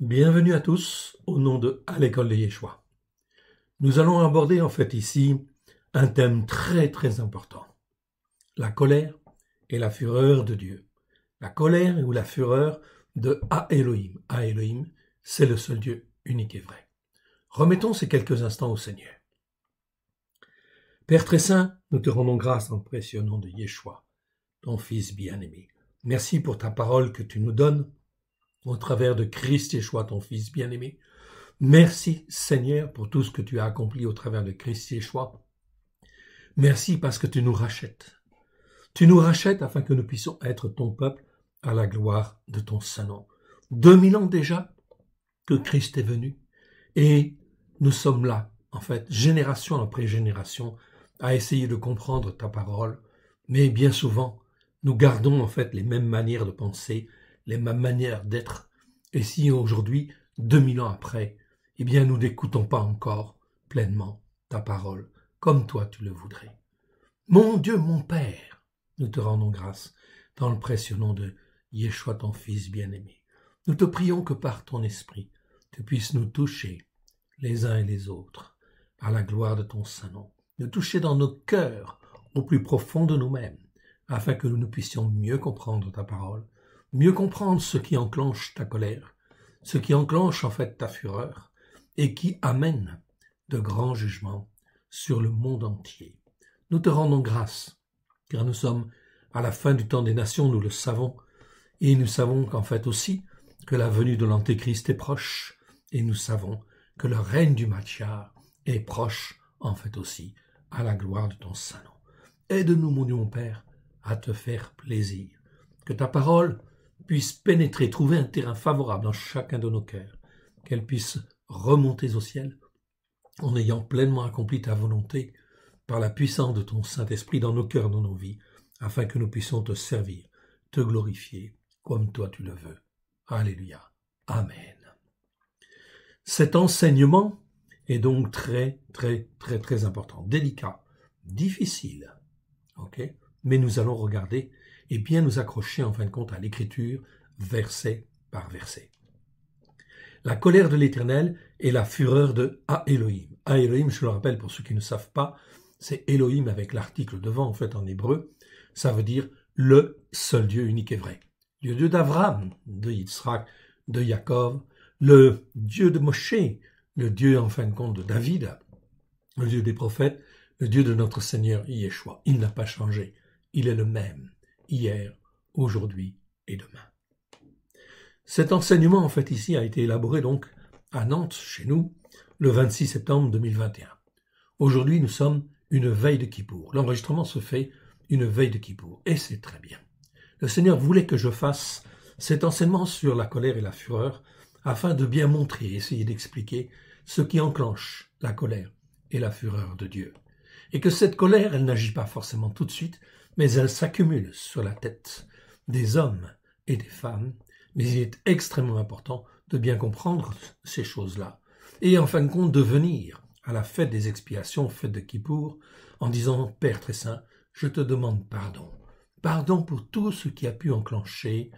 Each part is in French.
Bienvenue à tous au nom de À l'école de Yeshua. Nous allons aborder en fait ici un thème très très important. La colère et la fureur de Dieu. La colère ou la fureur de A Elohim. A Elohim, c'est le seul Dieu unique et vrai. Remettons ces quelques instants au Seigneur. Père très saint, nous te rendons grâce en précieux nom de Yeshua, ton Fils bien-aimé. Merci pour ta parole que tu nous donnes au travers de Christ choix, ton Fils bien-aimé. Merci Seigneur pour tout ce que tu as accompli au travers de Christ Yeshua. Merci parce que tu nous rachètes. Tu nous rachètes afin que nous puissions être ton peuple à la gloire de ton Saint-Nom. mille ans déjà que Christ est venu et nous sommes là, en fait, génération après génération, à essayer de comprendre ta parole, mais bien souvent, nous gardons en fait les mêmes manières de penser, les mêmes manières d'être. Et si aujourd'hui, deux mille ans après, eh bien nous n'écoutons pas encore pleinement ta parole, comme toi tu le voudrais. Mon Dieu, mon Père, nous te rendons grâce dans le précieux nom de Yeshua, ton Fils bien-aimé. Nous te prions que par ton esprit, tu puisses nous toucher les uns et les autres, par la gloire de ton Saint-Nom, nous toucher dans nos cœurs, au plus profond de nous-mêmes, afin que nous puissions mieux comprendre ta parole mieux comprendre ce qui enclenche ta colère, ce qui enclenche en fait ta fureur, et qui amène de grands jugements sur le monde entier. Nous te rendons grâce, car nous sommes à la fin du temps des nations, nous le savons, et nous savons qu'en fait aussi que la venue de l'Antéchrist est proche, et nous savons que le règne du Machar est proche, en fait aussi, à la gloire de ton Saint-Nom. Aide-nous, mon Dieu, mon Père, à te faire plaisir. Que ta parole puisse pénétrer, trouver un terrain favorable dans chacun de nos cœurs, qu'elle puisse remonter au ciel en ayant pleinement accompli ta volonté par la puissance de ton Saint-Esprit dans nos cœurs, dans nos vies, afin que nous puissions te servir, te glorifier, comme toi tu le veux. Alléluia. Amen. Cet enseignement est donc très, très, très, très important, délicat, difficile. ok Mais nous allons regarder et bien nous accrocher en fin de compte à l'écriture verset par verset. La colère de l'Éternel et la fureur de A Elohim. je le rappelle pour ceux qui ne savent pas, c'est Elohim avec l'article devant en fait en hébreu, ça veut dire le seul Dieu unique et vrai. Le Dieu d'Avram, de Yitzhak, de Jacob, le Dieu de Moshe, le Dieu en fin de compte de David, le Dieu des prophètes, le Dieu de notre Seigneur Yeshua. Il n'a pas changé, il est le même hier, aujourd'hui et demain. Cet enseignement, en fait, ici, a été élaboré donc à Nantes, chez nous, le 26 septembre 2021. Aujourd'hui, nous sommes une veille de Kippour. L'enregistrement se fait une veille de Kippour, et c'est très bien. Le Seigneur voulait que je fasse cet enseignement sur la colère et la fureur, afin de bien montrer essayer d'expliquer ce qui enclenche la colère et la fureur de Dieu. Et que cette colère, elle n'agit pas forcément tout de suite, mais elles s'accumulent sur la tête des hommes et des femmes, mais il est extrêmement important de bien comprendre ces choses-là, et en fin de compte de venir à la fête des expiations, fête de Kippour, en disant Père très saint, je te demande pardon, pardon pour tout ce qui a pu enclencher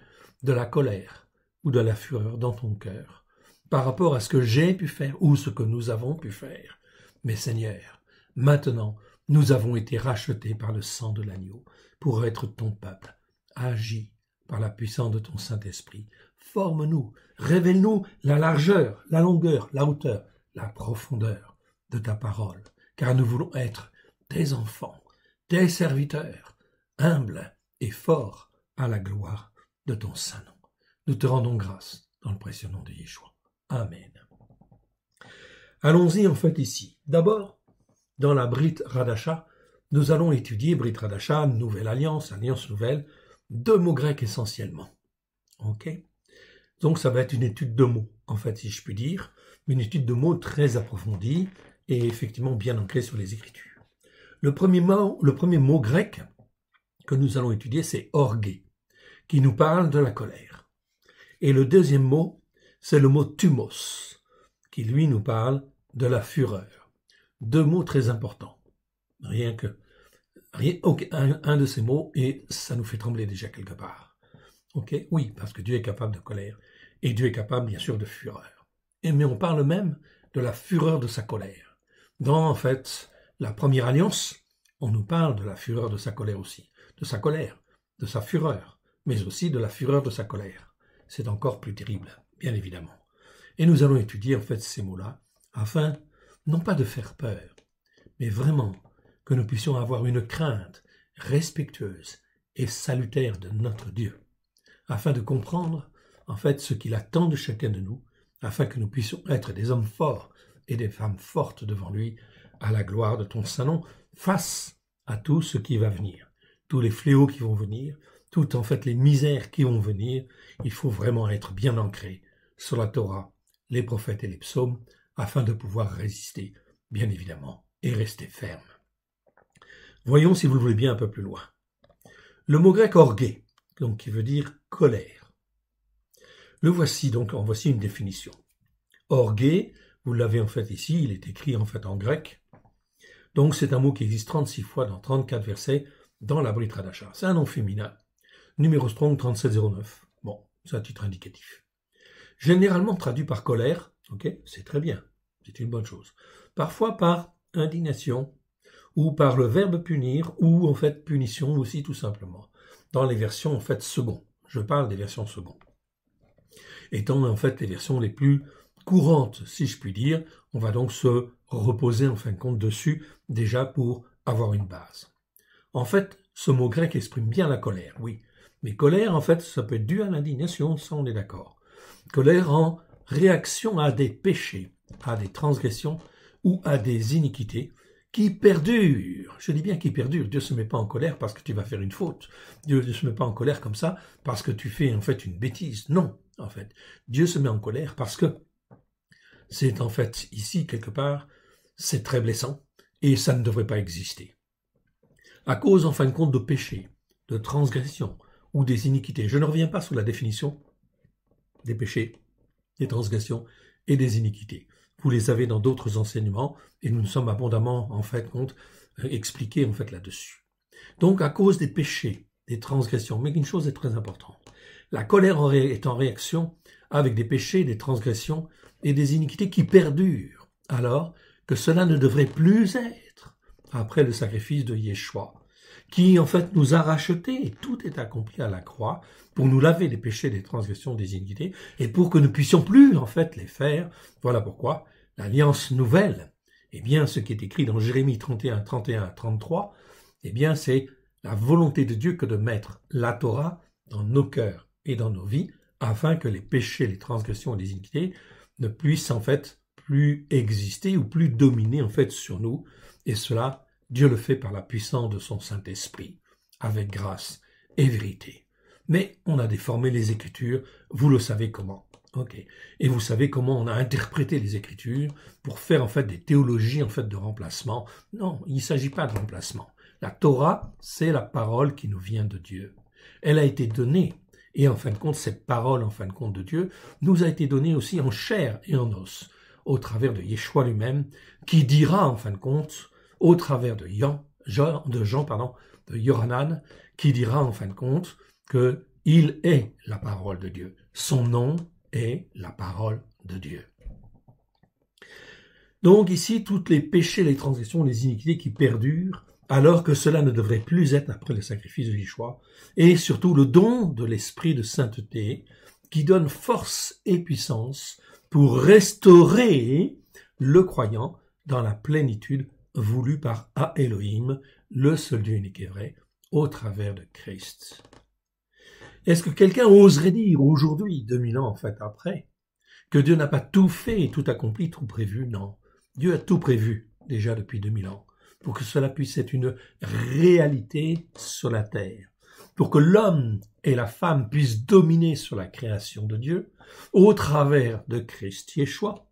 de la colère ou de la fureur dans ton cœur, par rapport à ce que j'ai pu faire ou ce que nous avons pu faire. Mais Seigneur, maintenant, nous avons été rachetés par le sang de l'agneau pour être ton peuple. Agis par la puissance de ton Saint-Esprit. Forme-nous, révèle-nous la largeur, la longueur, la hauteur, la profondeur de ta parole, car nous voulons être tes enfants, tes serviteurs, humbles et forts à la gloire de ton Saint-Nom. Nous te rendons grâce dans le précieux nom de Yeshua. Amen. Allons-y en fait ici. D'abord, dans la Brit Radacha, nous allons étudier Brit Radacha, Nouvelle Alliance, Alliance Nouvelle, deux mots grecs essentiellement. Ok Donc ça va être une étude de mots, en fait, si je puis dire, une étude de mots très approfondie et effectivement bien ancrée sur les Écritures. Le premier mot, le premier mot grec que nous allons étudier, c'est orgue, qui nous parle de la colère. Et le deuxième mot, c'est le mot thumos, qui lui nous parle de la fureur deux mots très importants. Rien que rien, un, de ces mots et ça nous fait trembler déjà quelque part. Ok, oui, parce que Dieu est capable de colère et Dieu est capable bien sûr de fureur. Et mais on parle même de la fureur de sa colère. Dans en fait la première alliance, on nous parle de la fureur de sa colère aussi, de sa colère, de sa fureur, mais aussi de la fureur de sa colère. C'est encore plus terrible, bien évidemment. Et nous allons étudier en fait ces mots-là afin non pas de faire peur, mais vraiment que nous puissions avoir une crainte respectueuse et salutaire de notre Dieu, afin de comprendre en fait ce qu'il attend de chacun de nous, afin que nous puissions être des hommes forts et des femmes fortes devant lui, à la gloire de ton salon, face à tout ce qui va venir, tous les fléaux qui vont venir, toutes en fait les misères qui vont venir, il faut vraiment être bien ancré sur la Torah, les prophètes et les psaumes, afin de pouvoir résister, bien évidemment, et rester ferme. Voyons, si vous le voulez bien, un peu plus loin. Le mot grec orgé, donc qui veut dire colère. Le voici donc, en voici une définition. Orgé, vous l'avez en fait ici, il est écrit en fait en grec. Donc c'est un mot qui existe 36 fois dans 34 versets dans la Britra C'est un nom féminin. Numéro strong 3709. Bon, c'est un titre indicatif. Généralement traduit par colère, Ok, c'est très bien, c'est une bonne chose. Parfois par indignation ou par le verbe punir ou en fait punition aussi tout simplement. Dans les versions en fait second, je parle des versions second. Étant en fait les versions les plus courantes, si je puis dire, on va donc se reposer en fin de compte dessus déjà pour avoir une base. En fait, ce mot grec exprime bien la colère, oui. Mais colère, en fait, ça peut être dû à l'indignation, ça on est d'accord. Colère en réaction à des péchés, à des transgressions ou à des iniquités qui perdurent. Je dis bien qui perdurent. Dieu ne se met pas en colère parce que tu vas faire une faute. Dieu ne se met pas en colère comme ça parce que tu fais en fait une bêtise. Non, en fait. Dieu se met en colère parce que c'est en fait ici quelque part, c'est très blessant et ça ne devrait pas exister. À cause en fin de compte de péchés, de transgressions ou des iniquités. Je ne reviens pas sur la définition des péchés des transgressions et des iniquités. Vous les avez dans d'autres enseignements et nous nous sommes abondamment, en fait, euh, expliqués en fait là-dessus. Donc, à cause des péchés, des transgressions, mais une chose est très importante. La colère est en réaction avec des péchés, des transgressions et des iniquités qui perdurent, alors que cela ne devrait plus être après le sacrifice de Yeshua, qui en fait nous a rachetés, tout est accompli à la croix, pour nous laver les péchés, des transgressions, des iniquités, et pour que nous puissions plus, en fait, les faire. Voilà pourquoi l'alliance nouvelle, eh bien, ce qui est écrit dans Jérémie 31, 31 33, eh bien, c'est la volonté de Dieu que de mettre la Torah dans nos cœurs et dans nos vies, afin que les péchés, les transgressions et les iniquités ne puissent, en fait, plus exister ou plus dominer, en fait, sur nous. Et cela, Dieu le fait par la puissance de son Saint-Esprit, avec grâce et vérité. Mais on a déformé les Écritures, vous le savez comment. Et vous savez comment on a interprété les Écritures pour faire en fait des théologies en fait de remplacement. Non, il ne s'agit pas de remplacement. La Torah, c'est la parole qui nous vient de Dieu. Elle a été donnée. Et en fin de compte, cette parole, en fin de compte, de Dieu, nous a été donnée aussi en chair et en os, au travers de Yeshua lui-même, qui dira, en fin de compte, au travers de Jean, de Jean, pardon, de Yohanan, qui dira, en fin de compte, qu'il il est la parole de Dieu. Son nom est la parole de Dieu. Donc ici, toutes les péchés, les transgressions, les iniquités qui perdurent, alors que cela ne devrait plus être après le sacrifice de Yeshua, et surtout le don de l'esprit de sainteté qui donne force et puissance pour restaurer le croyant dans la plénitude voulue par A Elohim, le seul Dieu unique et vrai, au travers de Christ. Est-ce que quelqu'un oserait dire aujourd'hui, 2000 ans en fait après, que Dieu n'a pas tout fait et tout accompli, tout prévu Non. Dieu a tout prévu déjà depuis 2000 ans pour que cela puisse être une réalité sur la terre, pour que l'homme et la femme puissent dominer sur la création de Dieu au travers de Christ Yeshua.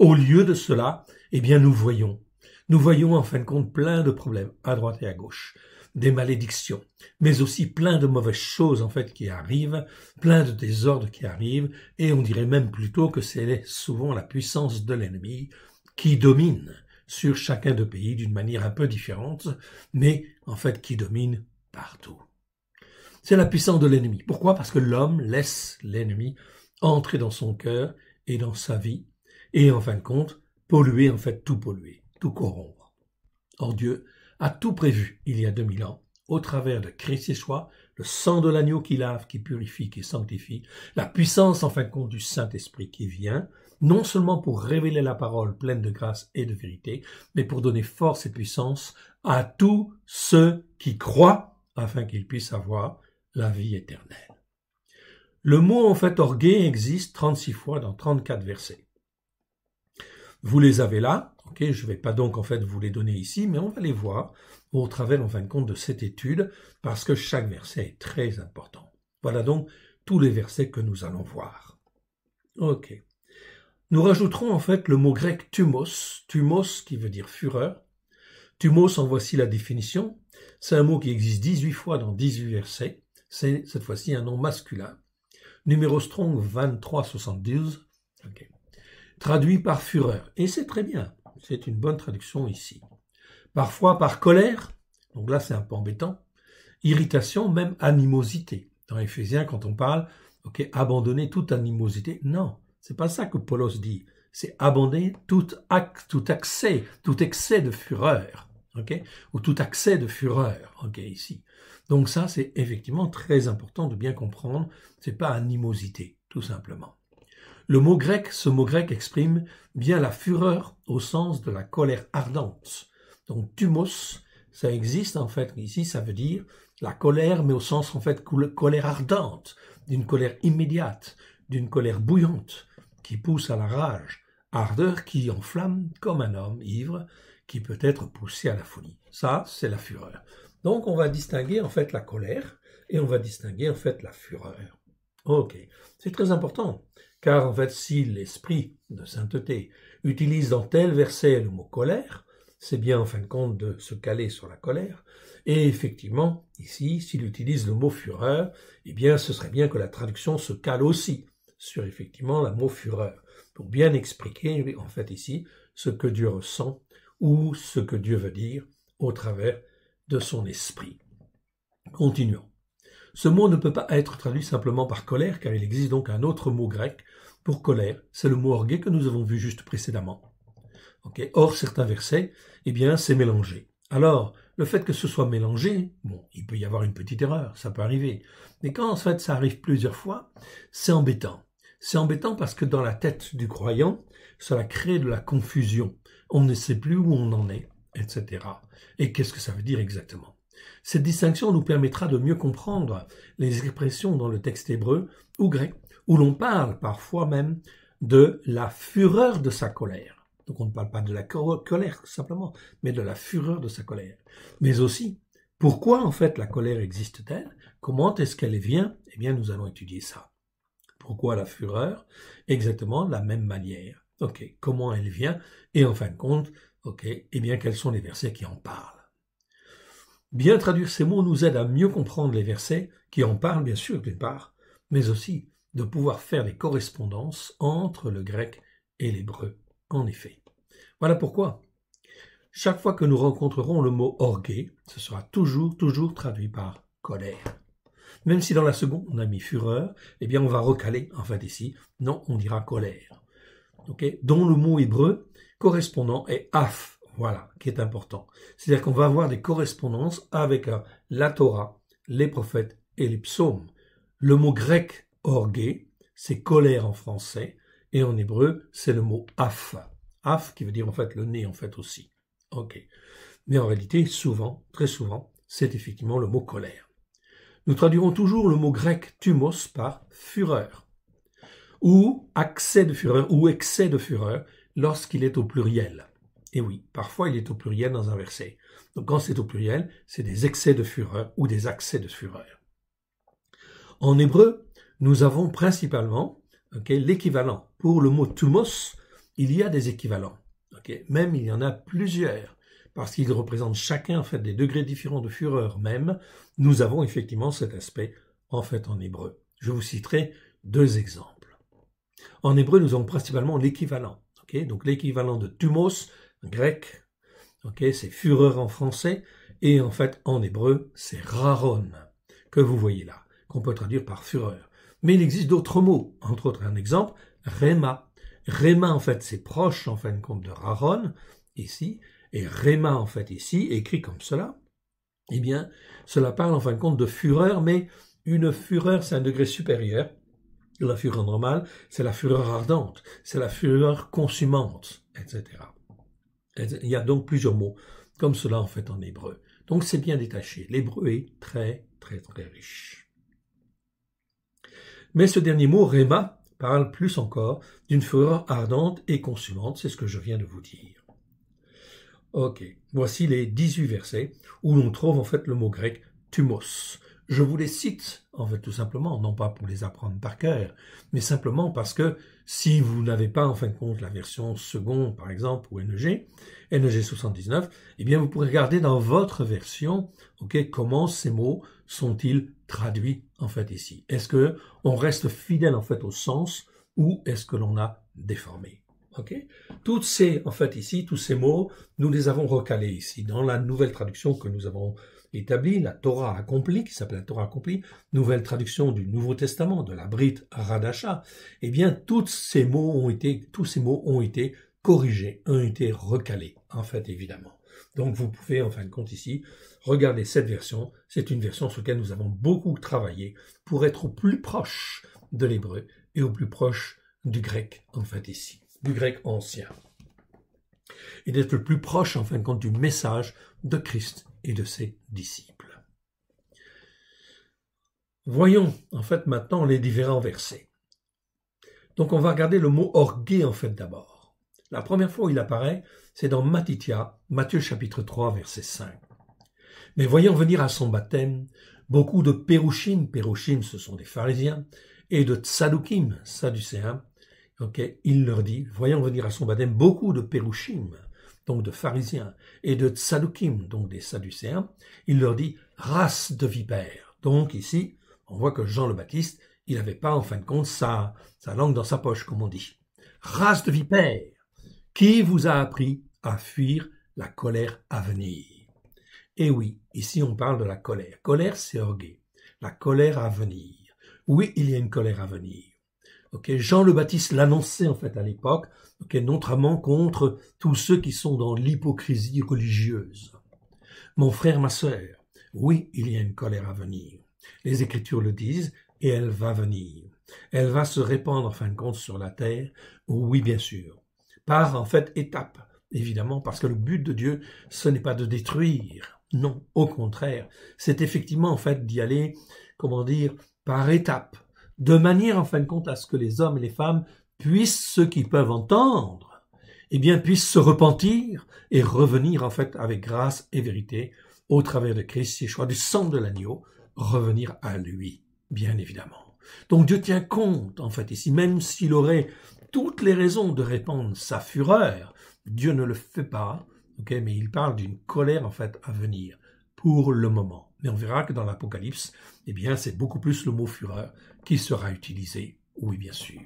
au lieu de cela, eh bien, nous voyons. Nous voyons en fin de compte plein de problèmes à droite et à gauche des malédictions, mais aussi plein de mauvaises choses en fait qui arrivent, plein de désordres qui arrivent, et on dirait même plutôt que c'est souvent la puissance de l'ennemi qui domine sur chacun de pays d'une manière un peu différente, mais en fait qui domine partout. C'est la puissance de l'ennemi. Pourquoi Parce que l'homme laisse l'ennemi entrer dans son cœur et dans sa vie, et en fin de compte, polluer, en fait, tout polluer, tout corrompre. Or Dieu a tout prévu il y a deux mille ans, au travers de Christ et soi, le sang de l'agneau qui lave, qui purifie, qui sanctifie, la puissance en fin de compte du Saint-Esprit qui vient, non seulement pour révéler la parole pleine de grâce et de vérité, mais pour donner force et puissance à tous ceux qui croient, afin qu'ils puissent avoir la vie éternelle. Le mot en fait orgué existe 36 fois dans 34 versets. Vous les avez là, ok, je ne vais pas donc en fait vous les donner ici, mais on va les voir au travers en fin de compte de cette étude, parce que chaque verset est très important. Voilà donc tous les versets que nous allons voir. Ok. Nous rajouterons en fait le mot grec thumos »,« thumos » qui veut dire fureur. Thumos », en voici la définition. C'est un mot qui existe 18 fois dans 18 versets. C'est cette fois-ci un nom masculin. Numéro strong 2372. ok traduit par fureur. Et c'est très bien, c'est une bonne traduction ici. Parfois par colère, donc là c'est un peu embêtant, irritation, même animosité. Dans Ephésiens, quand on parle, ok, abandonner toute animosité, non, c'est pas ça que Paulos dit. C'est abandonner tout, tout accès, tout excès de fureur, ok, ou tout accès de fureur, ok, ici. Donc ça, c'est effectivement très important de bien comprendre. C'est pas animosité, tout simplement. Le mot grec, ce mot grec exprime bien la fureur au sens de la colère ardente. Donc tumos, ça existe en fait ici, ça veut dire la colère, mais au sens en fait colère ardente, d'une colère immédiate, d'une colère bouillante, qui pousse à la rage, ardeur qui enflamme comme un homme ivre, qui peut être poussé à la folie. Ça, c'est la fureur. Donc on va distinguer en fait la colère et on va distinguer en fait la fureur. Ok, c'est très important. Car en fait, si l'esprit de sainteté, utilise dans tel verset le mot colère, c'est bien en fin de compte de se caler sur la colère. Et effectivement, ici, s'il utilise le mot fureur, eh bien, ce serait bien que la traduction se cale aussi sur effectivement le mot fureur, pour bien expliquer en fait ici ce que Dieu ressent ou ce que Dieu veut dire au travers de son esprit. Continuons. Ce mot ne peut pas être traduit simplement par colère, car il existe donc un autre mot grec pour colère, c'est le mot orgue que nous avons vu juste précédemment. Or, certains versets, eh bien, c'est mélangé. Alors, le fait que ce soit mélangé, bon, il peut y avoir une petite erreur, ça peut arriver. Mais quand en fait ça arrive plusieurs fois, c'est embêtant. C'est embêtant parce que dans la tête du croyant, cela crée de la confusion. On ne sait plus où on en est, etc. Et qu'est-ce que ça veut dire exactement Cette distinction nous permettra de mieux comprendre les expressions dans le texte hébreu ou grec où l'on parle parfois même de la fureur de sa colère. Donc on ne parle pas de la colère simplement, mais de la fureur de sa colère. Mais aussi, pourquoi en fait la colère existe-t-elle Comment est-ce qu'elle vient Eh bien, nous allons étudier ça. Pourquoi la fureur Exactement de la même manière. Ok, comment elle vient Et en fin de compte, ok, eh bien, quels sont les versets qui en parlent Bien traduire ces mots nous aide à mieux comprendre les versets qui en parlent, bien sûr, d'une part, mais aussi de pouvoir faire les correspondances entre le grec et l'hébreu, en effet. Voilà pourquoi, chaque fois que nous rencontrerons le mot orgué, ce sera toujours, toujours traduit par colère. Même si dans la seconde on a mis fureur, eh bien on va recaler en fait ici. Non, on dira colère. Okay dont le mot hébreu correspondant est af. Voilà, qui est important. C'est-à-dire qu'on va avoir des correspondances avec euh, la Torah, les prophètes et les psaumes. Le mot grec orgué, c'est colère en français, et en hébreu, c'est le mot af. Af qui veut dire en fait le nez en fait aussi. Ok. Mais en réalité, souvent, très souvent, c'est effectivement le mot colère. Nous traduirons toujours le mot grec thumos par fureur ou accès de fureur ou excès de fureur lorsqu'il est au pluriel. Et oui, parfois il est au pluriel dans un verset. Donc quand c'est au pluriel, c'est des excès de fureur ou des accès de fureur. En hébreu, nous avons principalement l'équivalent. Pour le mot tumos, il y a des équivalents. Même il y en a plusieurs, parce qu'ils représentent chacun fait des degrés différents de fureur même. Nous avons effectivement cet aspect en fait en hébreu. Je vous citerai deux exemples. En hébreu, nous avons principalement l'équivalent. Donc l'équivalent de thumos », grec, c'est fureur en français, et en fait en hébreu, c'est raron, que vous voyez là, qu'on peut traduire par fureur. Mais il existe d'autres mots, entre autres un exemple, Réma. Réma, en fait, c'est proche, en fin de compte, de Raron, ici, et Réma, en fait, ici, écrit comme cela, eh bien, cela parle, en fin de compte, de fureur, mais une fureur, c'est un degré supérieur. La fureur normale, c'est la fureur ardente, c'est la fureur consumante, etc. Il y a donc plusieurs mots comme cela, en fait, en hébreu. Donc, c'est bien détaché. L'hébreu est très, très, très riche. Mais ce dernier mot, Réma, parle plus encore d'une fureur ardente et consumante, c'est ce que je viens de vous dire. Ok, voici les 18 versets où l'on trouve en fait le mot grec thumos. Je vous les cite, en fait, tout simplement, non pas pour les apprendre par cœur, mais simplement parce que si vous n'avez pas, en fin de compte, la version seconde, par exemple, ou NEG, NEG 79, eh bien, vous pourrez regarder dans votre version, ok, comment ces mots sont-ils traduit en fait ici Est-ce que on reste fidèle en fait au sens ou est-ce que l'on a déformé Ok Toutes ces en fait ici, tous ces mots, nous les avons recalés ici dans la nouvelle traduction que nous avons établie, la Torah accomplie, qui s'appelle la Torah accomplie, nouvelle traduction du Nouveau Testament, de la Brit Radacha, Eh bien, tous ces mots ont été, tous ces mots ont été corrigés, ont été recalés, en fait évidemment. Donc vous pouvez en fin de compte ici Regardez cette version, c'est une version sur laquelle nous avons beaucoup travaillé pour être au plus proche de l'hébreu et au plus proche du grec, en fait ici, du grec ancien. Et d'être le plus proche, en fin de compte, du message de Christ et de ses disciples. Voyons, en fait, maintenant les différents versets. Donc, on va regarder le mot orgue en fait, d'abord. La première fois où il apparaît, c'est dans Matitia, Matthieu chapitre 3, verset 5. Mais voyant venir à son baptême beaucoup de Perushim, Perushim ce sont des pharisiens, et de Tsadoukim, Sadducéens, ok, il leur dit, voyant venir à son baptême beaucoup de Perushim, donc de pharisiens, et de Tsadoukim, donc des Sadducéens, il leur dit, race de vipères. Donc ici, on voit que Jean le Baptiste, il n'avait pas en fin de compte sa, sa langue dans sa poche, comme on dit. Race de vipères, qui vous a appris à fuir la colère à venir et eh oui, ici on parle de la colère. Colère, c'est orgueil. La colère à venir. Oui, il y a une colère à venir. Jean le Baptiste l'annonçait en fait à l'époque, notamment contre tous ceux qui sont dans l'hypocrisie religieuse. Mon frère, ma sœur, oui, il y a une colère à venir. Les Écritures le disent, et elle va venir. Elle va se répandre en fin de compte sur la terre, oui bien sûr, par en fait étape, évidemment, parce que le but de Dieu, ce n'est pas de détruire, non, au contraire, c'est effectivement en fait d'y aller, comment dire, par étapes, de manière en fin de compte à ce que les hommes et les femmes puissent, ceux qui peuvent entendre, eh bien, puissent se repentir et revenir en fait avec grâce et vérité au travers de Christ, choix du sang de l'agneau, revenir à lui, bien évidemment. Donc Dieu tient compte en fait ici, même s'il aurait toutes les raisons de répandre sa fureur, Dieu ne le fait pas mais il parle d'une colère en fait à venir pour le moment. Mais on verra que dans l'Apocalypse, eh bien, c'est beaucoup plus le mot fureur qui sera utilisé. Oui, bien sûr.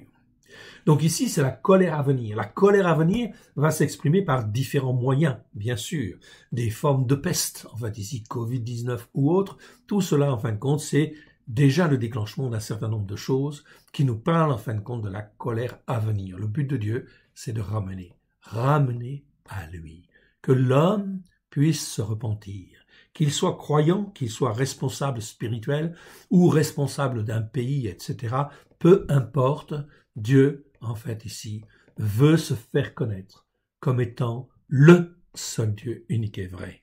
Donc ici, c'est la colère à venir. La colère à venir va s'exprimer par différents moyens, bien sûr. Des formes de peste, en fait, ici, Covid-19 ou autre. Tout cela, en fin de compte, c'est déjà le déclenchement d'un certain nombre de choses qui nous parlent, en fin de compte, de la colère à venir. Le but de Dieu, c'est de ramener, ramener à lui que l'homme puisse se repentir, qu'il soit croyant, qu'il soit responsable spirituel ou responsable d'un pays, etc. Peu importe, Dieu, en fait, ici, veut se faire connaître comme étant le seul Dieu unique et vrai.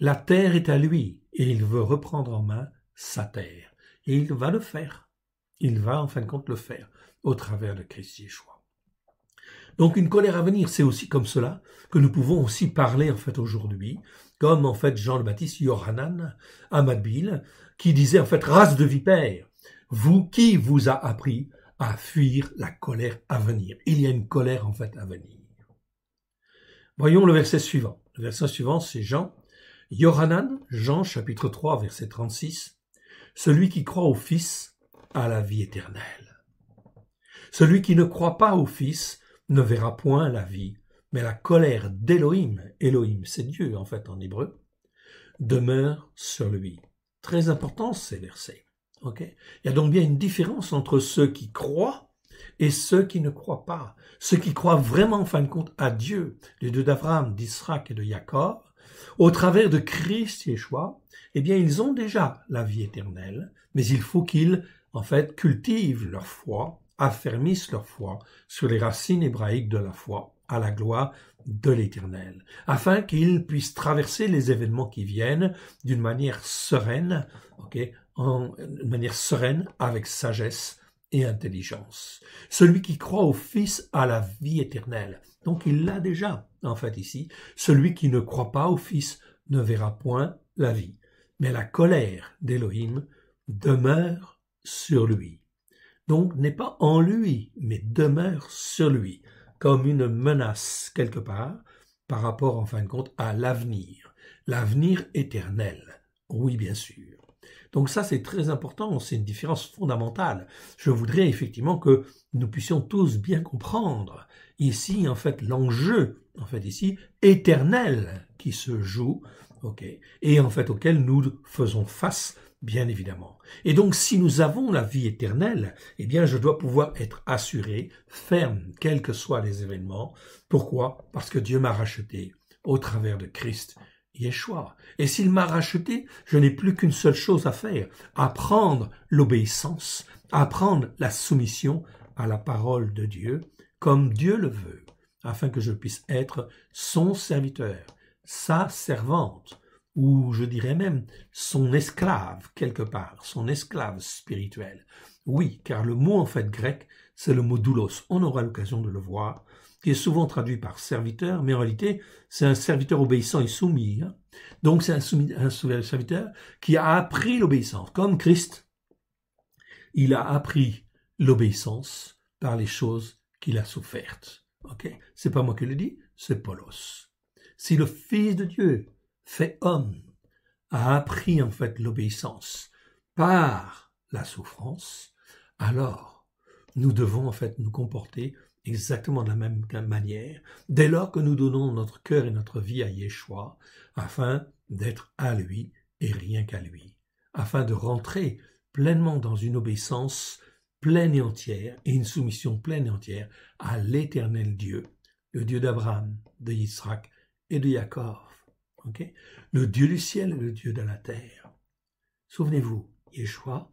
La terre est à lui et il veut reprendre en main sa terre. Et il va le faire. Il va en fin de compte le faire au travers de Christ Yeshua. Donc une colère à venir, c'est aussi comme cela que nous pouvons aussi parler en fait aujourd'hui, comme en fait Jean le Baptiste Yohanan à qui disait en fait race de vipères, vous qui vous a appris à fuir la colère à venir. Il y a une colère en fait à venir. Voyons le verset suivant. Le verset suivant, c'est Jean. Yohanan, Jean chapitre 3, verset 36. Celui qui croit au Fils a la vie éternelle. Celui qui ne croit pas au Fils ne verra point la vie, mais la colère d'Élohim, Elohim c'est Dieu en fait en hébreu, demeure sur lui. Très important ces versets. Ok, Il y a donc bien une différence entre ceux qui croient et ceux qui ne croient pas. Ceux qui croient vraiment en fin de compte à Dieu, les deux d'Abraham, d'Israël et de Jacob, au travers de Christ Yeshua, eh bien ils ont déjà la vie éternelle, mais il faut qu'ils en fait cultivent leur foi affermissent leur foi sur les racines hébraïques de la foi, à la gloire de l'Éternel, afin qu'ils puissent traverser les événements qui viennent d'une manière sereine, ok en, manière sereine avec sagesse et intelligence. Celui qui croit au Fils a la vie éternelle. Donc il l'a déjà, en fait, ici. Celui qui ne croit pas au Fils ne verra point la vie. Mais la colère d'Élohim demeure sur lui donc n'est pas en lui, mais demeure sur lui, comme une menace quelque part par rapport en fin de compte à l'avenir, l'avenir éternel. Oui, bien sûr. Donc ça, c'est très important, c'est une différence fondamentale. Je voudrais effectivement que nous puissions tous bien comprendre ici, en fait, l'enjeu, en fait, ici, éternel qui se joue, ok, et en fait auquel nous faisons face bien évidemment. Et donc si nous avons la vie éternelle, eh bien je dois pouvoir être assuré, ferme, quels que soient les événements. Pourquoi Parce que Dieu m'a racheté au travers de Christ. Yeshua. Et s'il m'a racheté, je n'ai plus qu'une seule chose à faire, apprendre l'obéissance, apprendre la soumission à la parole de Dieu, comme Dieu le veut, afin que je puisse être son serviteur, sa servante, ou je dirais même son esclave quelque part, son esclave spirituel. Oui, car le mot en fait grec, c'est le mot doulos, on aura l'occasion de le voir, qui est souvent traduit par serviteur, mais en réalité, c'est un serviteur obéissant et soumis. Hein. Donc c'est un, un serviteur qui a appris l'obéissance, comme Christ. Il a appris l'obéissance par les choses qu'il a souffertes. Ok, c'est pas moi qui le dis, c'est Paulos. Si le Fils de Dieu fait homme, a appris en fait l'obéissance par la souffrance, alors nous devons en fait nous comporter exactement de la même manière dès lors que nous donnons notre cœur et notre vie à Yeshua afin d'être à lui et rien qu'à lui, afin de rentrer pleinement dans une obéissance pleine et entière et une soumission pleine et entière à l'éternel Dieu, le Dieu d'Abraham, de Yitzhak et de Jacob le Dieu du ciel le Dieu de la terre. Souvenez-vous, Yeshua,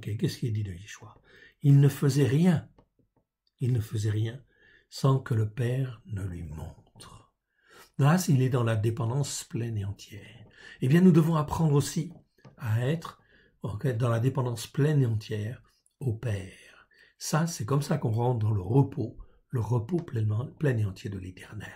qu'est-ce qu'il dit de Yeshua Il ne faisait rien, il ne faisait rien sans que le Père ne lui montre. Là, il est dans la dépendance pleine et entière. Eh bien, nous devons apprendre aussi à être dans la dépendance pleine et entière au Père. Ça, c'est comme ça qu'on rentre dans le repos, le repos plein et entier de l'Éternel.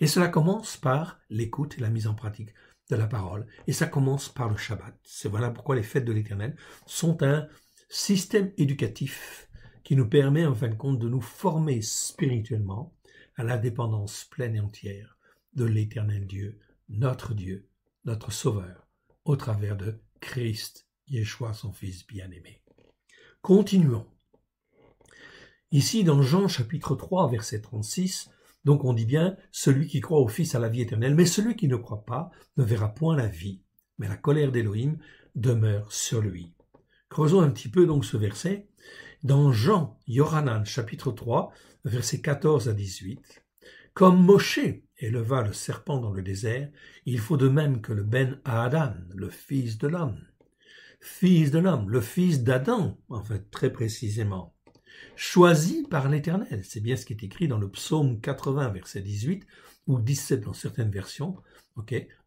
Et cela commence par l'écoute et la mise en pratique de la parole. Et ça commence par le Shabbat. C'est voilà pourquoi les fêtes de l'Éternel sont un système éducatif qui nous permet en fin de compte de nous former spirituellement à la dépendance pleine et entière de l'Éternel Dieu, notre Dieu, notre Sauveur, au travers de Christ, Yeshua, son Fils bien-aimé. Continuons Ici, dans Jean chapitre 3, verset 36, donc on dit bien, celui qui croit au Fils a la vie éternelle, mais celui qui ne croit pas ne verra point la vie, mais la colère d'Élohim demeure sur lui. Creusons un petit peu donc ce verset. Dans Jean, Yohanan, chapitre 3, verset 14 à 18, Comme Moshe éleva le serpent dans le désert, il faut de même que le Ben Adam, le fils de l'homme, fils de l'homme, le fils d'Adam, en fait, très précisément, choisi par l'Éternel. C'est bien ce qui est écrit dans le psaume 80, verset 18, ou 17 dans certaines versions.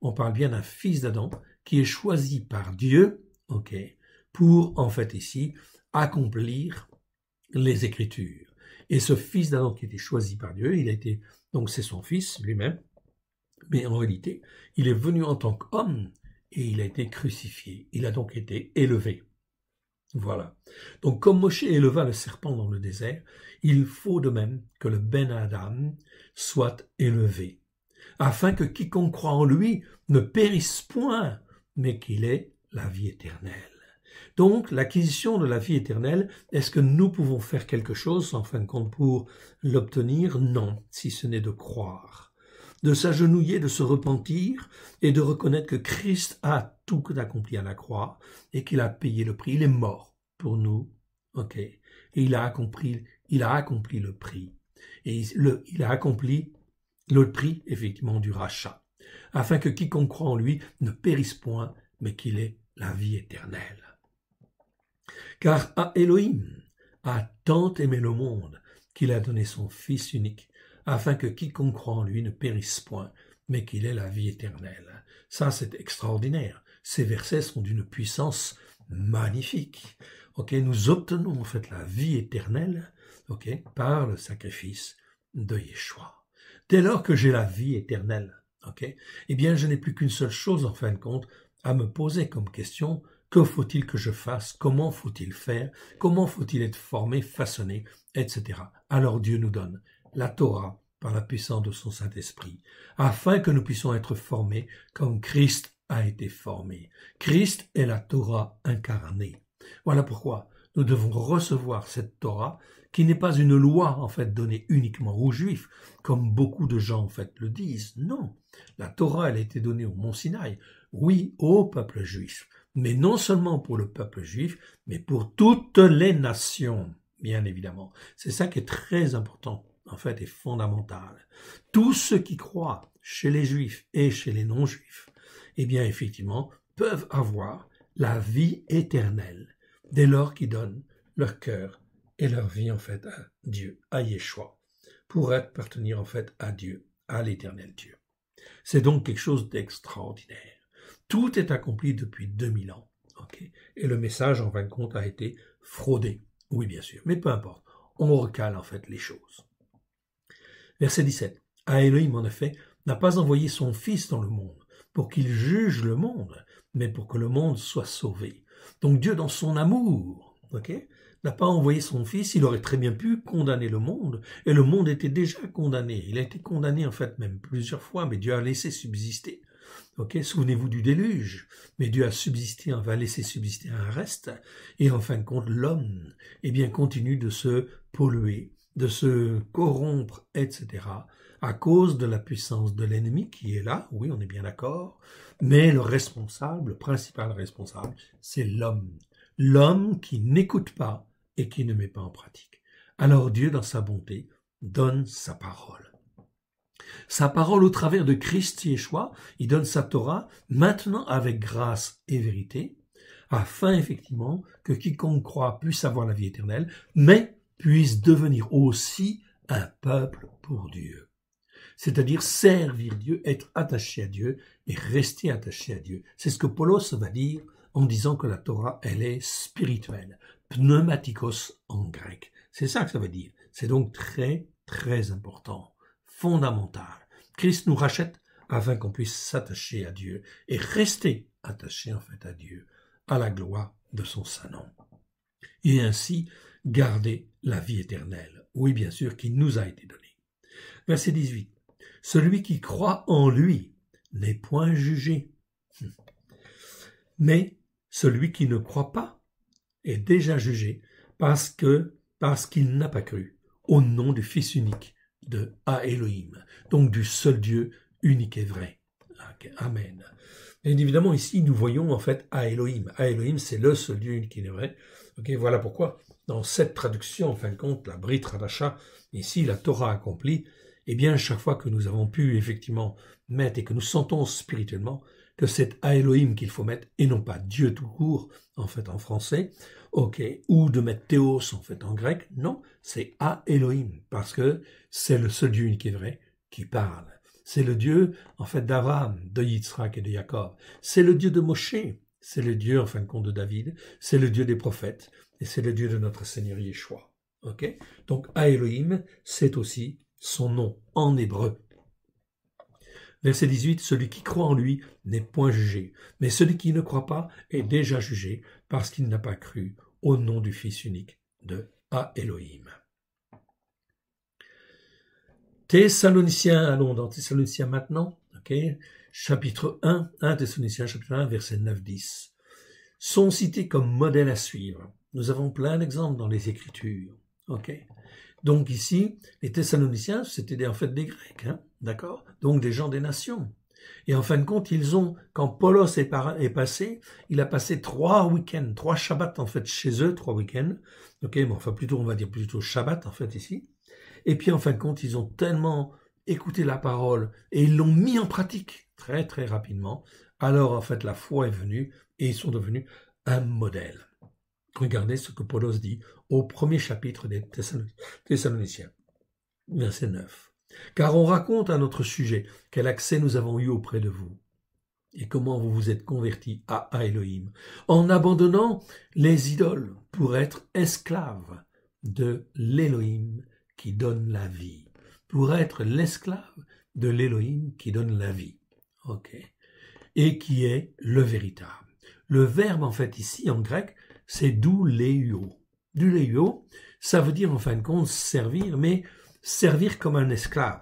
On parle bien d'un fils d'Adam qui est choisi par Dieu okay, pour, en fait, ici, accomplir les Écritures. Et ce fils d'Adam qui était choisi par Dieu, il a été, donc c'est son fils lui-même, mais en réalité, il est venu en tant qu'homme et il a été crucifié. Il a donc été élevé. Voilà. Donc comme Moshe éleva le serpent dans le désert, il faut de même que le Ben Adam soit élevé, afin que quiconque croit en lui ne périsse point, mais qu'il ait la vie éternelle. Donc l'acquisition de la vie éternelle, est-ce que nous pouvons faire quelque chose en fin de compte pour l'obtenir Non, si ce n'est de croire de s'agenouiller, de se repentir et de reconnaître que Christ a tout accompli à la croix et qu'il a payé le prix. Il est mort pour nous, ok. Et il a accompli, il a accompli le prix. Et il a accompli le prix, effectivement, du rachat, afin que quiconque croit en lui ne périsse point, mais qu'il ait la vie éternelle. Car à Elohim a tant aimé le monde qu'il a donné son Fils unique, afin que quiconque croit en lui ne périsse point, mais qu'il ait la vie éternelle. Ça, c'est extraordinaire. Ces versets sont d'une puissance magnifique. Ok, nous obtenons en fait la vie éternelle, par le sacrifice de Yeshua. Dès lors que j'ai la vie éternelle, ok, eh bien, je n'ai plus qu'une seule chose en fin de compte à me poser comme question que faut-il que je fasse Comment faut-il faire Comment faut-il être formé, façonné, etc. Alors Dieu nous donne la Torah par la puissance de son Saint-Esprit, afin que nous puissions être formés comme Christ a été formé. Christ est la Torah incarnée. Voilà pourquoi nous devons recevoir cette Torah qui n'est pas une loi en fait donnée uniquement aux Juifs, comme beaucoup de gens en fait le disent. Non, la Torah elle a été donnée au Mont Sinaï, oui au peuple juif, mais non seulement pour le peuple juif, mais pour toutes les nations, bien évidemment. C'est ça qui est très important en fait, est fondamental. Tous ceux qui croient chez les juifs et chez les non-juifs, eh bien, effectivement, peuvent avoir la vie éternelle dès lors qu'ils donnent leur cœur et leur vie, en fait, à Dieu, à Yeshua, pour être, appartenir, en fait, à Dieu, à l'éternel Dieu. C'est donc quelque chose d'extraordinaire. Tout est accompli depuis 2000 ans. et le message, en fin de compte, a été fraudé. Oui, bien sûr, mais peu importe. On recale en fait les choses. Verset 17. Ah, en effet, n'a pas envoyé son Fils dans le monde pour qu'il juge le monde, mais pour que le monde soit sauvé. Donc Dieu, dans son amour, n'a pas envoyé son Fils, il aurait très bien pu condamner le monde, et le monde était déjà condamné. Il a été condamné en fait même plusieurs fois, mais Dieu a laissé subsister. Ok, souvenez-vous du déluge, mais Dieu a subsisté, va laisser subsister un reste, et en fin de compte, l'homme, eh bien, continue de se polluer, de se corrompre, etc., à cause de la puissance de l'ennemi qui est là, oui, on est bien d'accord, mais le responsable, le principal responsable, c'est l'homme. L'homme qui n'écoute pas et qui ne met pas en pratique. Alors Dieu, dans sa bonté, donne sa parole. Sa parole au travers de Christ Yeshua, il donne sa Torah, maintenant avec grâce et vérité, afin effectivement que quiconque croit puisse avoir la vie éternelle, mais puisse devenir aussi un peuple pour Dieu. C'est-à-dire servir Dieu, être attaché à Dieu et rester attaché à Dieu. C'est ce que Paulos va dire en disant que la Torah, elle est spirituelle. Pneumatikos en grec. C'est ça que ça veut dire. C'est donc très, très important, fondamental. Christ nous rachète afin qu'on puisse s'attacher à Dieu et rester attaché en fait à Dieu, à la gloire de son Saint-Nom. Et ainsi, garder la vie éternelle. Oui, bien sûr, qui nous a été donnée. Verset 18. Celui qui croit en lui n'est point jugé. Mais celui qui ne croit pas est déjà jugé parce que parce qu'il n'a pas cru au nom du Fils unique de A Elohim, donc du seul Dieu unique et vrai. Amen. Et évidemment, ici, nous voyons en fait A Elohim. A Elohim, c'est le seul Dieu unique et vrai. voilà pourquoi dans cette traduction, en fin de compte, la Brit Radacha, ici la Torah accomplie, eh bien, chaque fois que nous avons pu effectivement mettre et que nous sentons spirituellement que c'est à Elohim qu'il faut mettre et non pas Dieu tout court, en fait, en français, ok, ou de mettre Théos, en fait, en grec, non, c'est à Elohim, parce que c'est le seul Dieu qui est vrai qui parle. C'est le Dieu, en fait, d'Abraham, de Yitzhak et de Jacob. C'est le Dieu de Moshe. C'est le Dieu, en fin de compte, de David. C'est le Dieu des prophètes c'est le Dieu de notre Seigneur Yeshua. Ok, Donc, Aélohim c'est aussi son nom en hébreu. Verset 18, celui qui croit en lui n'est point jugé, mais celui qui ne croit pas est déjà jugé parce qu'il n'a pas cru au nom du Fils unique de Thessaloniciens, allons dans Thessaloniciens maintenant, ok chapitre 1, 1 Thessaloniciens chapitre 1, verset 9-10, sont cités comme modèles à suivre. Nous avons plein d'exemples dans les Écritures. Donc ici, les Thessaloniciens, c'était en fait des Grecs, hein, d'accord Donc des gens des nations. Et en fin de compte, ils ont, quand Paulos est, passé, il a passé trois week-ends, trois Shabbats en fait chez eux, trois week-ends. Ok, bon, enfin plutôt, on va dire plutôt Shabbat en fait ici. Et puis en fin de compte, ils ont tellement écouté la parole et ils l'ont mis en pratique très très rapidement. Alors en fait, la foi est venue et ils sont devenus un modèle. Regardez ce que Paulos dit au premier chapitre des Thessaloniciens, verset 9. Car on raconte à notre sujet quel accès nous avons eu auprès de vous et comment vous vous êtes convertis à Elohim en abandonnant les idoles pour être esclaves de l'Elohim qui donne la vie, pour être l'esclave de l'Elohim qui donne la vie, ok, et qui est le véritable. Le verbe en fait ici en grec c'est d'où Douleio », Du Léu, ça veut dire en fin de compte servir, mais servir comme un esclave.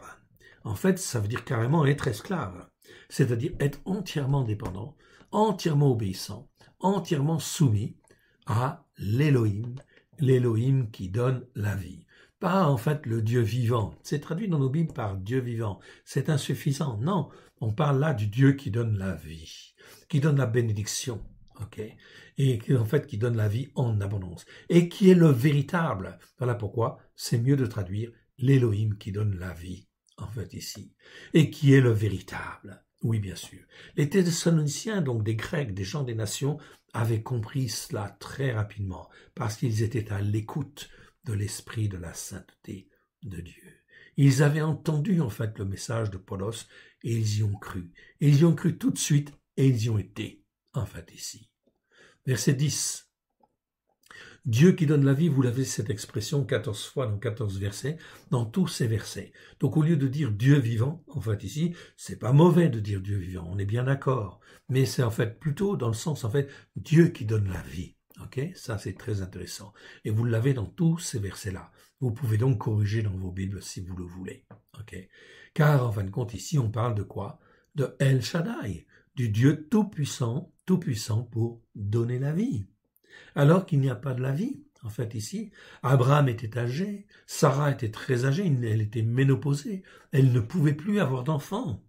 En fait, ça veut dire carrément être esclave, c'est-à-dire être entièrement dépendant, entièrement obéissant, entièrement soumis à l'Élohim, l'Élohim qui donne la vie. Pas en fait le Dieu vivant. C'est traduit dans nos Bibles par Dieu vivant. C'est insuffisant. Non, on parle là du Dieu qui donne la vie, qui donne la bénédiction, et qui, en fait qui donne la vie en abondance, et qui est le véritable. Voilà pourquoi c'est mieux de traduire l'Élohim qui donne la vie, en fait ici, et qui est le véritable. Oui, bien sûr. Les Thessaloniciens, donc des Grecs, des gens des nations, avaient compris cela très rapidement, parce qu'ils étaient à l'écoute de l'esprit de la sainteté de Dieu. Ils avaient entendu en fait le message de Paulos et ils y ont cru. Ils y ont cru tout de suite et ils y ont été en fait ici. Verset 10. Dieu qui donne la vie, vous l'avez cette expression 14 fois dans 14 versets, dans tous ces versets. Donc au lieu de dire Dieu vivant, en fait ici, c'est pas mauvais de dire Dieu vivant, on est bien d'accord, mais c'est en fait plutôt dans le sens en fait Dieu qui donne la vie. OK Ça c'est très intéressant et vous l'avez dans tous ces versets-là. Vous pouvez donc corriger dans vos Bibles si vous le voulez. OK Car en fin de compte ici, on parle de quoi De El Shaddai, du Dieu tout-puissant tout-puissant pour donner la vie. Alors qu'il n'y a pas de la vie, en fait, ici, Abraham était âgé, Sarah était très âgée, elle était ménopausée, elle ne pouvait plus avoir d'enfant.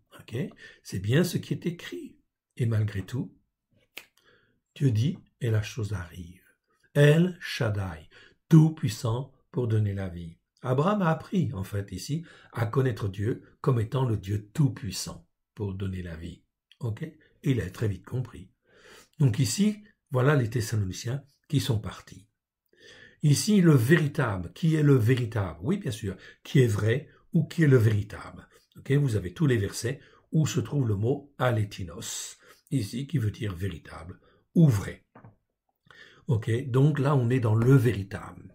C'est bien ce qui est écrit. Et malgré tout, Dieu dit, et la chose arrive. El Shaddai, tout-puissant pour donner la vie. Abraham a appris, en fait, ici, à connaître Dieu comme étant le Dieu tout-puissant pour donner la vie. il a très vite compris donc ici, voilà les Thessaloniciens qui sont partis. Ici, le véritable, qui est le véritable Oui, bien sûr, qui est vrai ou qui est le véritable. vous avez tous les versets où se trouve le mot alétinos, ici qui veut dire véritable ou vrai. donc là, on est dans le véritable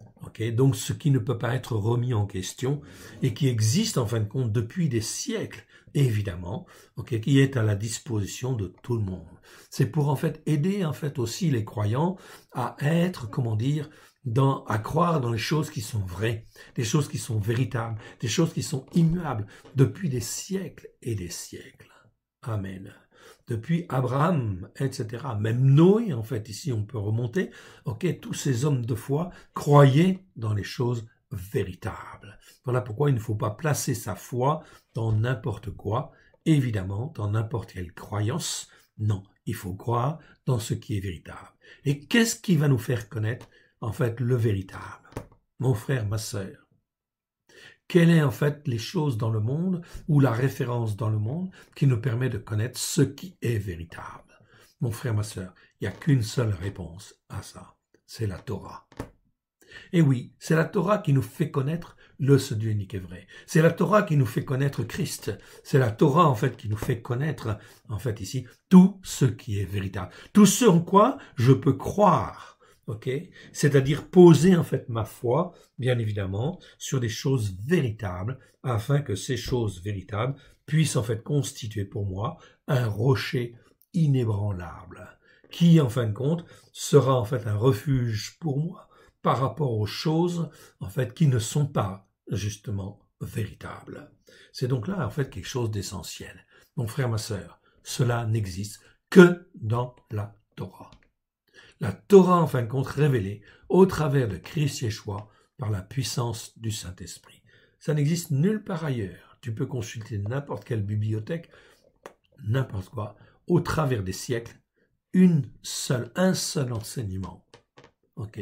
donc ce qui ne peut pas être remis en question et qui existe en fin de compte depuis des siècles, évidemment, qui est à la disposition de tout le monde. C'est pour en fait aider en fait aussi les croyants à être, comment dire, à croire dans les choses qui sont vraies, des choses qui sont véritables, des choses qui sont immuables depuis des siècles et des siècles. Amen depuis Abraham, etc., même Noé, en fait, ici on peut remonter, ok, tous ces hommes de foi croyaient dans les choses véritables. Voilà pourquoi il ne faut pas placer sa foi dans n'importe quoi, évidemment, dans n'importe quelle croyance. Non, il faut croire dans ce qui est véritable. Et qu'est-ce qui va nous faire connaître, en fait, le véritable Mon frère, ma soeur. Quelles est en fait les choses dans le monde ou la référence dans le monde qui nous permet de connaître ce qui est véritable. Mon frère, ma sœur, il n'y a qu'une seule réponse à ça, c'est la Torah. Et eh oui, c'est la Torah qui nous fait connaître le ce Dieu unique et vrai. C'est la Torah qui nous fait connaître Christ. C'est la Torah en fait qui nous fait connaître en fait ici tout ce qui est véritable, tout ce en quoi je peux croire c'est-à-dire poser en fait ma foi, bien évidemment, sur des choses véritables, afin que ces choses véritables puissent en fait constituer pour moi un rocher inébranlable, qui en fin de compte sera en fait un refuge pour moi par rapport aux choses en fait qui ne sont pas justement véritables. C'est donc là en fait quelque chose d'essentiel. Mon frère, ma sœur, cela n'existe que dans la Torah la Torah en fin de compte révélée au travers de Christ Yeshua par la puissance du Saint-Esprit. Ça n'existe nulle part ailleurs. Tu peux consulter n'importe quelle bibliothèque, n'importe quoi, au travers des siècles, une seule, un seul enseignement ok,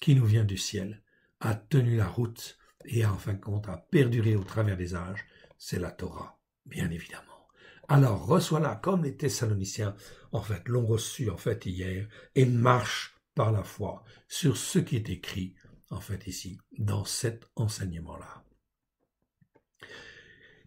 qui nous vient du ciel a tenu la route et enfin en fin de compte a perduré au travers des âges, c'est la Torah, bien évidemment. Alors reçois-la comme les Thessaloniciens, en fait, l'ont reçu en fait hier, et marche par la foi sur ce qui est écrit, en fait, ici, dans cet enseignement-là.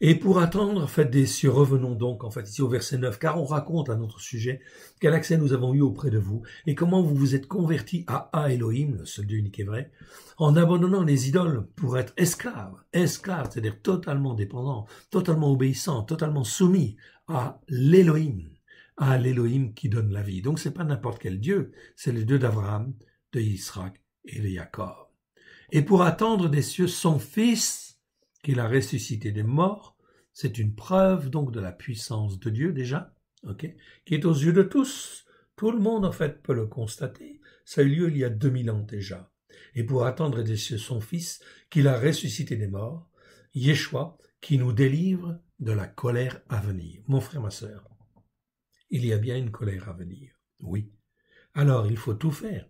Et pour attendre, faites des cieux, revenons donc, en fait, ici au verset 9, car on raconte à notre sujet quel accès nous avons eu auprès de vous et comment vous vous êtes convertis à Elohim, le seul Dieu unique et vrai, en abandonnant les idoles pour être esclaves, esclaves, c'est-à-dire totalement dépendants, totalement obéissants, totalement soumis à l'Elohim, à l'Elohim qui donne la vie. Donc c'est pas n'importe quel Dieu, c'est le Dieu d'Abraham, de Israël et de Jacob. Et pour attendre des cieux son fils, qu'il a ressuscité des morts, c'est une preuve donc de la puissance de Dieu déjà, ok? qui est aux yeux de tous. Tout le monde en fait peut le constater. Ça a eu lieu il y a 2000 ans déjà. Et pour attendre des cieux son Fils, qu'il a ressuscité des morts, Yeshua, qui nous délivre de la colère à venir. Mon frère, ma sœur, il y a bien une colère à venir. Oui. Alors il faut tout faire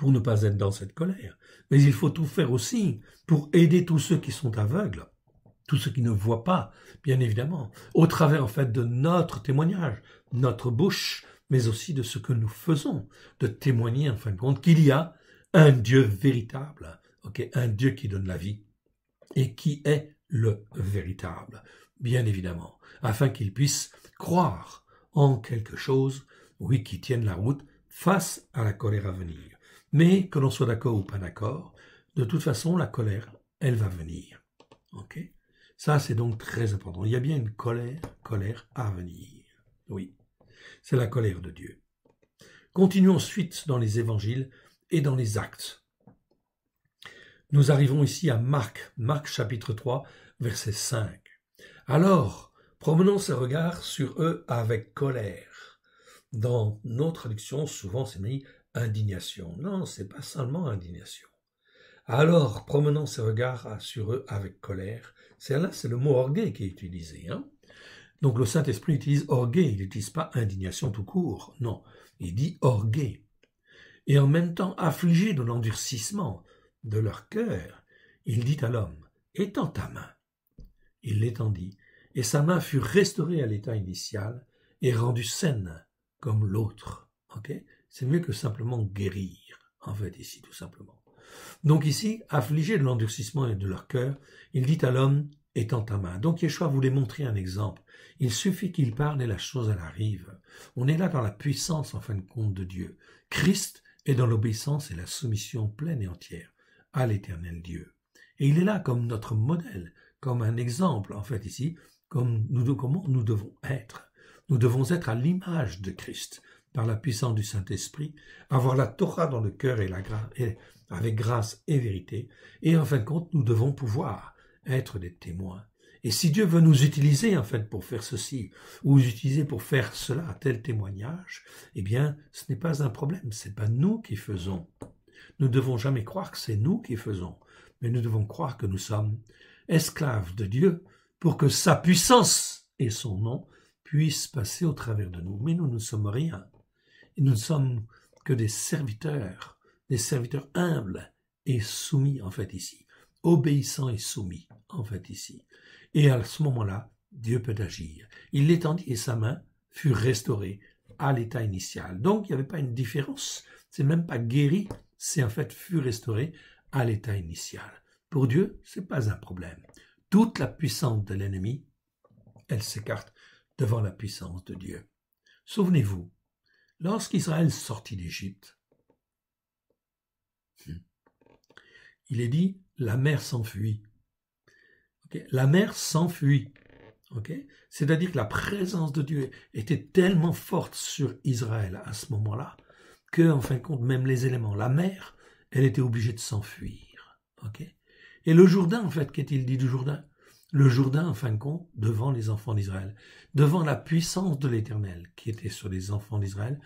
pour ne pas être dans cette colère. Mais il faut tout faire aussi pour aider tous ceux qui sont aveugles, tous ceux qui ne voient pas, bien évidemment, au travers en fait de notre témoignage, notre bouche, mais aussi de ce que nous faisons, de témoigner en fin de compte qu'il y a un Dieu véritable, ok, un Dieu qui donne la vie et qui est le véritable, bien évidemment, afin qu'ils puissent croire en quelque chose, oui, qui tienne la route face à la colère à venir. Mais que l'on soit d'accord ou pas d'accord, de toute façon, la colère, elle va venir. Ok Ça, c'est donc très important. Il y a bien une colère, colère à venir. Oui, c'est la colère de Dieu. Continuons ensuite dans les évangiles et dans les actes. Nous arrivons ici à Marc, Marc chapitre 3, verset 5. Alors, promenons ses regards sur eux avec colère. Dans nos traductions, souvent c'est mis indignation. Non, c'est pas seulement indignation. Alors, promenant ses regards sur eux avec colère, c'est là, c'est le mot orgueil qui est utilisé. Hein Donc le Saint-Esprit utilise orgueil, il n'utilise pas indignation tout court, non, il dit orgueil. Et en même temps, affligé de l'endurcissement de leur cœur, il dit à l'homme, étends ta main. Il l'étendit, et sa main fut restaurée à l'état initial et rendue saine comme l'autre c'est mieux que simplement guérir, en fait, ici, tout simplement. Donc ici, affligé de l'endurcissement et de leur cœur, il dit à l'homme, étant ta main. Donc Yeshua voulait montrer un exemple. Il suffit qu'il parle et la chose, elle arrive. On est là dans la puissance, en fin de compte, de Dieu. Christ est dans l'obéissance et la soumission pleine et entière à l'éternel Dieu. Et il est là comme notre modèle, comme un exemple, en fait, ici, comme nous, comment nous devons être. Nous devons être à l'image de Christ par la puissance du Saint-Esprit, avoir la Torah dans le cœur et la avec grâce et vérité, et en fin de compte, nous devons pouvoir être des témoins. Et si Dieu veut nous utiliser en fait pour faire ceci ou nous utiliser pour faire cela, tel témoignage, eh bien, ce n'est pas un problème. C'est pas nous qui faisons. Nous ne devons jamais croire que c'est nous qui faisons, mais nous devons croire que nous sommes esclaves de Dieu pour que sa puissance et son nom puissent passer au travers de nous. Mais nous ne sommes rien nous ne sommes que des serviteurs, des serviteurs humbles et soumis en fait ici, obéissants et soumis en fait ici. Et à ce moment-là, Dieu peut agir. Il l'étendit et sa main fut restaurée à l'état initial. Donc il n'y avait pas une différence, c'est même pas guéri, c'est en fait fut restauré à l'état initial. Pour Dieu, ce n'est pas un problème. Toute la puissance de l'ennemi, elle s'écarte devant la puissance de Dieu. Souvenez-vous, Lorsqu'Israël sortit d'Égypte, il est dit la mer s'enfuit. la mer s'enfuit. C'est-à-dire que la présence de Dieu était tellement forte sur Israël à ce moment-là que, en fin de compte, même les éléments, la mer, elle était obligée de s'enfuir. et le Jourdain, en fait, qu'est-il dit du Jourdain le Jourdain en fin de compte devant les enfants d'Israël, devant la puissance de l'Éternel qui était sur les enfants d'Israël,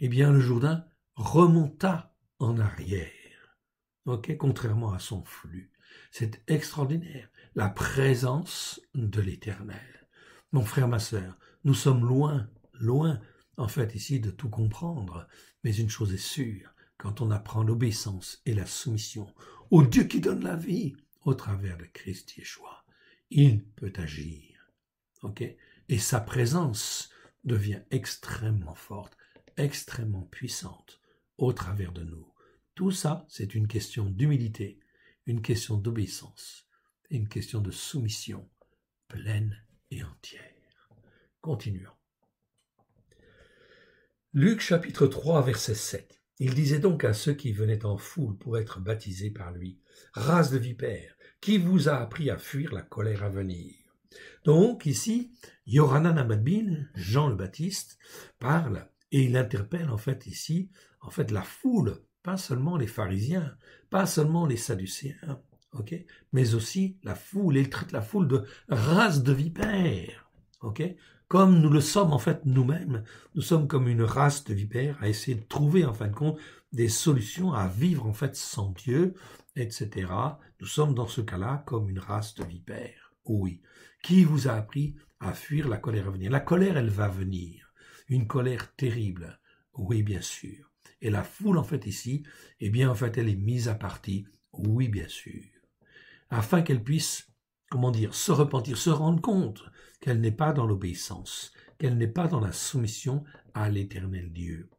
eh bien le Jourdain remonta en arrière, ok, contrairement à son flux. C'est extraordinaire, la présence de l'Éternel. Mon frère, ma sœur, nous sommes loin, loin, en fait, ici de tout comprendre, mais une chose est sûre, quand on apprend l'obéissance et la soumission au Dieu qui donne la vie au travers de Christ Yeshua, il peut agir. Et sa présence devient extrêmement forte, extrêmement puissante au travers de nous. Tout ça, c'est une question d'humilité, une question d'obéissance, une question de soumission pleine et entière. Continuons. Luc chapitre 3 verset 7. Il disait donc à ceux qui venaient en foule pour être baptisés par lui, race de vipères, qui vous a appris à fuir la colère à venir. Donc ici, Yohanan Amadbin, Jean le Baptiste, parle et il interpelle en fait ici, en fait la foule, pas seulement les pharisiens, pas seulement les sadducéens, ok, mais aussi la foule. il traite la foule de race de vipères, ok, comme nous le sommes en fait nous-mêmes. Nous sommes comme une race de vipères à essayer de trouver en fin de compte des solutions à vivre en fait sans Dieu, etc. Nous sommes dans ce cas-là comme une race de vipères. oui. Qui vous a appris à fuir la colère à venir La colère, elle va venir. Une colère terrible. Oui, bien sûr. Et la foule, en fait, ici, eh bien, en fait, elle est mise à partie. Oui, bien sûr. Afin qu'elle puisse, comment dire, se repentir, se rendre compte qu'elle n'est pas dans l'obéissance, qu'elle n'est pas dans la soumission à l'éternel Dieu.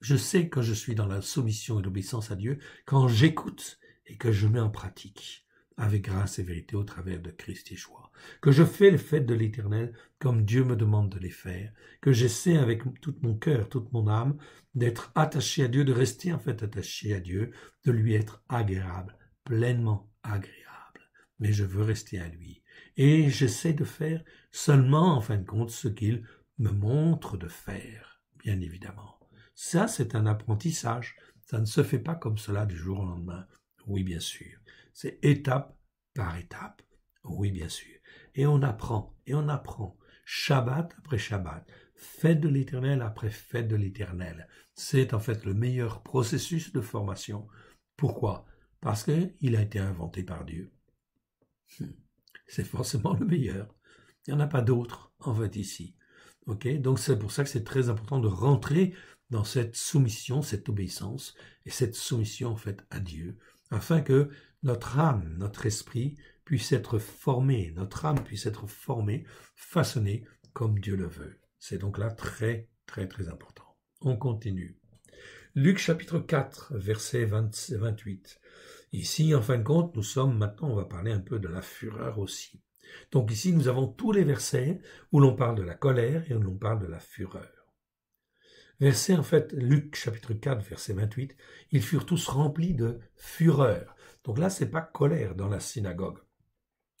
Je sais que je suis dans la soumission et l'obéissance à Dieu quand j'écoute et que je mets en pratique avec grâce et vérité au travers de Christ et joie. Que je fais les fêtes de l'Éternel comme Dieu me demande de les faire. Que j'essaie avec tout mon cœur, toute mon âme, d'être attaché à Dieu, de rester en fait attaché à Dieu, de lui être agréable, pleinement agréable. Mais je veux rester à lui. Et j'essaie de faire seulement, en fin de compte, ce qu'il me montre de faire, bien évidemment. Ça, c'est un apprentissage. Ça ne se fait pas comme cela du jour au lendemain. Oui, bien sûr. C'est étape par étape. Oui, bien sûr. Et on apprend, et on apprend. Shabbat après Shabbat. Fête de l'éternel après fête de l'éternel. C'est en fait le meilleur processus de formation. Pourquoi Parce qu'il a été inventé par Dieu. Hmm. C'est forcément le meilleur. Il n'y en a pas d'autre, en fait, ici. Okay Donc c'est pour ça que c'est très important de rentrer dans cette soumission, cette obéissance, et cette soumission, en fait, à Dieu, afin que notre âme, notre esprit puisse être formé, notre âme puisse être formée, façonnée comme Dieu le veut. C'est donc là très, très, très important. On continue. Luc chapitre 4, verset 28. Ici, en fin de compte, nous sommes maintenant, on va parler un peu de la fureur aussi. Donc ici, nous avons tous les versets où l'on parle de la colère et où l'on parle de la fureur verset en fait, Luc chapitre 4, verset 28, ils furent tous remplis de fureur. Donc là, n'est pas colère dans la synagogue.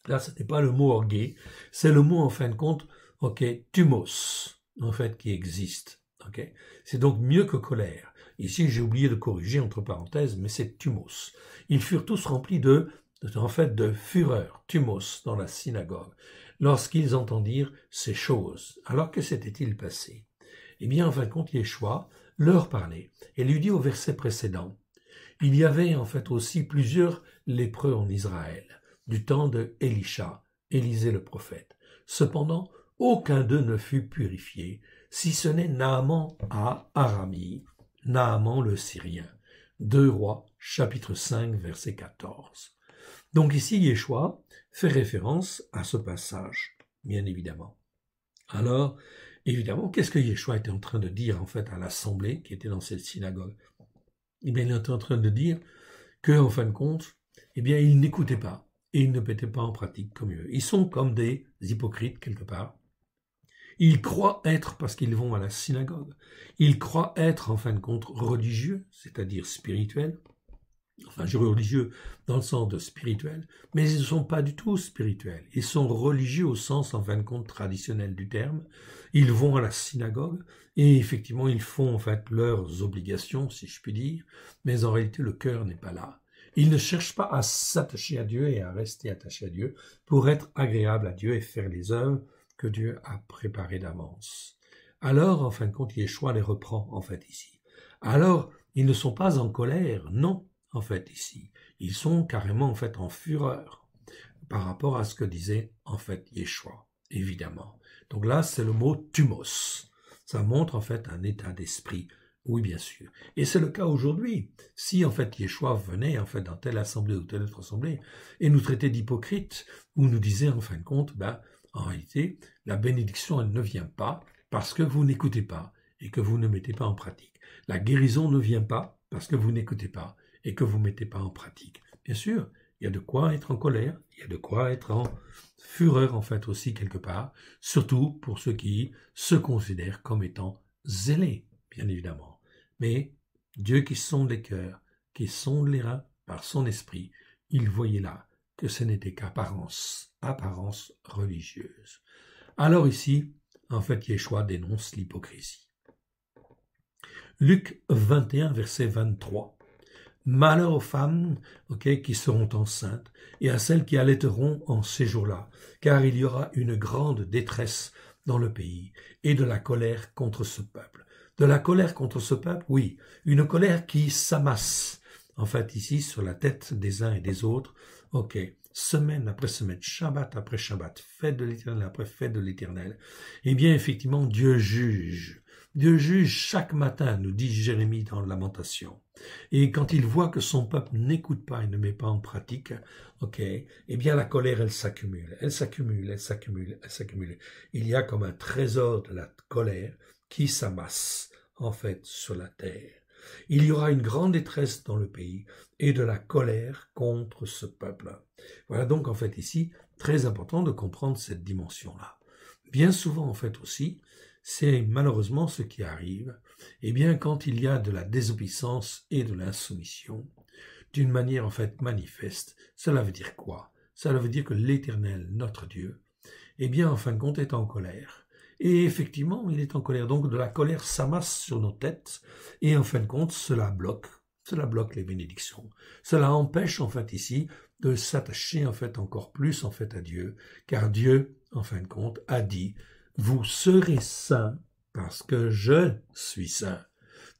Là, ce n'est pas le mot orgueil c'est le mot en fin de compte, ok, tumos, en fait, qui existe. ok C'est donc mieux que colère. Ici, j'ai oublié de corriger entre parenthèses, mais c'est tumos. Ils furent tous remplis de, en fait, de fureur, tumos, dans la synagogue, lorsqu'ils entendirent ces choses. Alors que s'était-il passé eh bien, en fin de compte, Yeshua leur parlait et lui dit au verset précédent, il y avait en fait aussi plusieurs lépreux en Israël, du temps de Élisée le prophète. Cependant, aucun d'eux ne fut purifié, si ce n'est Naaman à Arami, Naaman le Syrien. deux Rois, chapitre 5, verset 14. Donc ici, Yeshua fait référence à ce passage, bien évidemment. Alors, Évidemment, qu'est-ce que Yeshua était en train de dire en fait à l'assemblée qui était dans cette synagogue Eh bien, il était en train de dire que, en fin de compte, eh bien, ils n'écoutaient pas et ils ne pétaient pas en pratique comme eux. Ils sont comme des hypocrites quelque part. Ils croient être parce qu'ils vont à la synagogue. Ils croient être en fin de compte religieux, c'est-à-dire spirituels enfin je religieux dans le sens de spirituel, mais ils ne sont pas du tout spirituels. Ils sont religieux au sens, en fin de compte, traditionnel du terme. Ils vont à la synagogue et effectivement ils font en fait leurs obligations, si je puis dire, mais en réalité le cœur n'est pas là. Ils ne cherchent pas à s'attacher à Dieu et à rester attachés à Dieu pour être agréable à Dieu et faire les œuvres que Dieu a préparées d'avance. Alors, en fin de compte, Yeshua les reprend, en fait, ici. Alors, ils ne sont pas en colère, non, en fait, ici. Ils sont carrément, en fait, en fureur par rapport à ce que disait, en fait, Yeshua, évidemment. Donc là, c'est le mot tumos. Ça montre, en fait, un état d'esprit. Oui, bien sûr. Et c'est le cas aujourd'hui. Si, en fait, Yeshua venait, en fait, dans telle assemblée ou telle autre assemblée, et nous traitait d'hypocrites, ou nous disait, en fin de compte, ben, en réalité, la bénédiction, elle ne vient pas parce que vous n'écoutez pas et que vous ne mettez pas en pratique. La guérison ne vient pas parce que vous n'écoutez pas et que vous ne mettez pas en pratique. Bien sûr, il y a de quoi être en colère, il y a de quoi être en fureur en fait aussi quelque part, surtout pour ceux qui se considèrent comme étant zélés, bien évidemment. Mais Dieu qui sonde les cœurs, qui sonde les reins par son esprit, il voyait là que ce n'était qu'apparence, apparence religieuse. Alors ici, en fait, Yeshua dénonce l'hypocrisie. Luc 21, verset 23. Malheur aux femmes okay, qui seront enceintes et à celles qui allaiteront en ces jours-là, car il y aura une grande détresse dans le pays et de la colère contre ce peuple. De la colère contre ce peuple, oui, une colère qui s'amasse, en fait, ici, sur la tête des uns et des autres. OK, semaine après semaine, Shabbat après Shabbat, fête de l'éternel après fête de l'éternel. Eh bien, effectivement, Dieu juge. Dieu juge chaque matin, nous dit Jérémie dans Lamentation. Et quand il voit que son peuple n'écoute pas et ne met pas en pratique, ok, eh bien la colère, elle s'accumule, elle s'accumule, elle s'accumule, elle s'accumule. Il y a comme un trésor de la colère qui s'amasse, en fait, sur la terre. Il y aura une grande détresse dans le pays et de la colère contre ce peuple. Voilà donc, en fait, ici, très important de comprendre cette dimension-là. Bien souvent, en fait, aussi, c'est malheureusement ce qui arrive, Eh bien quand il y a de la désobéissance et de l'insoumission, d'une manière en fait manifeste, cela veut dire quoi Cela veut dire que l'Éternel, notre Dieu, eh bien en fin de compte est en colère. Et effectivement, il est en colère. Donc de la colère s'amasse sur nos têtes, et en fin de compte, cela bloque cela bloque les bénédictions. Cela empêche en fait ici de s'attacher en fait encore plus en fait à Dieu, car Dieu en fin de compte a dit vous serez saints parce que je suis saint.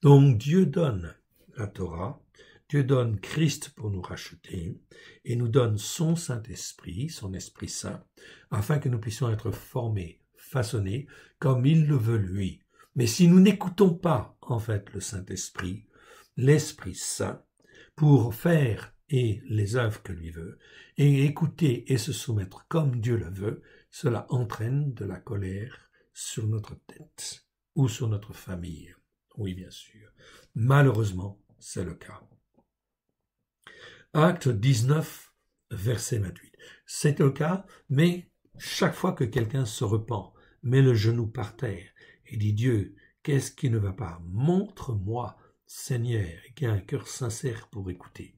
Donc Dieu donne la Torah, Dieu donne Christ pour nous racheter et nous donne son Saint-Esprit, son Esprit Saint, afin que nous puissions être formés, façonnés comme il le veut lui. Mais si nous n'écoutons pas en fait le Saint-Esprit, l'Esprit Saint, pour faire et les œuvres que lui veut, et écouter et se soumettre comme Dieu le veut, cela entraîne de la colère sur notre tête ou sur notre famille. Oui, bien sûr. Malheureusement, c'est le cas. Acte 19, verset 28. C'est le cas, mais chaque fois que quelqu'un se repent, met le genou par terre et dit Dieu, qu'est-ce qui ne va pas Montre-moi, Seigneur, qui a un cœur sincère pour écouter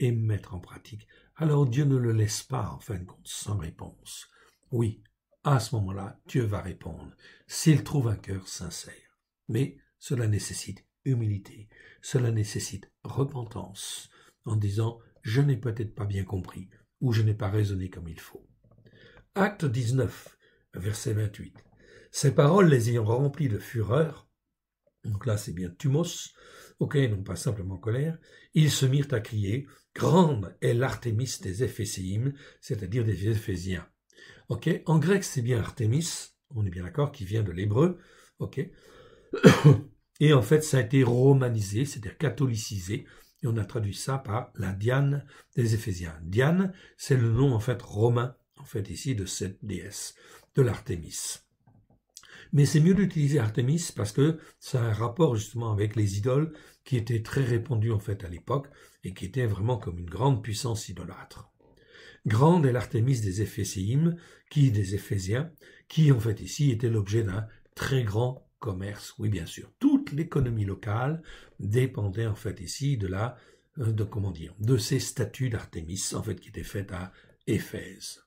et mettre en pratique. Alors Dieu ne le laisse pas, en fin de compte, sans réponse. Oui, à ce moment-là, Dieu va répondre, s'il trouve un cœur sincère. Mais cela nécessite humilité, cela nécessite repentance, en disant je n'ai peut-être pas bien compris, ou je n'ai pas raisonné comme il faut. Acte 19, verset 28. Ces paroles les ayant remplies de fureur, donc là c'est bien tumos, ok, non pas simplement colère, ils se mirent à crier Grande est l'Artémis des Éphésiens, c'est-à-dire des Éphésiens en grec, c'est bien Artémis, on est bien d'accord, qui vient de l'hébreu. et en fait, ça a été romanisé, c'est-à-dire catholicisé. Et on a traduit ça par la Diane des Éphésiens. Diane, c'est le nom en fait romain, en fait ici, de cette déesse, de l'Artémis. Mais c'est mieux d'utiliser Artémis parce que ça a un rapport justement avec les idoles qui étaient très répandues en fait à l'époque et qui étaient vraiment comme une grande puissance idolâtre. Grande est l'Artémis des Éphésiens, qui des Éphésiens, qui en fait ici était l'objet d'un très grand commerce. Oui, bien sûr, toute l'économie locale dépendait en fait ici de la, euh, de comment dire, de ces statues d'Artémis en fait qui étaient faites à Éphèse.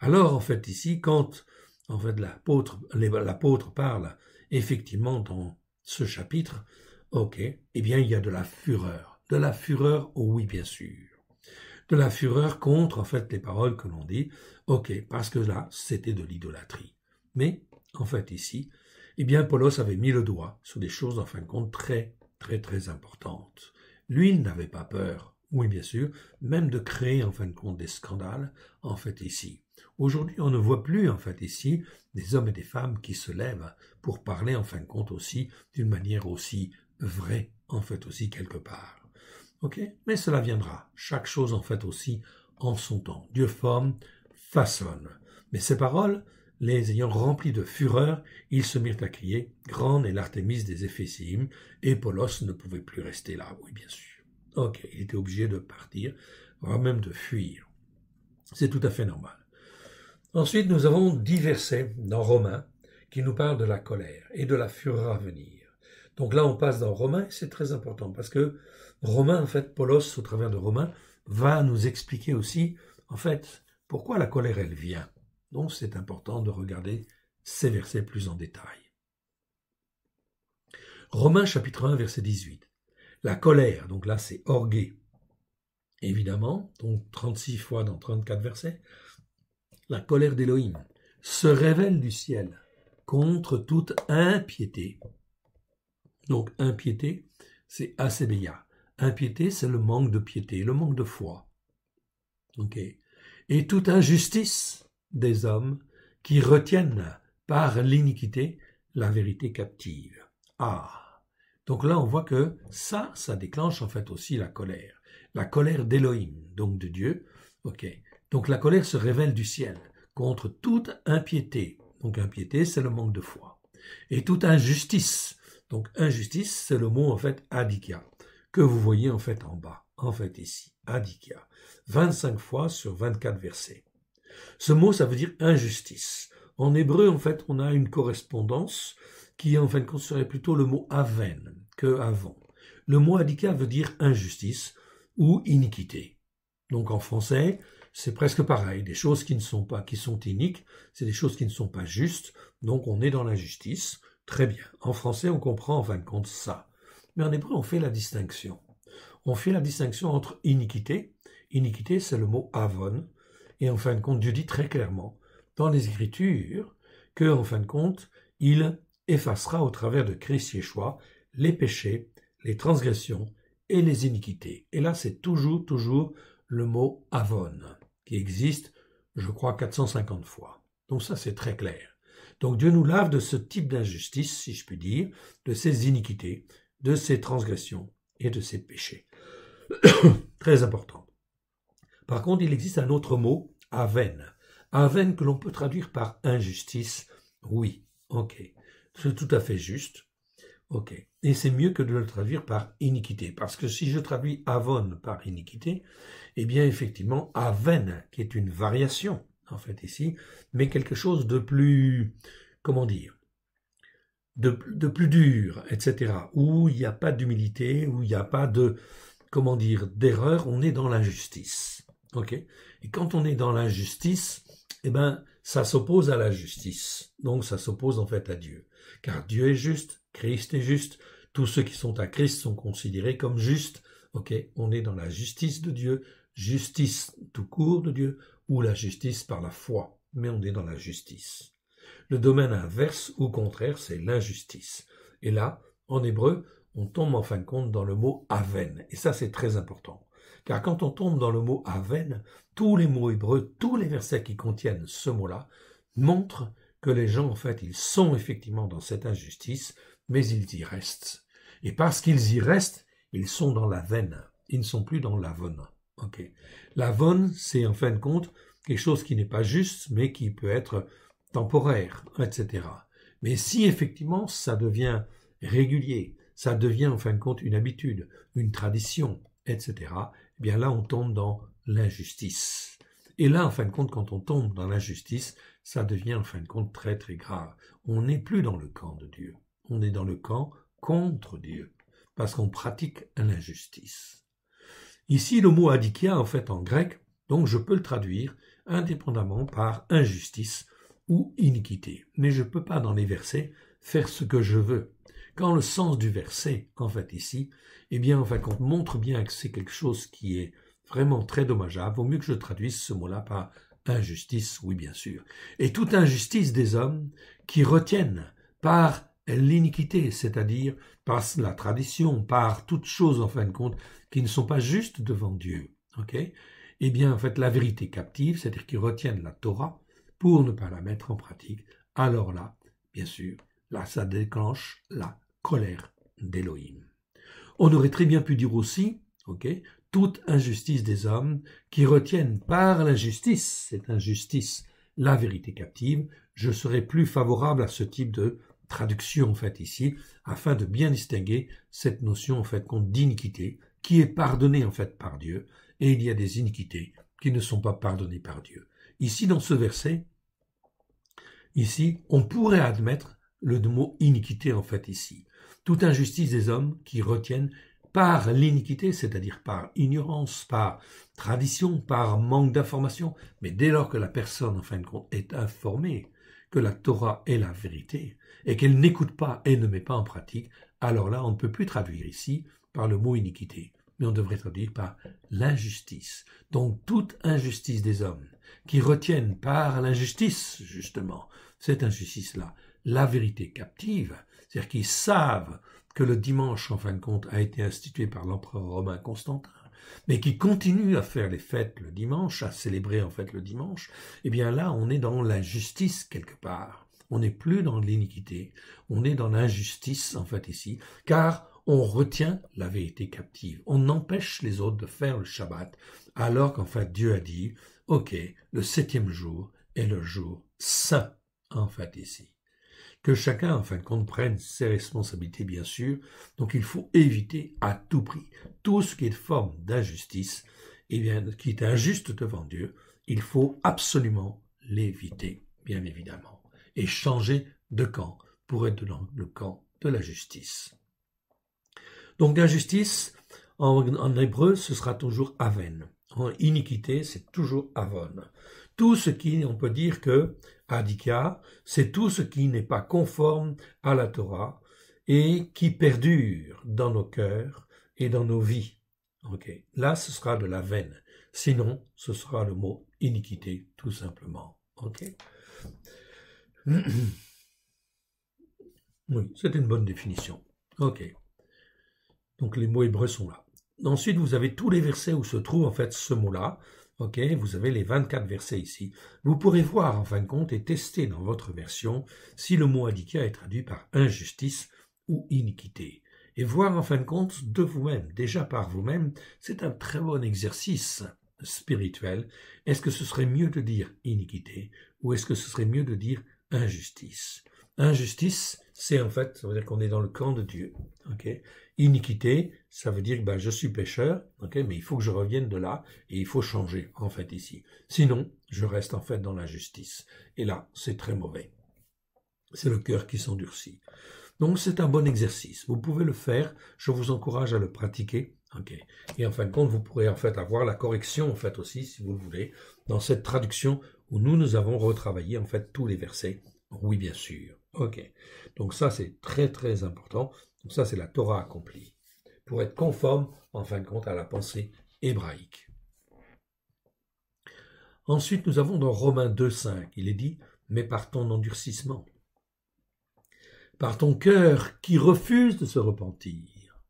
Alors en fait ici, quand en fait l'apôtre, l'apôtre parle effectivement dans ce chapitre, ok, eh bien il y a de la fureur, de la fureur, oh oui bien sûr de la fureur contre en fait les paroles que l'on dit. Ok, parce que là, c'était de l'idolâtrie. Mais en fait ici, eh bien, Paulos avait mis le doigt sur des choses en fin de compte très, très, très importantes. Lui, il n'avait pas peur, oui bien sûr, même de créer en fin de compte des scandales en fait ici. Aujourd'hui, on ne voit plus, en fait, ici, des hommes et des femmes qui se lèvent pour parler, en fin de compte, aussi, d'une manière aussi vraie, en fait, aussi, quelque part. Mais cela viendra. Chaque chose, en fait, aussi en son temps. Dieu forme, façonne. Mais ces paroles, les ayant remplies de fureur, ils se mirent à crier Grande est l'Artémis des Éphésimes. Et Polos ne pouvait plus rester là, oui, bien sûr. Ok, il était obligé de partir, voire même de fuir. C'est tout à fait normal. Ensuite, nous avons dix versets dans Romains qui nous parlent de la colère et de la fureur à venir. Donc là, on passe dans Romains, c'est très important parce que Romain, en fait, Paulos, au travers de Romain, va nous expliquer aussi, en fait, pourquoi la colère, elle vient. Donc, c'est important de regarder ces versets plus en détail. Romain, chapitre 1, verset 18. La colère, donc là, c'est orgué, évidemment, donc 36 fois dans 34 versets. La colère d'Élohim se révèle du ciel contre toute impiété. Donc, impiété, c'est asébéia, Impiété, c'est le manque de piété, le manque de foi. Ok, Et toute injustice des hommes qui retiennent par l'iniquité la vérité captive. Ah Donc là, on voit que ça, ça déclenche en fait aussi la colère. La colère d'Élohim, donc de Dieu. Ok. Donc la colère se révèle du ciel contre toute impiété. Donc impiété, c'est le manque de foi. Et toute injustice. Donc injustice, c'est le mot en fait adikia que vous voyez en fait en bas, en fait ici, vingt 25 fois sur 24 versets. Ce mot, ça veut dire injustice. En hébreu, en fait, on a une correspondance qui, en fin de compte, serait plutôt le mot aven que avant. Le mot adika veut dire injustice ou iniquité. Donc en français, c'est presque pareil. Des choses qui ne sont pas, qui sont iniques, c'est des choses qui ne sont pas justes. Donc on est dans l'injustice. Très bien. En français, on comprend en fin de compte ça. Mais en hébreu, on fait la distinction. On fait la distinction entre iniquité. Iniquité, c'est le mot avon. Et en fin de compte, Dieu dit très clairement dans les Écritures que, en fin de compte, il effacera au travers de Christ Yeshua les péchés, les transgressions et les iniquités. Et là, c'est toujours, toujours le mot avon qui existe, je crois, 450 fois. Donc ça, c'est très clair. Donc Dieu nous lave de ce type d'injustice, si je puis dire, de ces iniquités de ses transgressions et de ses péchés. Très important. Par contre, il existe un autre mot, aven. Aven que l'on peut traduire par injustice. Oui, ok. C'est tout à fait juste. Ok. Et c'est mieux que de le traduire par iniquité. Parce que si je traduis avon par iniquité, eh bien effectivement, aven, qui est une variation, en fait, ici, mais quelque chose de plus, comment dire, de, plus dur, etc. Où il n'y a pas d'humilité, où il n'y a pas de, comment dire, d'erreur, on est dans l'injustice. ok Et quand on est dans l'injustice, eh ben, ça s'oppose à la justice. Donc, ça s'oppose en fait à Dieu. Car Dieu est juste, Christ est juste, tous ceux qui sont à Christ sont considérés comme justes. Ok On est dans la justice de Dieu, justice tout court de Dieu, ou la justice par la foi. Mais on est dans la justice. Le domaine inverse ou contraire, c'est l'injustice. Et là, en hébreu, on tombe en fin de compte dans le mot aven. Et ça, c'est très important. Car quand on tombe dans le mot aven, tous les mots hébreux, tous les versets qui contiennent ce mot-là, montrent que les gens, en fait, ils sont effectivement dans cette injustice, mais ils y restent. Et parce qu'ils y restent, ils sont dans la veine. Ils ne sont plus dans l'avon. Ok. L'avon, c'est en fin de compte quelque chose qui n'est pas juste, mais qui peut être temporaire, etc. Mais si effectivement ça devient régulier, ça devient en fin de compte une habitude, une tradition, etc., eh bien là on tombe dans l'injustice. Et là, en fin de compte, quand on tombe dans l'injustice, ça devient en fin de compte très très grave. On n'est plus dans le camp de Dieu, on est dans le camp contre Dieu, parce qu'on pratique l'injustice. Ici, le mot adikia, en fait, en grec, donc je peux le traduire indépendamment par injustice ou iniquité. Mais je ne peux pas, dans les versets, faire ce que je veux. Quand le sens du verset, en fait, ici, eh bien, en fin de compte, montre bien que c'est quelque chose qui est vraiment très dommageable, vaut mieux que je traduise ce mot-là par injustice, oui, bien sûr. Et toute injustice des hommes qui retiennent par l'iniquité, c'est-à-dire par la tradition, par toutes choses, en fin de compte, qui ne sont pas justes devant Dieu. ok eh bien, en fait, la vérité captive, c'est-à-dire qui retiennent la Torah, pour ne pas la mettre en pratique, alors là, bien sûr, là, ça déclenche la colère d'Élohim. On aurait très bien pu dire aussi, ok, toute injustice des hommes qui retiennent par l'injustice, cette injustice, la vérité captive, je serais plus favorable à ce type de traduction en fait ici, afin de bien distinguer cette notion en fait d'iniquité qui est pardonnée en fait par Dieu, et il y a des iniquités qui ne sont pas pardonnées par Dieu. Ici dans ce verset, Ici, on pourrait admettre le mot iniquité en fait ici. Toute injustice des hommes qui retiennent par l'iniquité, c'est-à-dire par ignorance, par tradition, par manque d'information, mais dès lors que la personne en fin de compte est informée que la Torah est la vérité et qu'elle n'écoute pas et ne met pas en pratique, alors là on ne peut plus traduire ici par le mot iniquité, mais on devrait traduire par l'injustice. Donc toute injustice des hommes qui retiennent par l'injustice, justement, cette injustice-là. La vérité captive, c'est-à-dire qu'ils savent que le dimanche, en fin de compte, a été institué par l'empereur romain Constantin, mais qui continuent à faire les fêtes le dimanche, à célébrer en fait le dimanche, eh bien là, on est dans l'injustice quelque part. On n'est plus dans l'iniquité, on est dans l'injustice en fait ici, car on retient la vérité captive. On empêche les autres de faire le Shabbat, alors qu'en fait Dieu a dit, OK, le septième jour est le jour saint en fait ici. Que chacun, en fin de compte, prenne ses responsabilités, bien sûr. Donc il faut éviter à tout prix tout ce qui est forme d'injustice, et eh bien, qui est injuste devant Dieu. Il faut absolument l'éviter, bien évidemment, et changer de camp pour être dans le camp de la justice. Donc injustice, en, en hébreu, ce sera toujours aven. En iniquité, c'est toujours avon tout ce qui, on peut dire que Adika, c'est tout ce qui n'est pas conforme à la Torah et qui perdure dans nos cœurs et dans nos vies. Là, ce sera de la veine. Sinon, ce sera le mot iniquité, tout simplement. Ok. Oui, c'est une bonne définition. Ok. Donc les mots hébreux sont là. Ensuite, vous avez tous les versets où se trouve en fait ce mot-là vous avez les 24 versets ici. Vous pourrez voir en fin de compte et tester dans votre version si le mot adikia est traduit par injustice ou iniquité. Et voir en fin de compte de vous-même, déjà par vous-même, c'est un très bon exercice spirituel. Est-ce que ce serait mieux de dire iniquité ou est-ce que ce serait mieux de dire injustice Injustice, c'est en fait, ça veut dire qu'on est dans le camp de Dieu. ok Iniquité, ça veut dire que ben, je suis pécheur, mais il faut que je revienne de là et il faut changer en fait ici. Sinon, je reste en fait dans la justice. Et là, c'est très mauvais. C'est le cœur qui s'endurcit. Donc c'est un bon exercice. Vous pouvez le faire. Je vous encourage à le pratiquer. Et en fin de compte, vous pourrez en fait avoir la correction en fait aussi, si vous le voulez, dans cette traduction où nous nous avons retravaillé en fait tous les versets. Oui, bien sûr. Ok. Donc ça c'est très très important. Donc ça, c'est la Torah accomplie, pour être conforme, en fin de compte, à la pensée hébraïque. Ensuite, nous avons dans Romains 5, il est dit, mais par ton endurcissement, par ton cœur qui refuse de se repentir,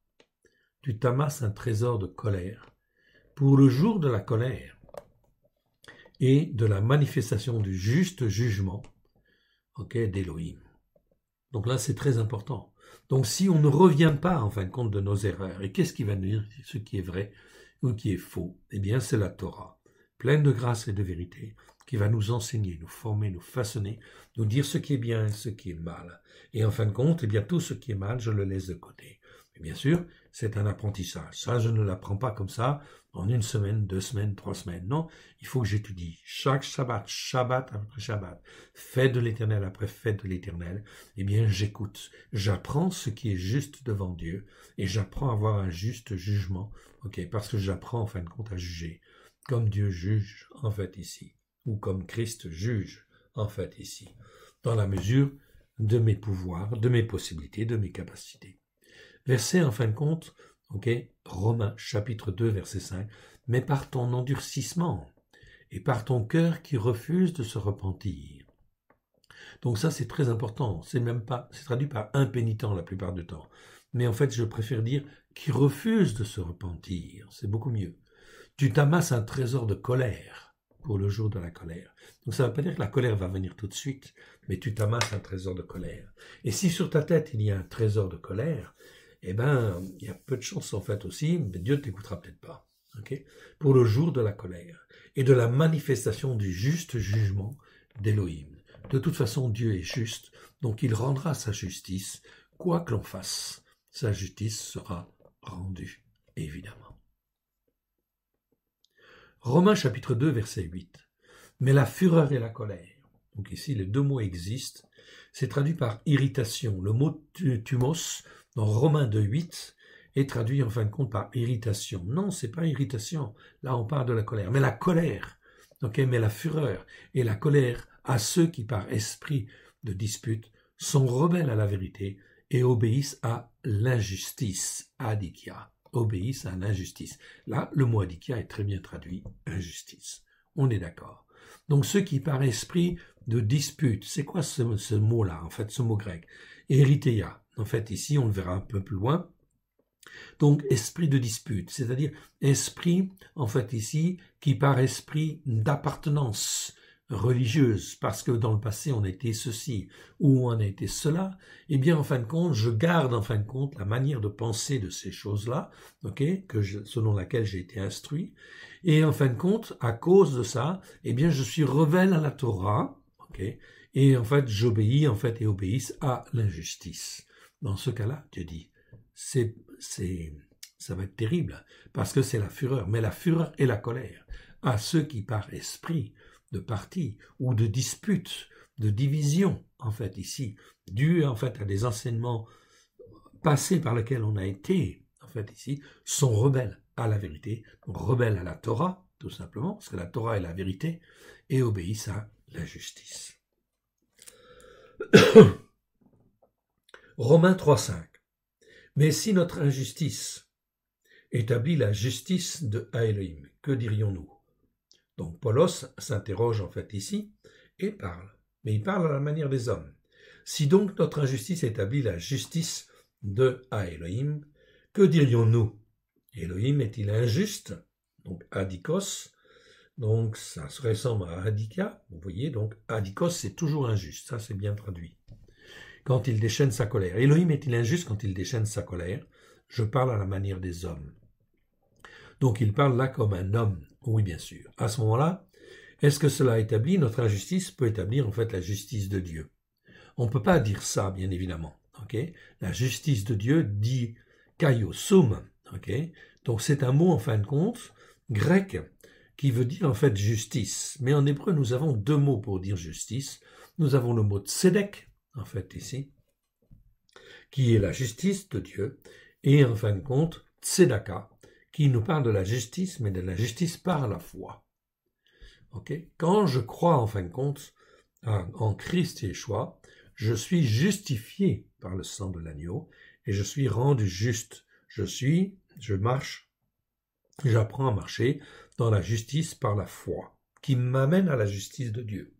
tu t'amasses un trésor de colère pour le jour de la colère et de la manifestation du juste jugement d'Élohim. Donc là, c'est très important. Donc si on ne revient pas en fin de compte de nos erreurs, et qu'est-ce qui va nous dire ce qui est vrai ou qui est faux Eh bien c'est la Torah, pleine de grâce et de vérité, qui va nous enseigner, nous former, nous façonner, nous dire ce qui est bien et ce qui est mal. Et en fin de compte, eh bien tout ce qui est mal, je le laisse de côté. bien sûr, c'est un apprentissage. Ça, je ne l'apprends pas comme ça en une semaine, deux semaines, trois semaines. Non, il faut que j'étudie chaque Shabbat, Shabbat après Shabbat, fête de l'Éternel après fête de l'Éternel. Eh bien, j'écoute, j'apprends ce qui est juste devant Dieu et j'apprends à avoir un juste jugement. Ok, parce que j'apprends en fin de compte à juger, comme Dieu juge en fait ici, ou comme Christ juge en fait ici, dans la mesure de mes pouvoirs, de mes possibilités, de mes capacités. Verset en fin de compte ok Romains chapitre 2 verset 5, mais par ton endurcissement et par ton cœur qui refuse de se repentir. Donc ça c'est très important, c'est même pas, c'est traduit par impénitent la plupart du temps. Mais en fait je préfère dire qui refuse de se repentir, c'est beaucoup mieux. Tu t'amasses un trésor de colère pour le jour de la colère. Donc ça ne veut pas dire que la colère va venir tout de suite, mais tu t'amasses un trésor de colère. Et si sur ta tête il y a un trésor de colère, eh bien, il y a peu de chance en fait aussi, mais Dieu ne t'écoutera peut-être pas. pour le jour de la colère et de la manifestation du juste jugement d'Élohim. De toute façon, Dieu est juste, donc il rendra sa justice, quoi que l'on fasse, sa justice sera rendue, évidemment. Romains chapitre 2, verset 8. Mais la fureur et la colère, donc ici les deux mots existent, c'est traduit par irritation. Le mot tumos romain de 8 est traduit en fin de compte par irritation. Non, c'est pas irritation. Là, on parle de la colère. Mais la colère, ok, mais la fureur et la colère à ceux qui, par esprit de dispute, sont rebelles à la vérité et obéissent à l'injustice. Adikia. Obéissent à l'injustice. Là, le mot adikia est très bien traduit, injustice. On est d'accord. Donc ceux qui par esprit de dispute, c'est quoi ce mot-là, en fait, ce mot grec Héritéa. En fait, ici, on le verra un peu plus loin. Donc, esprit de dispute, c'est-à-dire esprit, en fait, ici, qui par esprit d'appartenance religieuse, parce que dans le passé, on était ceci, ou on a été cela, eh bien, en fin de compte, je garde, en fin de compte, la manière de penser de ces choses-là, que selon laquelle j'ai été instruit, et en fin de compte, à cause de ça, eh bien, je suis rebelle à la Torah, ok, et en fait j'obéis en fait et obéis à l'injustice. Dans ce cas-là, Dieu dit, c'est, ça va être terrible parce que c'est la fureur, mais la fureur et la colère à ceux qui par esprit de parti ou de dispute, de division en fait ici, dû en fait à des enseignements passés par lesquels on a été en fait ici, sont rebelles à la vérité, rebelles à la Torah tout simplement, parce que la Torah est la vérité et obéissent à la justice. Romains 3.5. Mais si notre injustice établit la justice de Elohim, que dirions-nous Donc Paulos s'interroge en fait ici et parle, mais il parle à la manière des hommes. Si donc notre injustice établit la justice de Aélohim, que dirions-nous Elohim est-il injuste, donc adikos, donc ça se ressemble à Adica. Vous voyez, donc Adikos, c'est toujours injuste. Ça, c'est bien traduit. Quand il déchaîne sa colère. Elohim est-il injuste quand il déchaîne sa colère Je parle à la manière des hommes. Donc il parle là comme un homme. Oui, bien sûr. À ce moment-là, est-ce que cela établit notre injustice peut établir en fait la justice de Dieu On ne peut pas dire ça, bien évidemment. la justice de Dieu dit kaiosum. Donc c'est un mot en fin de compte grec qui veut dire en fait justice. Mais en hébreu, nous avons deux mots pour dire justice. Nous avons le mot tzedek, en fait, ici, qui est la justice de Dieu, et en fin de compte, tzedaka, qui nous parle de la justice, mais de la justice par la foi. Quand je crois, en fin de compte, en Christ Yeshua, je suis justifié par le sang de l'agneau, et je suis rendu juste. Je suis, je marche j'apprends à marcher dans la justice par la foi, qui m'amène à la justice de Dieu.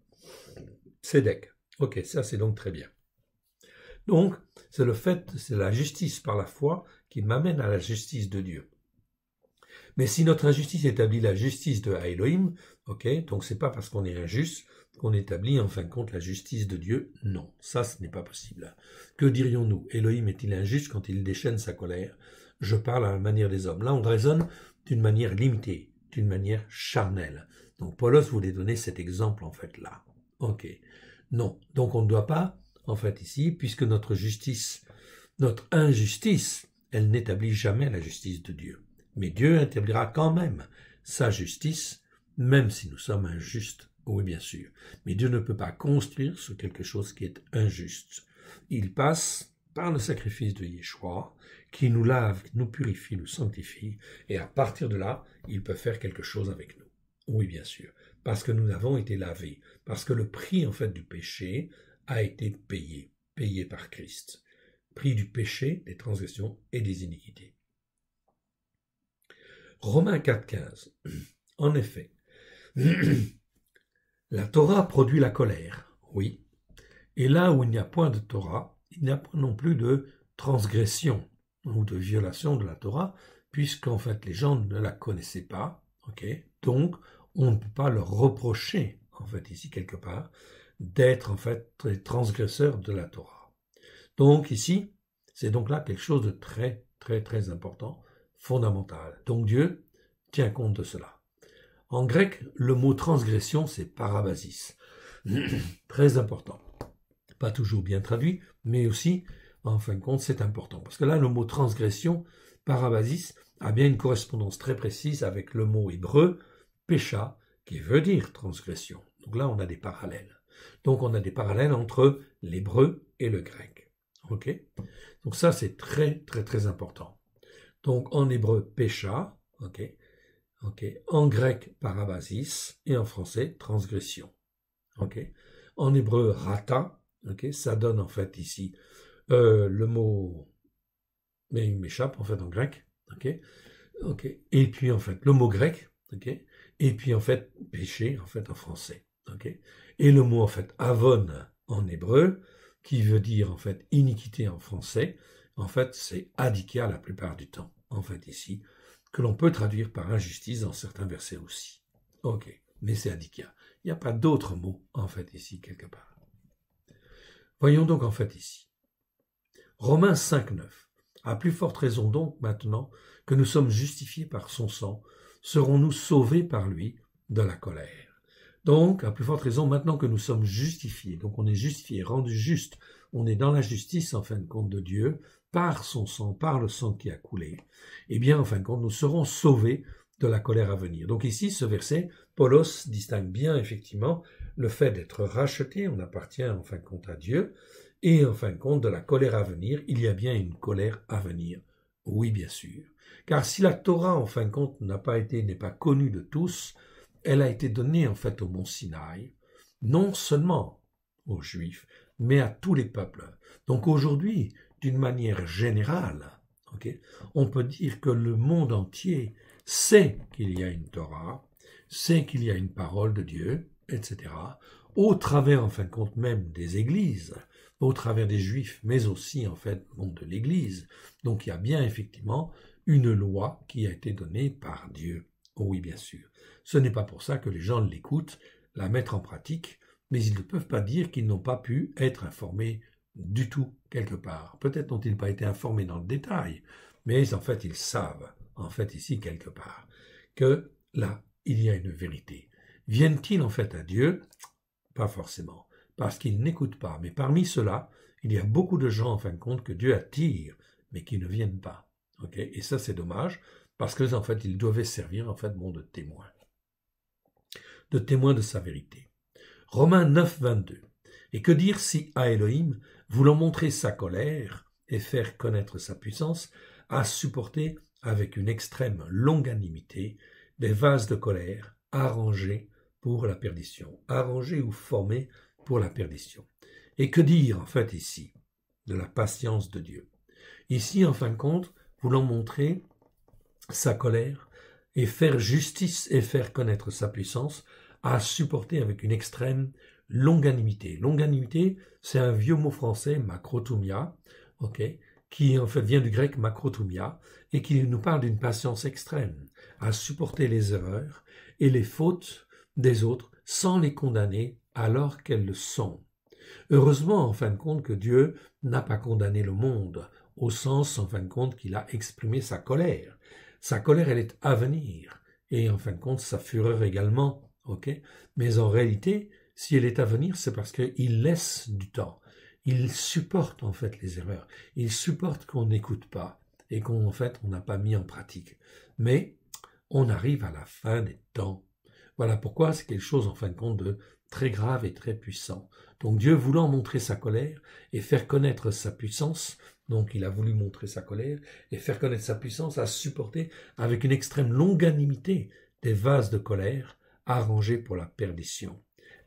Ok, ça c'est donc très bien. Donc, c'est le fait, c'est la justice par la foi qui m'amène à la justice de Dieu. Mais si notre injustice établit la justice de Elohim, ok, donc c'est pas parce qu'on est injuste qu'on établit en fin de compte la justice de Dieu. Non, ça ce n'est pas possible. Que dirions-nous Elohim est-il injuste quand il déchaîne sa colère Je parle à la manière des hommes. Là, on raisonne d'une manière limitée, d'une manière charnelle. Donc Paulos voulait donner cet exemple en fait là. Ok. Non. Donc on ne doit pas, en fait ici, puisque notre justice, notre injustice, elle n'établit jamais la justice de Dieu. Mais Dieu établira quand même sa justice, même si nous sommes injustes. Oui, bien sûr. Mais Dieu ne peut pas construire sur quelque chose qui est injuste. Il passe par le sacrifice de Yeshua, qui nous lave, nous purifie, nous sanctifie, et à partir de là, il peut faire quelque chose avec nous. Oui, bien sûr, parce que nous avons été lavés, parce que le prix en fait du péché a été payé, payé par Christ. Prix du péché, des transgressions et des iniquités. Romains 4.15. En effet, la Torah produit la colère, oui. Et là où il n'y a point de Torah, il n'y a point non plus de transgression ou de violation de la Torah, puisqu'en fait les gens ne la connaissaient pas, Donc on ne peut pas leur reprocher, en fait ici quelque part, d'être en fait transgresseurs de la Torah. Donc ici, c'est donc là quelque chose de très très très important, fondamental. Donc Dieu tient compte de cela. En grec, le mot transgression, c'est parabasis. très important. Pas toujours bien traduit, mais aussi en fin de compte, c'est important. Parce que là, le mot transgression, parabasis, a bien une correspondance très précise avec le mot hébreu, pécha, qui veut dire transgression. Donc là, on a des parallèles. Donc on a des parallèles entre l'hébreu et le grec. OK Donc ça, c'est très, très, très important. Donc en hébreu, pécha, OK OK En grec, parabasis, et en français, transgression. OK En hébreu, rata, OK Ça donne en fait ici le mot, mais il m'échappe en fait en grec. ok. Et puis en fait le mot grec. Et puis en fait péché en fait en français. Ok. Et le mot en fait avon en hébreu, qui veut dire en fait iniquité en français. En fait, c'est adikia la plupart du temps. En fait ici, que l'on peut traduire par injustice dans certains versets aussi. Ok. Mais c'est adikia. Il n'y a pas d'autre mot en fait ici quelque part. Voyons donc en fait ici. Romains 5, 9. À plus forte raison donc maintenant que nous sommes justifiés par son sang, serons-nous sauvés par lui de la colère. Donc, à plus forte raison maintenant que nous sommes justifiés, donc on est justifié, rendu juste, on est dans la justice en fin de compte de Dieu, par son sang, par le sang qui a coulé, eh bien en fin de compte nous serons sauvés de la colère à venir. Donc ici, ce verset, Paulos distingue bien effectivement le fait d'être racheté, on appartient en fin de compte à Dieu, et en fin de compte de la colère à venir, il y a bien une colère à venir. Oui, bien sûr. Car si la Torah, en fin de compte, n'a pas été, n'est pas connue de tous, elle a été donnée en fait au mont Sinaï, non seulement aux Juifs, mais à tous les peuples. Donc aujourd'hui, d'une manière générale, on peut dire que le monde entier sait qu'il y a une Torah, sait qu'il y a une parole de Dieu, etc., au travers, en fin de compte, même des églises au travers des Juifs, mais aussi en fait de l'Église. Donc il y a bien effectivement une loi qui a été donnée par Dieu. Oh oui, bien sûr. Ce n'est pas pour ça que les gens l'écoutent, la mettent en pratique, mais ils ne peuvent pas dire qu'ils n'ont pas pu être informés du tout quelque part. Peut-être n'ont-ils pas été informés dans le détail, mais en fait ils savent, en fait ici quelque part, que là, il y a une vérité. Viennent-ils en fait à Dieu Pas forcément parce qu'ils n'écoutent pas. Mais parmi ceux-là, il y a beaucoup de gens, en fin de compte, que Dieu attire, mais qui ne viennent pas. Et ça, c'est dommage, parce que en fait, ils devaient servir, en fait, bon, de témoins. De témoins de sa vérité. Romains 9, 22. Et que dire si à Elohim, voulant montrer sa colère et faire connaître sa puissance, a supporté avec une extrême longanimité des vases de colère arrangés pour la perdition, arrangés ou formés pour la perdition. Et que dire en fait ici de la patience de Dieu Ici, en fin de compte, voulant montrer sa colère et faire justice et faire connaître sa puissance, à supporter avec une extrême longanimité. Longanimité, c'est un vieux mot français, macrotumia, ok, qui en fait vient du grec macrotumia et qui nous parle d'une patience extrême, à supporter les erreurs et les fautes des autres sans les condamner alors qu'elles le sont. Heureusement, en fin de compte, que Dieu n'a pas condamné le monde, au sens, en fin de compte, qu'il a exprimé sa colère. Sa colère, elle est à venir, et en fin de compte, sa fureur également, ok Mais en réalité, si elle est à venir, c'est parce qu'il laisse du temps. Il supporte, en fait, les erreurs. Il supporte qu'on n'écoute pas, et qu'en en fait, on n'a pas mis en pratique. Mais on arrive à la fin des temps. Voilà pourquoi c'est quelque chose, en fin de compte, de très grave et très puissant. Donc Dieu voulant montrer sa colère et faire connaître sa puissance, donc il a voulu montrer sa colère et faire connaître sa puissance, a supporté avec une extrême longanimité des vases de colère arrangés pour la perdition.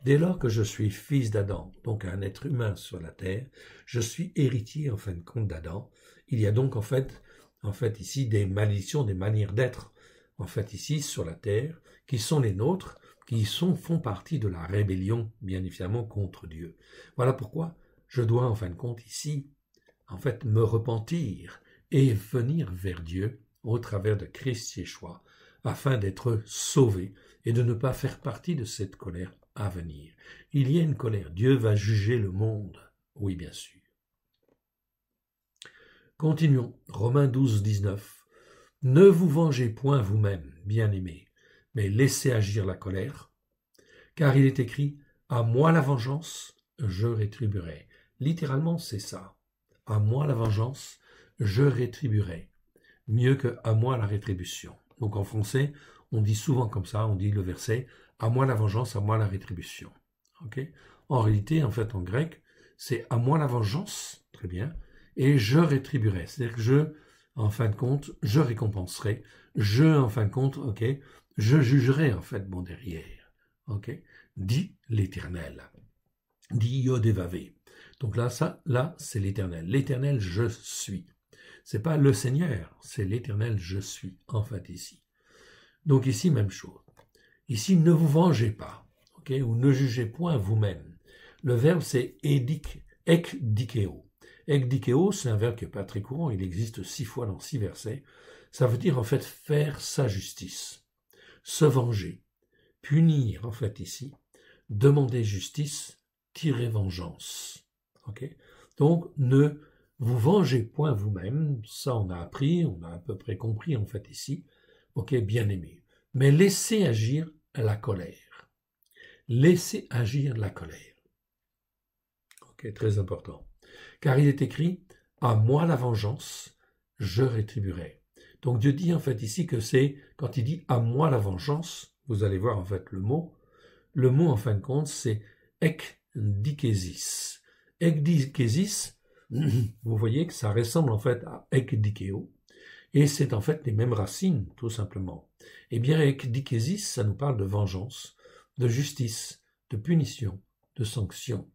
Dès lors que je suis fils d'Adam, donc un être humain sur la terre, je suis héritier en fin de compte d'Adam. Il y a donc en fait, en fait ici des malédictions, des manières d'être, en fait ici sur la terre, qui sont les nôtres qui sont, font partie de la rébellion, bien évidemment, contre Dieu. Voilà pourquoi je dois, en fin de compte, ici, en fait, me repentir et venir vers Dieu au travers de Christ Yeshua, afin d'être sauvé et de ne pas faire partie de cette colère à venir. Il y a une colère. Dieu va juger le monde. Oui, bien sûr. Continuons. Romains 12, 19. Ne vous vengez point vous-même, bien-aimés, mais laissez agir la colère, car il est écrit À moi la vengeance, je rétribuerai. Littéralement, c'est ça. À moi la vengeance, je rétribuerai. Mieux que à moi la rétribution. Donc en français, on dit souvent comme ça, on dit le verset À moi la vengeance, à moi la rétribution. en réalité, en fait, en grec, c'est à moi la vengeance, très bien, et je rétribuerai. C'est-à-dire que je, en fin de compte, je récompenserai. Je, en fin de compte, ok, je jugerai en fait mon derrière. ok Dit l'Éternel. Dit Yodevave. Donc là, ça, là, c'est l'Éternel. L'Éternel, je suis. C'est pas le Seigneur, c'est l'Éternel, je suis, en fait, ici. Donc ici, même chose. Ici, ne vous vengez pas, ok ou ne jugez point vous-même. Le verbe, c'est édic, ekdikeo. Ekdikeo, c'est un verbe qui n'est pas très courant, il existe six fois dans six versets. Ça veut dire, en fait, faire sa justice se venger, punir en fait ici, demander justice, tirer vengeance. Donc ne vous vengez point vous-même, ça on a appris, on a à peu près compris en fait ici, ok, bien aimé, mais laissez agir la colère. Laissez agir la colère. Ok, très important. Car il est écrit, à moi la vengeance, je rétribuerai. Donc Dieu dit en fait ici que c'est, quand il dit à moi la vengeance, vous allez voir en fait le mot, le mot en fin de compte c'est ekdikesis. Ekdikesis, vous voyez que ça ressemble en fait à ekdikeo, et c'est en fait les mêmes racines tout simplement. Eh bien ekdikesis, ça nous parle de vengeance, de justice, de punition, de sanction.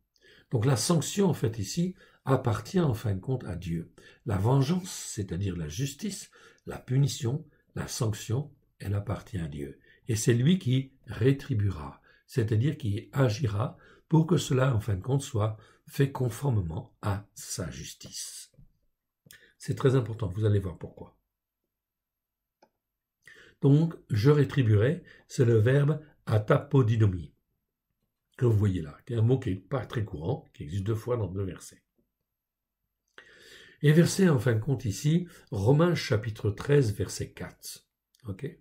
Donc la sanction en fait ici appartient en fin de compte à Dieu. La vengeance, c'est-à-dire la justice, la punition, la sanction, elle appartient à Dieu. Et c'est lui qui rétribuera, c'est-à-dire qui agira pour que cela, en fin de compte, soit fait conformément à sa justice. C'est très important, vous allez voir pourquoi. Donc, je rétribuerai, c'est le verbe atapodinomie, que vous voyez là, qui est un mot qui n'est pas très courant, qui existe deux fois dans deux versets. Et verset en fin de compte ici, Romains chapitre 13, verset 4. Okay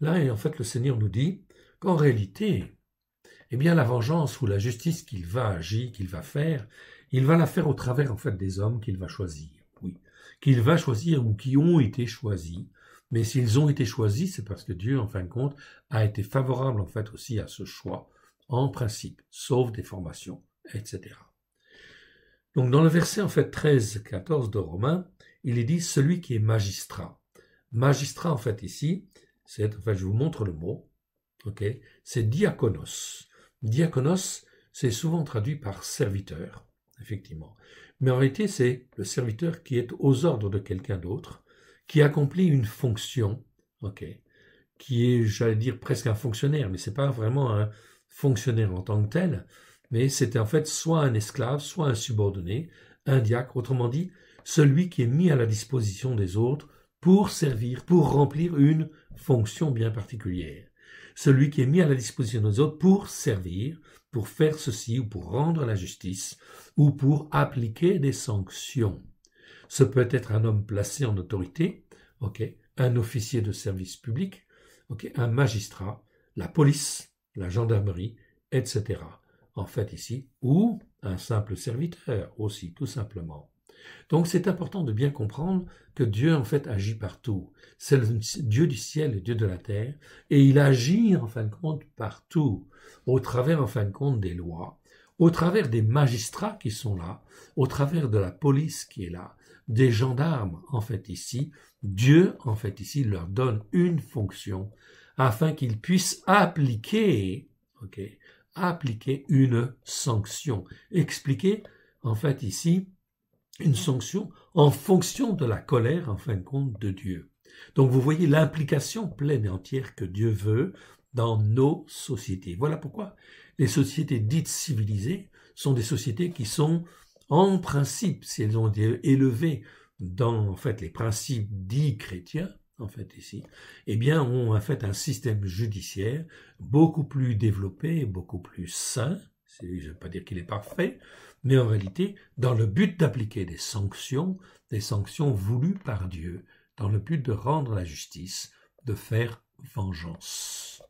Là, en fait, le Seigneur nous dit qu'en réalité, eh bien, la vengeance ou la justice qu'il va agir, qu'il va faire, il va la faire au travers, en fait, des hommes qu'il va choisir, oui, qu'il va choisir ou qui ont été choisis. Mais s'ils ont été choisis, c'est parce que Dieu, en fin de compte, a été favorable, en fait, aussi à ce choix, en principe, sauf des formations, etc. Donc dans le verset en fait 13-14 de Romains, il est dit celui qui est magistrat. Magistrat en fait ici, c'est en je vous montre le mot, ok, c'est diaconos. Diaconos, c'est souvent traduit par serviteur, effectivement. Mais en réalité, c'est le serviteur qui est aux ordres de quelqu'un d'autre, qui accomplit une fonction, ok, qui est, j'allais dire, presque un fonctionnaire, mais ce n'est pas vraiment un fonctionnaire en tant que tel, mais c'était en fait soit un esclave, soit un subordonné, un diacre, autrement dit, celui qui est mis à la disposition des autres pour servir, pour remplir une fonction bien particulière. Celui qui est mis à la disposition des autres pour servir, pour faire ceci, ou pour rendre la justice, ou pour appliquer des sanctions. Ce peut être un homme placé en autorité, un officier de service public, un magistrat, la police, la gendarmerie, etc en fait ici, ou un simple serviteur aussi, tout simplement. Donc c'est important de bien comprendre que Dieu en fait agit partout. C'est le Dieu du ciel et Dieu de la terre, et il agit en fin de compte partout, au travers en fin de compte des lois, au travers des magistrats qui sont là, au travers de la police qui est là, des gendarmes en fait ici. Dieu en fait ici leur donne une fonction afin qu'ils puissent appliquer okay, appliquer une sanction. Expliquer, en fait, ici, une sanction en fonction de la colère, en fin de compte, de Dieu. Donc vous voyez l'implication pleine et entière que Dieu veut dans nos sociétés. Voilà pourquoi les sociétés dites civilisées sont des sociétés qui sont, en principe, si elles ont été élevées dans en fait, les principes dits chrétiens, en fait ici, eh bien ont en fait un système judiciaire beaucoup plus développé, beaucoup plus sain, je ne veux pas dire qu'il est parfait, mais en réalité, dans le but d'appliquer des sanctions, des sanctions voulues par Dieu, dans le but de rendre la justice, de faire vengeance.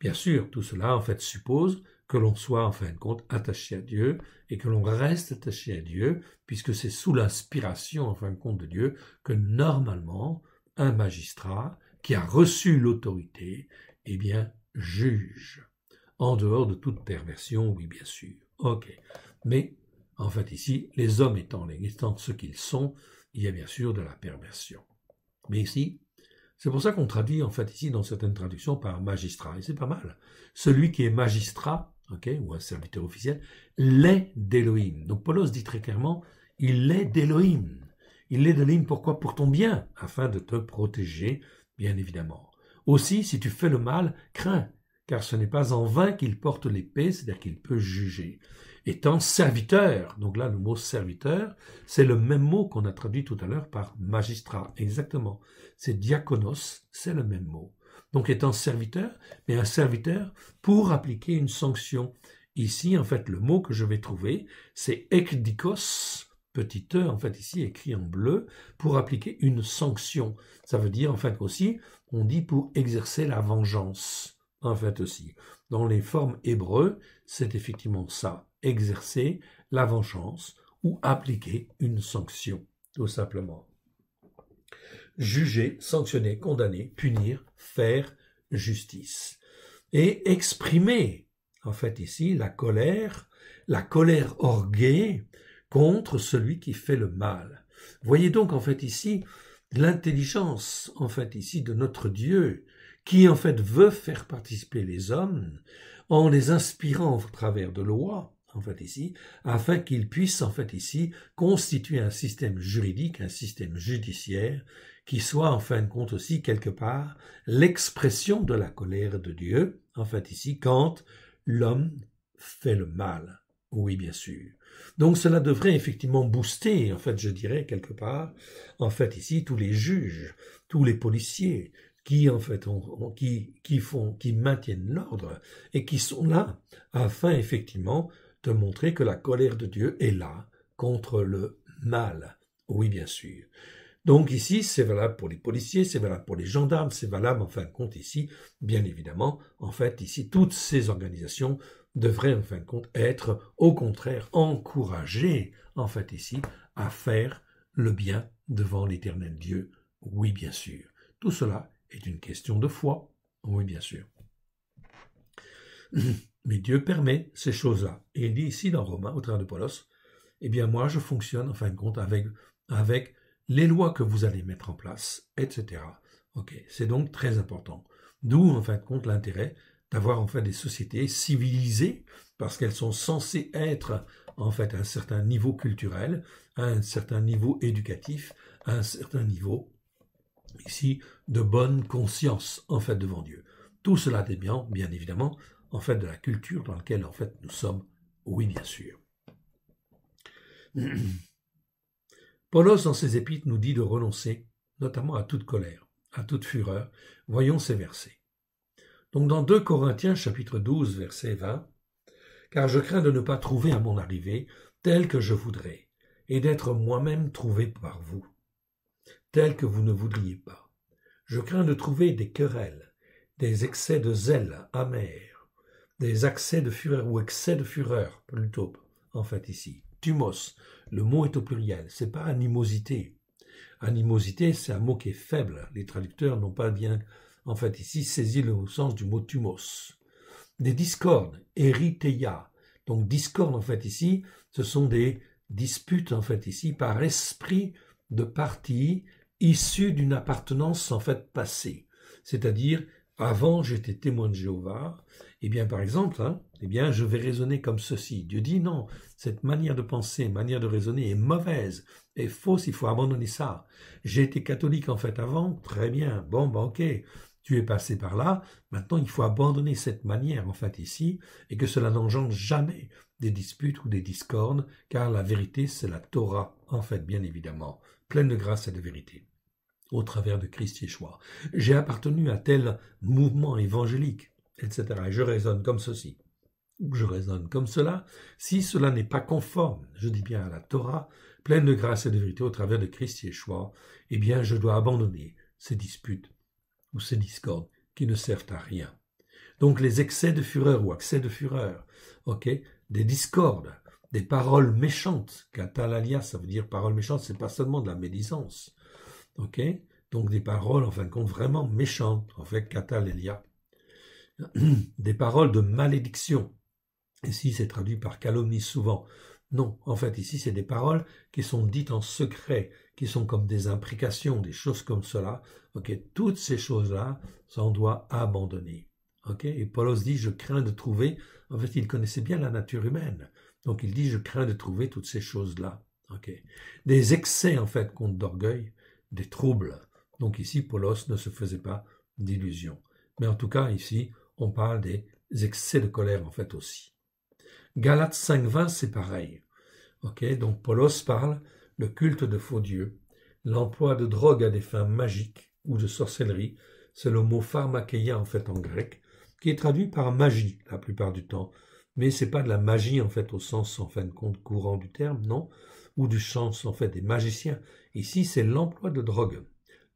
Bien sûr, tout cela en fait suppose que l'on soit en fin de compte attaché à Dieu et que l'on reste attaché à Dieu, puisque c'est sous l'inspiration en fin de compte de Dieu que normalement un magistrat qui a reçu l'autorité, eh bien, juge. En dehors de toute perversion, oui, bien sûr. Ok. Mais, en fait, ici, les hommes étant, les étant ce qu'ils sont, il y a bien sûr de la perversion. Mais ici, c'est pour ça qu'on traduit, en fait, ici, dans certaines traductions, par magistrat. Et c'est pas mal. Celui qui est magistrat, ou un serviteur officiel, l'est d'Élohim. Donc, Paulos dit très clairement, il l'est d'Élohim. Il les ligne, pourquoi Pour ton bien, afin de te protéger, bien évidemment. Aussi, si tu fais le mal, crains, car ce n'est pas en vain qu'il porte l'épée, c'est-à-dire qu'il peut juger. Étant serviteur, donc là le mot serviteur, c'est le même mot qu'on a traduit tout à l'heure par magistrat, exactement. C'est diaconos, c'est le même mot. Donc étant serviteur, mais un serviteur pour appliquer une sanction. Ici, en fait, le mot que je vais trouver, c'est ekdikos, petit e, en fait, ici écrit en bleu, pour appliquer une sanction. Ça veut dire, en fait, aussi, on dit pour exercer la vengeance, en fait, aussi. Dans les formes hébreux, c'est effectivement ça, exercer la vengeance ou appliquer une sanction, tout simplement. Juger, sanctionner, condamner, punir, faire justice. Et exprimer, en fait, ici, la colère, la colère orguée, contre celui qui fait le mal. Voyez donc en fait ici l'intelligence en fait ici de notre Dieu qui en fait veut faire participer les hommes en les inspirant au travers de lois en fait ici afin qu'ils puissent en fait ici constituer un système juridique, un système judiciaire qui soit en fin de compte aussi quelque part l'expression de la colère de Dieu en fait ici quand l'homme fait le mal. Oui, bien sûr. Donc cela devrait effectivement booster, en fait, je dirais quelque part, en fait ici tous les juges, tous les policiers qui en fait ont, qui, qui font, qui maintiennent l'ordre et qui sont là afin effectivement de montrer que la colère de Dieu est là contre le mal. Oui, bien sûr. Donc ici, c'est valable pour les policiers, c'est valable pour les gendarmes, c'est valable en fin de compte ici, bien évidemment, en fait ici, toutes ces organisations devrait en fin de compte être au contraire encouragé en fait ici à faire le bien devant l'éternel Dieu. Oui, bien sûr. Tout cela est une question de foi. Oui, bien sûr. Mais Dieu permet ces choses-là. Et il dit ici dans Romains, au travers de Polos, eh bien moi je fonctionne en fin de compte avec, avec les lois que vous allez mettre en place, etc. Ok, c'est donc très important. D'où en fin de compte l'intérêt avoir en fait des sociétés civilisées parce qu'elles sont censées être en fait à un certain niveau culturel, à un certain niveau éducatif, à un certain niveau ici de bonne conscience en fait devant Dieu. Tout cela dépend bien évidemment en fait de la culture dans laquelle en fait nous sommes. Oui, bien sûr. Paulos dans ses épîtres nous dit de renoncer notamment à toute colère, à toute fureur. Voyons ces versets. Donc dans 2 Corinthiens chapitre 12 verset 20, car je crains de ne pas trouver à mon arrivée tel que je voudrais, et d'être moi-même trouvé par vous, tel que vous ne voudriez pas. Je crains de trouver des querelles, des excès de zèle amer, des accès de fureur ou excès de fureur plutôt, en fait ici. Tumos, le mot est au pluriel, c'est pas animosité. Animosité, c'est un mot qui est faible. Les traducteurs n'ont pas bien en fait ici saisi le sens du mot thumos ». Des discordes, eriteia. Donc discorde en fait ici, ce sont des disputes en fait ici par esprit de parti issu d'une appartenance en fait passée. C'est-à-dire avant j'étais témoin de Jéhovah, eh bien par exemple, hein, eh bien je vais raisonner comme ceci. Dieu dit non, cette manière de penser, manière de raisonner est mauvaise, est fausse, il faut abandonner ça. J'ai été catholique en fait avant, très bien, bon banquet. ok, tu es passé par là, maintenant il faut abandonner cette manière en fait ici, et que cela n'engendre jamais des disputes ou des discordes, car la vérité c'est la Torah, en fait bien évidemment, pleine de grâce et de vérité, au travers de Christ Yeshua. J'ai appartenu à tel mouvement évangélique, etc. Et je raisonne comme ceci, ou je raisonne comme cela, si cela n'est pas conforme, je dis bien à la Torah, pleine de grâce et de vérité au travers de Christ Yeshua, eh bien je dois abandonner ces disputes ou ces discordes qui ne servent à rien. Donc les excès de fureur ou accès de fureur, ok, des discordes, des paroles méchantes. Katalalia, ça veut dire paroles méchantes, c'est pas seulement de la médisance, ok. Donc des paroles, enfin vraiment méchantes, en fait, katalalia. Des paroles de malédiction. Ici, c'est traduit par calomnie souvent. Non, en fait, ici, c'est des paroles qui sont dites en secret, qui sont comme des imprécations, des choses comme cela. toutes ces choses-là, ça doit abandonner. et Paulos dit, je crains de trouver. En fait, il connaissait bien la nature humaine, donc il dit, je crains de trouver toutes ces choses-là. des excès en fait contre d'orgueil, des troubles. Donc ici, Paulos ne se faisait pas d'illusions. Mais en tout cas, ici, on parle des excès de colère en fait aussi. Galates 5.20, c'est pareil. Ok, donc Polos parle le culte de faux dieux, l'emploi de drogue à des fins magiques ou de sorcellerie, c'est le mot pharmakeia en fait en grec, qui est traduit par magie la plupart du temps, mais c'est pas de la magie en fait au sens en fin de compte courant du terme, non, ou du sens en fait des magiciens. Ici c'est l'emploi de drogue,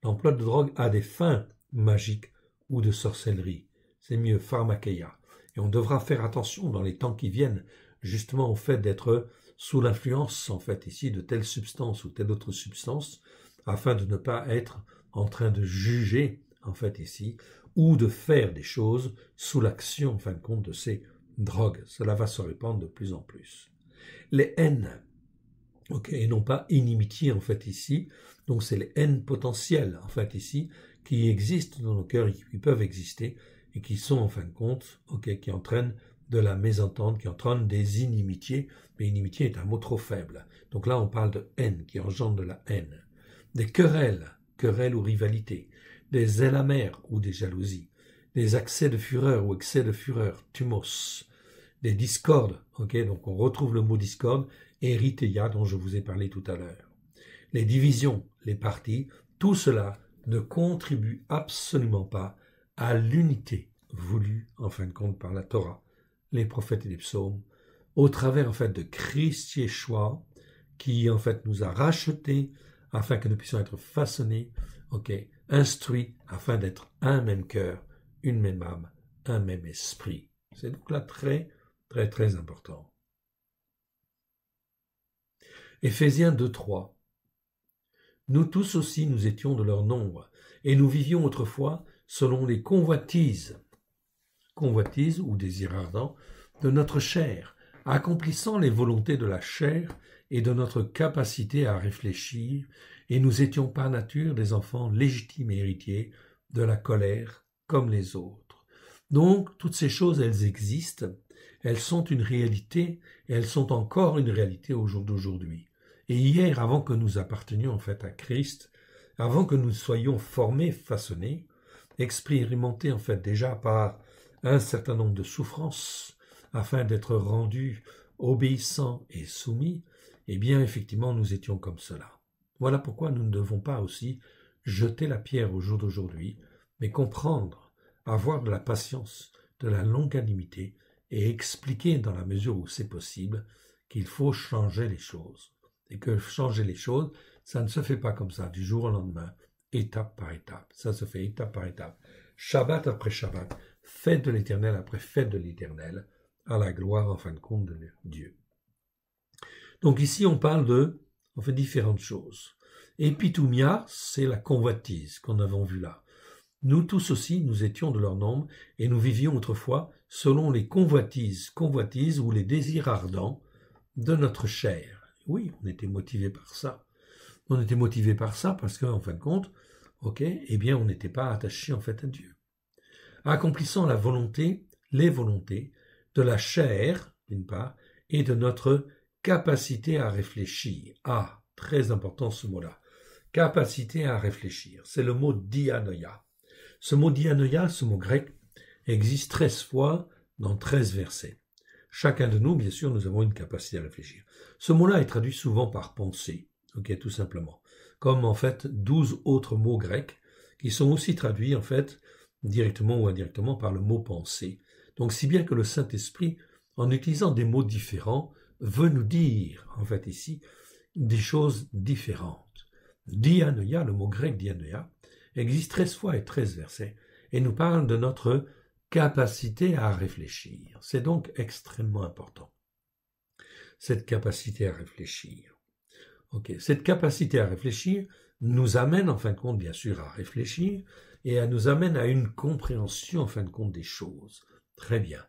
l'emploi de drogue à des fins magiques ou de sorcellerie, c'est mieux pharmakeia. Et on devra faire attention dans les temps qui viennent, justement au fait d'être sous l'influence en fait ici de telle substance ou telle autre substance, afin de ne pas être en train de juger en fait ici, ou de faire des choses sous l'action en fin de compte de ces drogues. Cela va se répandre de plus en plus. Les haines, OK, et non pas inimitié en fait ici, donc c'est les haines potentielles en fait ici, qui existent dans nos cœurs et qui peuvent exister, et qui sont en fin de compte, OK, qui entraînent de la mésentente qui entraîne des inimitiés, mais inimitié est un mot trop faible. Donc là, on parle de haine qui engendre de la haine. Des querelles, querelles ou rivalités, des ailes amères ou des jalousies, des accès de fureur ou excès de fureur, tumos, des discordes, ok, donc on retrouve le mot discorde, hériteia dont je vous ai parlé tout à l'heure. Les divisions, les parties, tout cela ne contribue absolument pas à l'unité voulue en fin de compte par la Torah les prophètes et les psaumes, au travers en fait de Christ Yeshua, qui en fait nous a rachetés afin que nous puissions être façonnés, instruits, afin d'être un même cœur, une même âme, un même esprit. C'est donc là très, très, très important. Éphésiens 2.3 Nous tous aussi, nous étions de leur nombre, et nous vivions autrefois selon les convoitises convoitise ou désir ardent de notre chair, accomplissant les volontés de la chair et de notre capacité à réfléchir, et nous étions par nature des enfants légitimes héritiers de la colère comme les autres. Donc, toutes ces choses, elles existent, elles sont une réalité, elles sont encore une réalité au jour d'aujourd'hui. Et hier, avant que nous appartenions en fait à Christ, avant que nous soyons formés, façonnés, expérimentés en fait déjà par un certain nombre de souffrances afin d'être rendus obéissants et soumis, eh bien effectivement nous étions comme cela. Voilà pourquoi nous ne devons pas aussi jeter la pierre au jour d'aujourd'hui, mais comprendre, avoir de la patience, de la longanimité, et expliquer dans la mesure où c'est possible qu'il faut changer les choses. Et que changer les choses, ça ne se fait pas comme ça, du jour au lendemain, étape par étape. Ça se fait étape par étape. Shabbat après Shabbat, fête de l'Éternel après fête de l'Éternel, à la gloire en fin de compte de Dieu. Donc ici on parle de on fait différentes choses. Epitoumia, c'est la convoitise qu'on avons vue là. Nous tous aussi, nous étions de leur nombre et nous vivions autrefois selon les convoitises, convoitises ou les désirs ardents de notre chair. Oui, on était motivé par ça. On était motivé par ça parce qu'en fin de compte, ok, eh bien, on n'était pas attaché en fait à Dieu accomplissant la volonté, les volontés, de la chair, d'une part, et de notre capacité à réfléchir. Ah, très important ce mot-là. Capacité à réfléchir. C'est le mot dianoia. Ce mot dianoia, ce mot grec, existe treize fois dans 13 versets. Chacun de nous, bien sûr, nous avons une capacité à réfléchir. Ce mot-là est traduit souvent par pensée, ok, tout simplement. Comme en fait douze autres mots grecs qui sont aussi traduits en fait directement ou indirectement par le mot pensée. Donc si bien que le Saint-Esprit, en utilisant des mots différents, veut nous dire, en fait ici, des choses différentes. Dianoia, le mot grec dianoia, existe 13 fois et 13 versets, et nous parle de notre capacité à réfléchir. C'est donc extrêmement important. Cette capacité à réfléchir. Cette capacité à réfléchir nous amène en fin de compte bien sûr à réfléchir, et elle nous amène à une compréhension en fin de compte des choses. Très bien.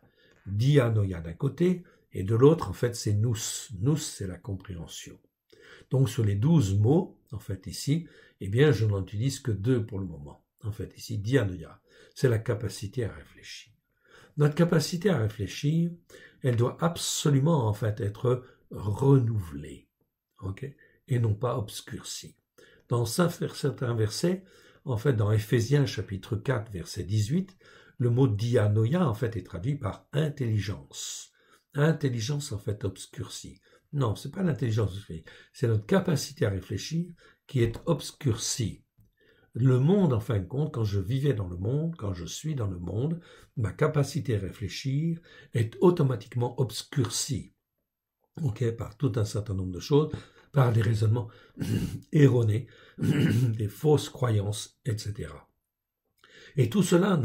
Dianoia d'un côté et de l'autre, en fait, c'est nous. Nous, c'est la compréhension. Donc sur les douze mots, en fait ici, eh bien, je n'en utilise que deux pour le moment. En fait ici, dianoia, c'est la capacité à réfléchir. Notre capacité à réfléchir, elle doit absolument en fait être renouvelée, ok, et non pas obscurcie. Dans certains versets, en fait, dans Ephésiens chapitre 4, verset 18, le mot dianoia, en fait, est traduit par intelligence. Intelligence, en fait, obscurcie. Non, ce n'est pas l'intelligence obscurcie. C'est notre capacité à réfléchir qui est obscurcie. Le monde, en fin de compte, quand je vivais dans le monde, quand je suis dans le monde, ma capacité à réfléchir est automatiquement obscurcie. OK, par tout un certain nombre de choses, par des raisonnements erronés, des fausses croyances, etc. Et tout cela,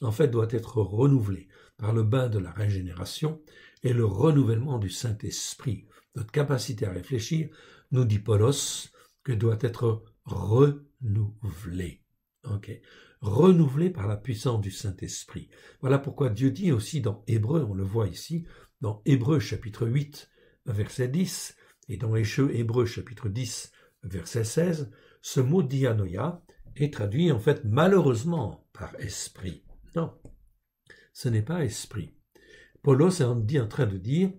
en fait, doit être renouvelé par le bain de la régénération et le renouvellement du Saint-Esprit. Notre capacité à réfléchir, nous dit Paulos, que doit être renouvelée. Renouvelé Renouvelée par la puissance du Saint-Esprit. Voilà pourquoi Dieu dit aussi dans Hébreu, on le voit ici, dans Hébreu chapitre 8, verset 10, et dans Hébreux chapitre 10, verset 16, ce mot dianoia est traduit en fait malheureusement par esprit. Non, ce n'est pas esprit. Paulos est en train de dire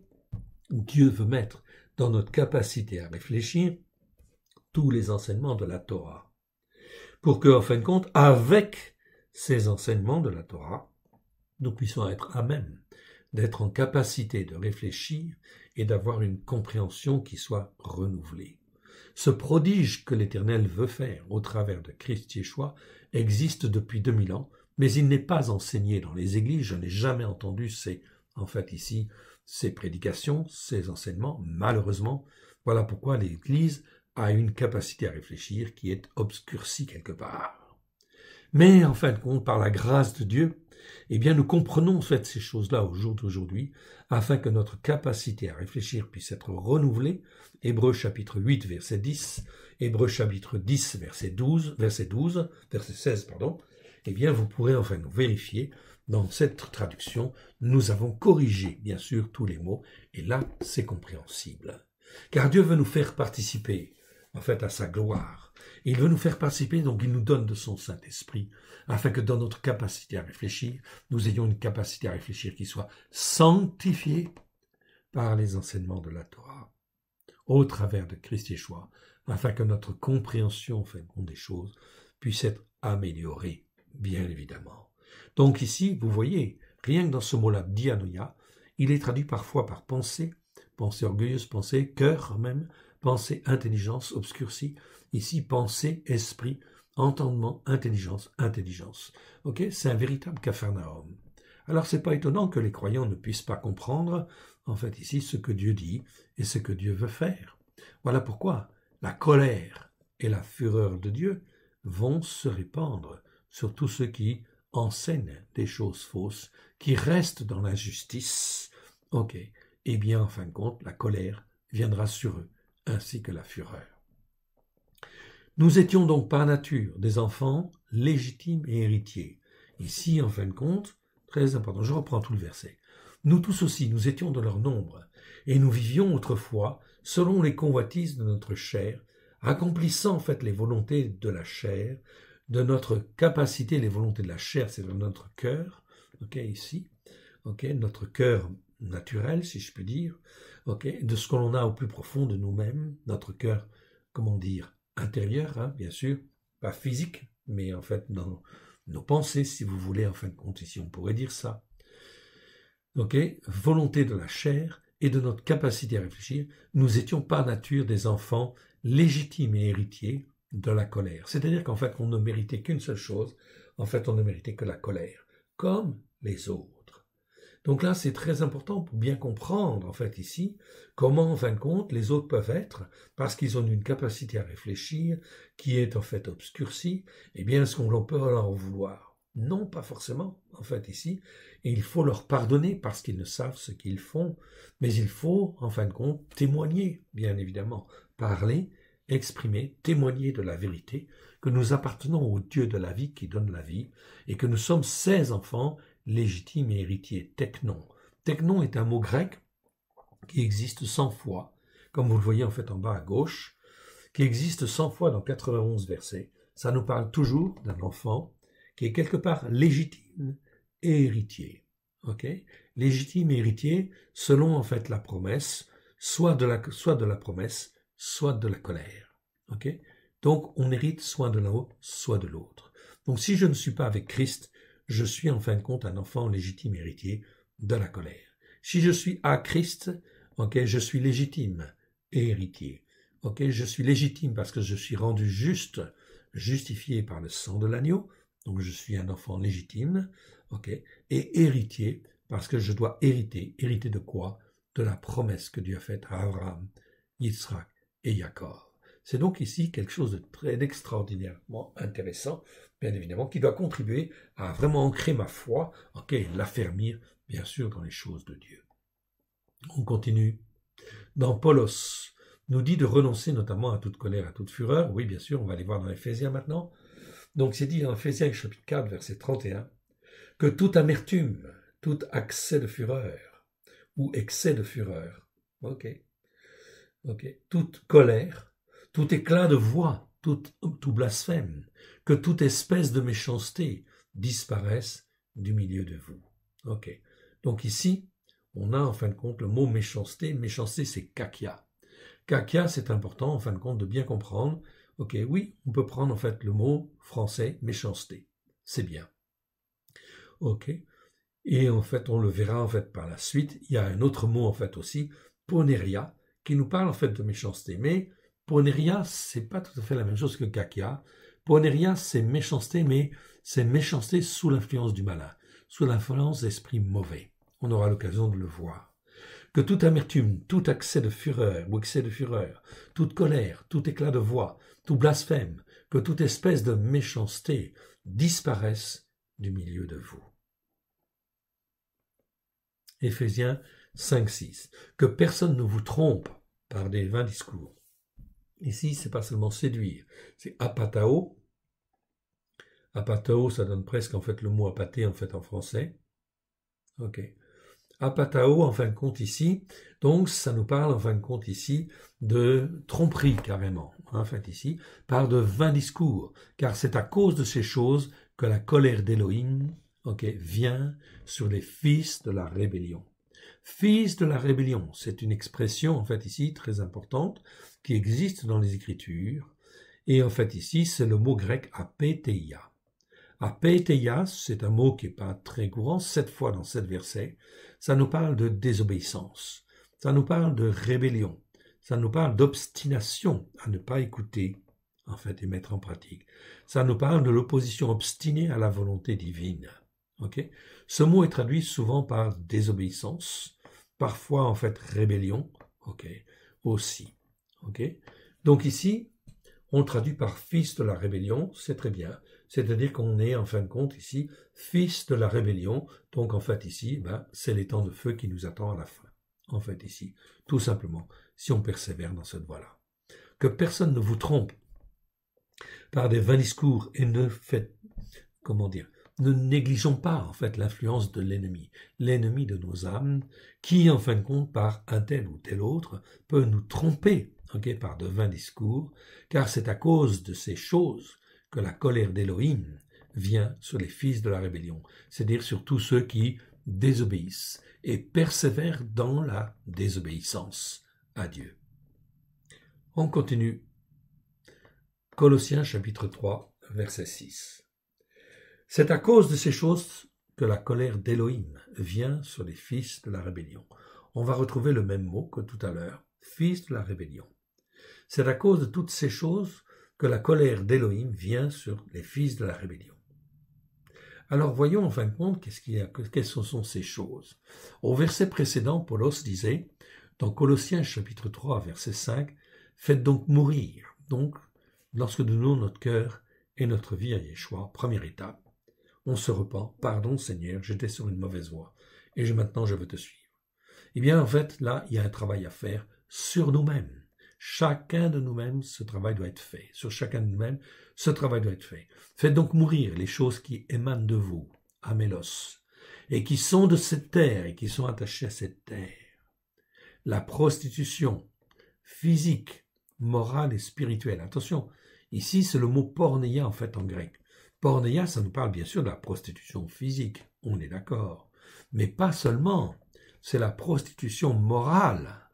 Dieu veut mettre dans notre capacité à réfléchir tous les enseignements de la Torah. Pour que, en fin de compte, avec ces enseignements de la Torah, nous puissions être à même d'être en capacité de réfléchir et d'avoir une compréhension qui soit renouvelée. Ce prodige que l'Éternel veut faire au travers de Christ Yeshua existe depuis 2000 ans, mais il n'est pas enseigné dans les églises, je n'ai jamais entendu ces, en fait ici, ces prédications, ces enseignements, malheureusement. Voilà pourquoi l'Église a une capacité à réfléchir qui est obscurcie quelque part. Mais en fin de compte, par la grâce de Dieu, eh bien, nous comprenons en ces choses-là au jour d'aujourd'hui, afin que notre capacité à réfléchir puisse être renouvelée. Hébreu chapitre 8, verset 10, Hébreu chapitre 10, verset 12, verset 12, verset 16, pardon. Eh bien, vous pourrez enfin nous vérifier. Dans cette traduction, nous avons corrigé, bien sûr, tous les mots, et là, c'est compréhensible. Car Dieu veut nous faire participer, en fait, à sa gloire il veut nous faire participer, donc il nous donne de son Saint-Esprit, afin que dans notre capacité à réfléchir, nous ayons une capacité à réfléchir qui soit sanctifiée par les enseignements de la Torah, au travers de Christ choix, afin que notre compréhension des choses puisse être améliorée, bien évidemment. Donc ici, vous voyez, rien que dans ce mot-là, dianoia, il est traduit parfois par pensée, pensée orgueilleuse, pensée cœur même, pensée intelligence obscurcie, Ici, pensée, esprit, entendement, intelligence, intelligence. Ok, c'est un véritable capharnaüm. Alors c'est pas étonnant que les croyants ne puissent pas comprendre, en fait ici, ce que Dieu dit et ce que Dieu veut faire. Voilà pourquoi la colère et la fureur de Dieu vont se répandre sur tous ceux qui enseignent des choses fausses, qui restent dans l'injustice. Ok, eh bien en fin de compte, la colère viendra sur eux, ainsi que la fureur. Nous étions donc par nature des enfants légitimes et héritiers. Ici, en fin de compte, très important, je reprends tout le verset. Nous tous aussi, nous étions de leur nombre, et nous vivions autrefois selon les convoitises de notre chair, accomplissant en fait les volontés de la chair, de notre capacité, les volontés de la chair, c'est de notre cœur, ok, ici, ok, notre cœur naturel, si je peux dire, ok, de ce que l'on a au plus profond de nous-mêmes, notre cœur, comment dire, intérieure, hein, bien sûr, pas physique, mais en fait dans nos pensées, si vous voulez, en fin de compte, si on pourrait dire ça. Ok Volonté de la chair et de notre capacité à réfléchir, nous étions par nature des enfants légitimes et héritiers de la colère. C'est-à-dire qu'en fait, on ne méritait qu'une seule chose, en fait, on ne méritait que la colère, comme les autres. Donc là, c'est très important pour bien comprendre, en fait, ici, comment, en fin de compte, les autres peuvent être, parce qu'ils ont une capacité à réfléchir, qui est, en fait, obscurcie, et eh bien, est-ce qu'on peut leur vouloir Non, pas forcément, en fait, ici. Et il faut leur pardonner parce qu'ils ne savent ce qu'ils font, mais il faut, en fin de compte, témoigner, bien évidemment, parler, exprimer, témoigner de la vérité, que nous appartenons au Dieu de la vie qui donne la vie, et que nous sommes ses enfants, légitime et héritier, technon. Technon est un mot grec qui existe 100 fois, comme vous le voyez en fait en bas à gauche, qui existe 100 fois dans 91 versets. Ça nous parle toujours d'un enfant qui est quelque part légitime et héritier. légitime et héritier selon en fait la promesse, soit de la, soit de la promesse, soit de la colère. Donc on hérite soit de l'un, soit de l'autre. Donc si je ne suis pas avec Christ, je suis en fin de compte un enfant légitime héritier de la colère. Si je suis à Christ, ok, je suis légitime et héritier. Ok, je suis légitime parce que je suis rendu juste, justifié par le sang de l'agneau, donc je suis un enfant légitime, ok, et héritier parce que je dois hériter. Hériter de quoi De la promesse que Dieu a faite à Abraham, Yitzhak et Jacob. C'est donc ici quelque chose de très extraordinairement intéressant bien évidemment, qui doit contribuer à vraiment ancrer ma foi, ok l'affermir, bien sûr, dans les choses de Dieu. On continue. Dans Paulos, nous dit de renoncer notamment à toute colère, à toute fureur. Oui, bien sûr, on va aller voir dans Ephésiens maintenant. Donc, c'est dit dans Ephésiens chapitre 4, verset 31, que toute amertume, tout accès de fureur, ou excès de fureur, ok, ok, toute colère, tout éclat de voix, tout, tout blasphème, que toute espèce de méchanceté disparaisse du milieu de vous. Ok. Donc ici, on a en fin de compte le mot méchanceté. Méchanceté, c'est kakia. Kakia, c'est important en fin de compte de bien comprendre. Ok, oui, on peut prendre en fait le mot français méchanceté. C'est bien. Ok. Et en fait, on le verra en fait par la suite. Il y a un autre mot en fait aussi, poneria, qui nous parle en fait de méchanceté. Mais Poneria, c'est pas tout à fait la même chose que Kakia. Poneria, c'est méchanceté, mais c'est méchanceté sous l'influence du malin, sous l'influence d'esprits mauvais. On aura l'occasion de le voir. Que toute amertume, tout accès de fureur ou excès de fureur, toute colère, tout éclat de voix, tout blasphème, que toute espèce de méchanceté disparaisse du milieu de vous. Éphésiens 5-6. Que personne ne vous trompe par des vains discours Ici, c'est pas seulement séduire, c'est apatao. Apatao, ça donne presque en fait le mot apaté en fait en français. Ok. Apatao, en fin de compte ici, donc ça nous parle en fin de compte ici de tromperie carrément, en fait ici, par de vains discours, car c'est à cause de ces choses que la colère d'Elohim, ok, vient sur les fils de la rébellion. Fils de la rébellion, c'est une expression en fait ici très importante qui existe dans les Écritures. Et en fait, ici, c'est le mot grec apéteia. Apéteia, c'est un mot qui n'est pas très courant, cette fois dans cet verset, Ça nous parle de désobéissance. Ça nous parle de rébellion. Ça nous parle d'obstination à ne pas écouter, en fait, et mettre en pratique. Ça nous parle de l'opposition obstinée à la volonté divine. Ok. Ce mot est traduit souvent par désobéissance, parfois, en fait, rébellion, Ok. aussi. Donc ici, on traduit par fils de la rébellion, c'est très bien. C'est-à-dire qu'on est en fin de compte ici fils de la rébellion. Donc en fait ici, ben, c'est temps de feu qui nous attend à la fin. En fait ici, tout simplement, si on persévère dans cette voie-là. Que personne ne vous trompe par des vains discours et ne faites, comment dire, ne négligeons pas en fait l'influence de l'ennemi, l'ennemi de nos âmes, qui en fin de compte par un tel ou tel autre peut nous tromper par de vains discours, car c'est à cause de ces choses que la colère d'Élohim vient sur les fils de la rébellion, c'est-à-dire sur tous ceux qui désobéissent et persévèrent dans la désobéissance à Dieu. On continue. Colossiens chapitre 3, verset 6. C'est à cause de ces choses que la colère d'Élohim vient sur les fils de la rébellion. On va retrouver le même mot que tout à l'heure, fils de la rébellion. C'est à cause de toutes ces choses que la colère d'Élohim vient sur les fils de la rébellion. Alors voyons en fin de compte qu'est-ce quelles sont ces choses. Au verset précédent, Paulos disait, dans Colossiens chapitre 3, verset 5, Faites donc mourir, donc, lorsque nous donnons notre cœur et notre vie à Yeshua, première étape. On se repent, pardon Seigneur, j'étais sur une mauvaise voie, et maintenant je veux te suivre. Eh bien, en fait, là, il y a un travail à faire sur nous-mêmes. Chacun de nous-mêmes, ce travail doit être fait. Sur chacun de nous-mêmes, ce travail doit être fait. Faites donc mourir les choses qui émanent de vous, Amélos, et qui sont de cette terre et qui sont attachées à cette terre. La prostitution physique, morale et spirituelle. Attention, ici c'est le mot porneia en fait en grec. Porneia, ça nous parle bien sûr de la prostitution physique, on est d'accord. Mais pas seulement, c'est la prostitution morale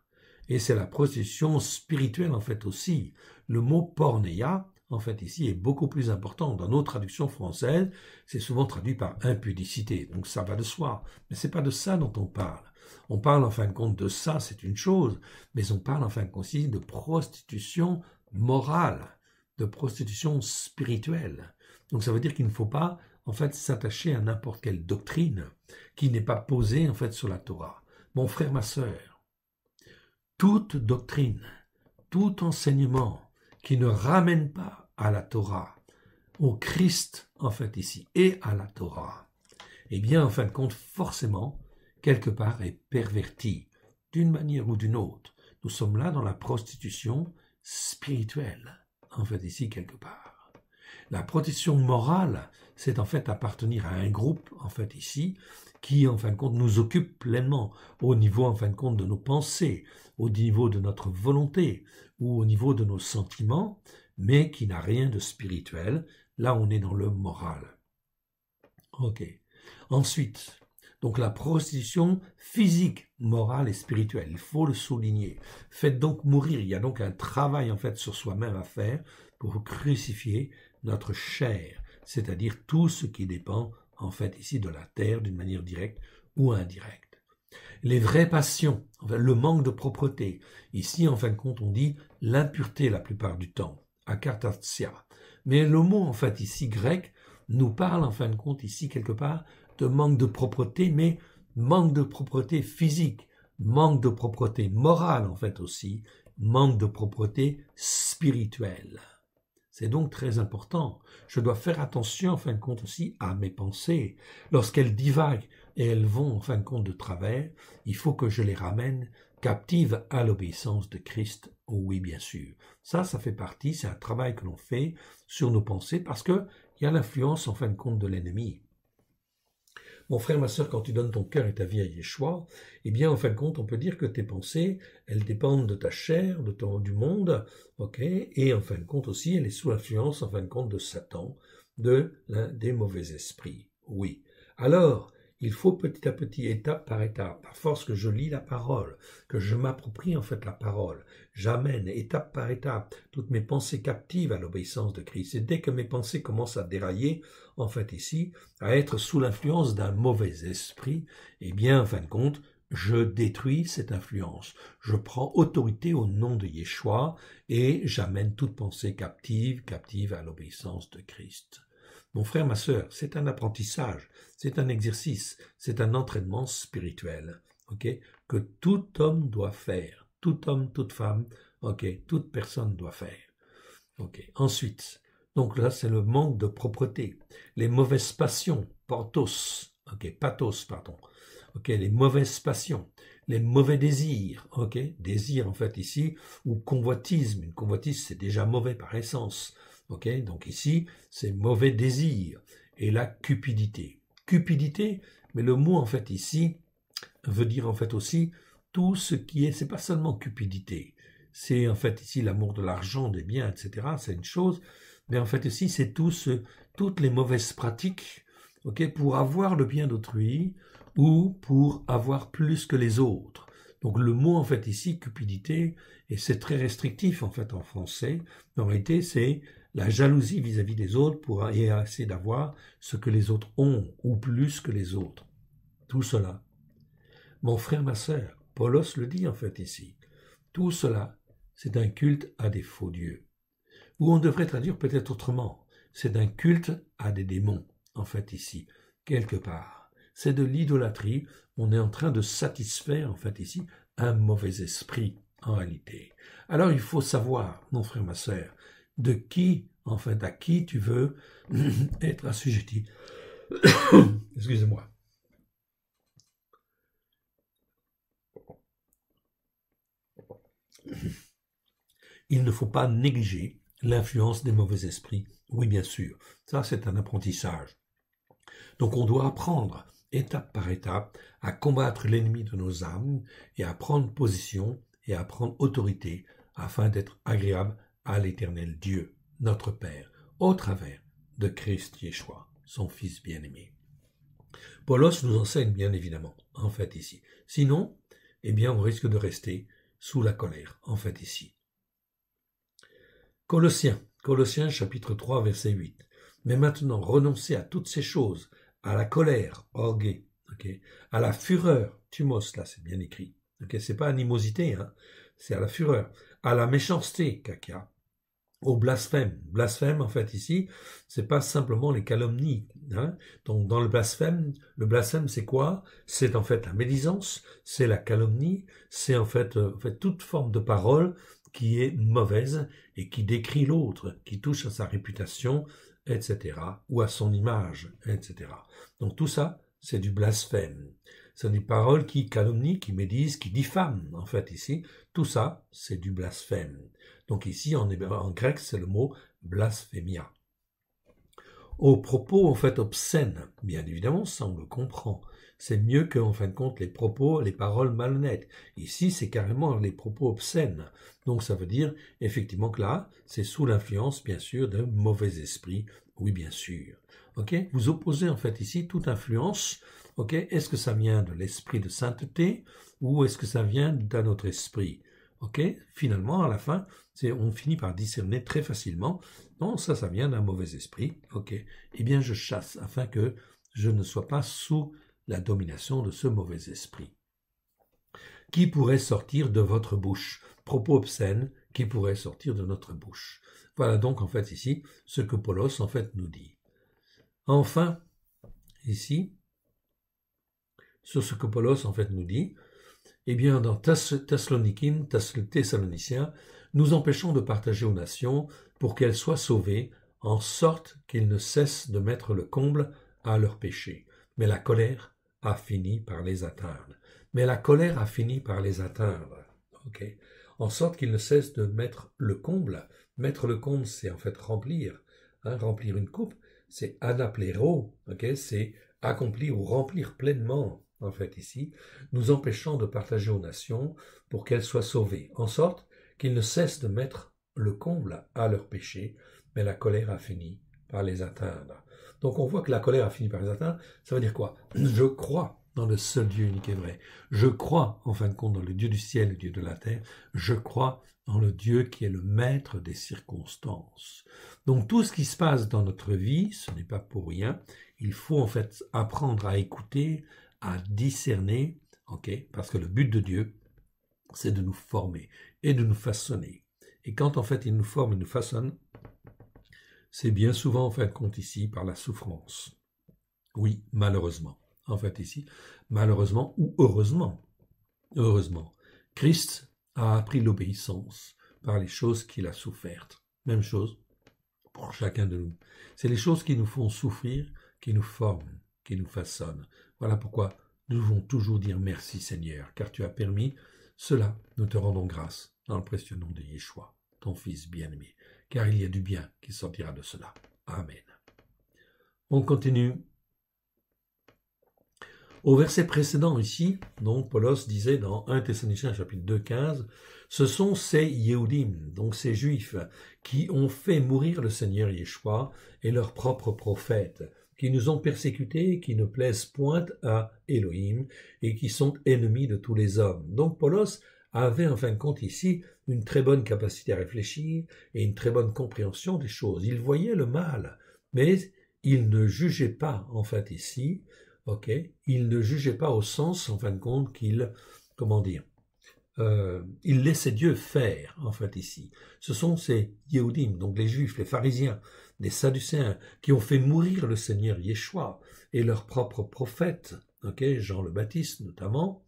et c'est la prostitution spirituelle en fait aussi. Le mot pornéa en fait ici, est beaucoup plus important. Dans nos traductions françaises, c'est souvent traduit par impudicité. Donc ça va de soi. Mais ce n'est pas de ça dont on parle. On parle en fin de compte de ça, c'est une chose, mais on parle en fin de compte aussi de prostitution morale, de prostitution spirituelle. Donc ça veut dire qu'il ne faut pas en fait s'attacher à n'importe quelle doctrine qui n'est pas posée en fait sur la Torah. Mon frère, ma sœur, toute doctrine, tout enseignement qui ne ramène pas à la Torah, au Christ en fait ici, et à la Torah, eh bien en fin de compte forcément, quelque part est perverti, d'une manière ou d'une autre. Nous sommes là dans la prostitution spirituelle, en fait ici quelque part. La prostitution morale, c'est en fait appartenir à un groupe, en fait ici, qui en fin de compte nous occupe pleinement au niveau en fin de compte de nos pensées, au niveau de notre volonté ou au niveau de nos sentiments, mais qui n'a rien de spirituel. Là, on est dans le moral. Ok. Ensuite, donc la prostitution physique, morale et spirituelle, il faut le souligner. Faites donc mourir, il y a donc un travail en fait sur soi-même à faire pour crucifier notre chair, c'est-à-dire tout ce qui dépend en fait ici de la terre d'une manière directe ou indirecte. Les vraies passions, le manque de propreté. Ici, en fin de compte, on dit l'impureté la plupart du temps, akartasia. Mais le mot, en fait, ici grec, nous parle, en fin de compte, ici, quelque part, de manque de propreté, mais manque de propreté physique, manque de propreté morale, en fait, aussi, manque de propreté spirituelle. C'est donc très important. Je dois faire attention, en fin de compte, aussi à mes pensées. Lorsqu'elles divaguent, et elles vont en fin de compte de travers, il faut que je les ramène captives à l'obéissance de Christ. Oh oui, bien sûr. Ça, ça fait partie, c'est un travail que l'on fait sur nos pensées parce que il y a l'influence en fin de compte de l'ennemi. Mon frère, ma sœur, quand tu donnes ton cœur et ta vie à Yeshua, eh bien, en fin de compte, on peut dire que tes pensées, elles dépendent de ta chair, de ton, du monde, ok, et en fin de compte aussi, elles sont sous l'influence, en fin de compte, de Satan, de l'un des mauvais esprits. Oui. Alors, il faut petit à petit, étape par étape, par force que je lis la parole, que je m'approprie en fait la parole, j'amène étape par étape toutes mes pensées captives à l'obéissance de Christ. Et dès que mes pensées commencent à dérailler, en fait ici, à être sous l'influence d'un mauvais esprit, eh bien, en fin de compte, je détruis cette influence. Je prends autorité au nom de Yeshua et j'amène toute pensée captive, captive à l'obéissance de Christ. Mon frère, ma sœur, c'est un apprentissage, c'est un exercice, c'est un entraînement spirituel, ok, que tout homme doit faire, tout homme, toute femme, ok, toute personne doit faire. Ok. Ensuite, donc là, c'est le manque de propreté, les mauvaises passions, pathos, ok, pathos, pardon, ok, les mauvaises passions, les mauvais désirs, ok, désir en fait ici, ou convoitisme, une convoitise c'est déjà mauvais par essence, donc ici, c'est mauvais désir et la cupidité. Cupidité, mais le mot en fait ici veut dire en fait aussi tout ce qui est, c'est pas seulement cupidité, c'est en fait ici l'amour de l'argent, des biens, etc. C'est une chose, mais en fait ici c'est tous toutes les mauvaises pratiques, ok, pour avoir le bien d'autrui ou pour avoir plus que les autres. Donc le mot en fait ici cupidité et c'est très restrictif en fait en français. En réalité c'est la jalousie vis-à-vis des autres pour y essayer d'avoir ce que les autres ont ou plus que les autres. Tout cela. Mon frère, ma sœur, Paulos le dit en fait ici. Tout cela, c'est un culte à des faux dieux. Ou on devrait traduire peut-être autrement. C'est un culte à des démons, en fait ici, quelque part. C'est de l'idolâtrie. On est en train de satisfaire, en fait ici, un mauvais esprit, en réalité. Alors il faut savoir, mon frère, ma sœur, de qui, en fait, à qui tu veux être assujetti. Excusez-moi. Il ne faut pas négliger l'influence des mauvais esprits. Oui, bien sûr. Ça, c'est un apprentissage. Donc, on doit apprendre, étape par étape, à combattre l'ennemi de nos âmes et à prendre position et à prendre autorité afin d'être agréable à l'Éternel Dieu, notre Père, au travers de Christ Yeshua, son Fils bien-aimé. Paulos nous enseigne bien évidemment, en fait ici. Sinon, eh bien, on risque de rester sous la colère, en fait ici. Colossiens, Colossiens chapitre 3 verset 8. Mais maintenant, renoncez à toutes ces choses, à la colère, orgueil, à la fureur, tumos, là c'est bien écrit, Ce c'est pas animosité, hein, c'est à la fureur, à la méchanceté, caca, au blasphème. Blasphème, en fait, ici, c'est pas simplement les calomnies. Hein. Donc, dans le blasphème, le blasphème, c'est quoi C'est en fait la médisance, c'est la calomnie, c'est en fait, euh, en fait toute forme de parole qui est mauvaise et qui décrit l'autre, qui touche à sa réputation, etc., ou à son image, etc. Donc, tout ça, c'est du blasphème. C'est des paroles qui calomnient, qui médisent, qui diffament, en fait, ici. Tout ça, c'est du blasphème. Donc ici, en, grec, c'est le mot blasphémia. Aux propos en fait obscènes, bien évidemment, ça on le comprend. C'est mieux qu'en fin de compte, les propos, les paroles malhonnêtes. Ici, c'est carrément les propos obscènes. Donc ça veut dire effectivement que là, c'est sous l'influence, bien sûr, d'un mauvais esprit. Oui, bien sûr. Ok Vous opposez en fait ici toute influence. Ok Est-ce que ça vient de l'esprit de sainteté ou est-ce que ça vient d'un autre esprit Ok, finalement, à la fin, on finit par discerner très facilement. Non, ça, ça vient d'un mauvais esprit. Ok, eh bien, je chasse afin que je ne sois pas sous la domination de ce mauvais esprit. Qui pourrait sortir de votre bouche Propos obscènes qui pourraient sortir de notre bouche. Voilà donc en fait ici ce que Polos, en fait nous dit. Enfin, ici, sur ce que Polos, en fait nous dit, eh bien, dans Thessalonikim, Thessaloniciens, nous empêchons de partager aux nations pour qu'elles soient sauvées, en sorte qu'ils ne cessent de mettre le comble à leurs péchés. Mais la colère a fini par les atteindre. Mais la colère a fini par les atteindre. En sorte qu'ils ne cessent de mettre le comble. Mettre le comble, c'est en fait remplir. Hein, remplir une coupe, c'est anaplero, Ok, c'est accomplir ou remplir pleinement en fait ici, nous empêchant de partager aux nations pour qu'elles soient sauvées, en sorte qu'ils ne cessent de mettre le comble à leurs péchés, mais la colère a fini par les atteindre. Donc on voit que la colère a fini par les atteindre, ça veut dire quoi Je crois dans le seul Dieu unique et vrai. Je crois, en fin de compte, dans le Dieu du ciel, le Dieu de la terre. Je crois en le Dieu qui est le maître des circonstances. Donc tout ce qui se passe dans notre vie, ce n'est pas pour rien. Il faut en fait apprendre à écouter, à discerner, parce que le but de Dieu, c'est de nous former et de nous façonner. Et quand en fait il nous forme et nous façonne, c'est bien souvent en fin de compte ici par la souffrance. Oui, malheureusement. En fait ici, malheureusement ou heureusement. Heureusement. Christ a appris l'obéissance par les choses qu'il a souffertes. Même chose pour chacun de nous. C'est les choses qui nous font souffrir, qui nous forment, qui nous façonnent. Voilà pourquoi nous devons toujours dire merci Seigneur, car tu as permis cela. Nous te rendons grâce dans le précieux nom de Yeshua, ton Fils bien-aimé, car il y a du bien qui sortira de cela. Amen. On continue. Au verset précédent ici, donc Paulos disait dans 1 Thessaloniciens chapitre 2, 15, ce sont ces Yehudim, donc ces Juifs, qui ont fait mourir le Seigneur Yeshua et leurs propres prophètes qui nous ont persécutés, qui ne plaisent point à Elohim et qui sont ennemis de tous les hommes. Donc Paulos avait en fin de compte ici une très bonne capacité à réfléchir et une très bonne compréhension des choses. Il voyait le mal, mais il ne jugeait pas en fait ici, ok Il ne jugeait pas au sens en fin de compte qu'il, comment dire, euh, il laissait Dieu faire en fait ici. Ce sont ces Yehudim, donc les Juifs, les pharisiens, des Sadducéens, qui ont fait mourir le Seigneur Yeshua et leurs propres prophètes, Jean le Baptiste notamment,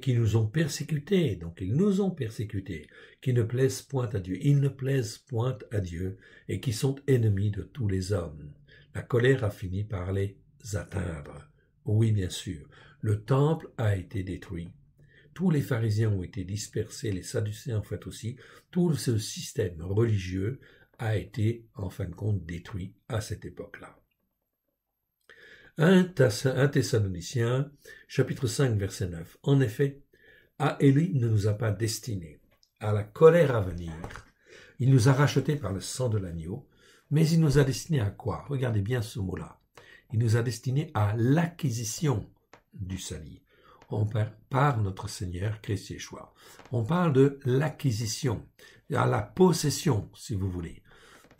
qui nous ont persécutés, donc ils nous ont persécutés, qui ne plaisent point à Dieu, ils ne plaisent point à Dieu, et qui sont ennemis de tous les hommes. La colère a fini par les atteindre. Oui, bien sûr, le temple a été détruit tous les pharisiens ont été dispersés, les sadducéens en fait aussi, tout ce système religieux a été en fin de compte détruit à cette époque-là. 1 Thessaloniciens, chapitre 5, verset 9. En effet, à Élie ne nous a pas destinés à la colère à venir. Il nous a rachetés par le sang de l'agneau, mais il nous a destinés à quoi Regardez bien ce mot-là. Il nous a destinés à l'acquisition du salut. On parle par notre Seigneur Christ Yeshua. On parle de l'acquisition, à la possession, si vous voulez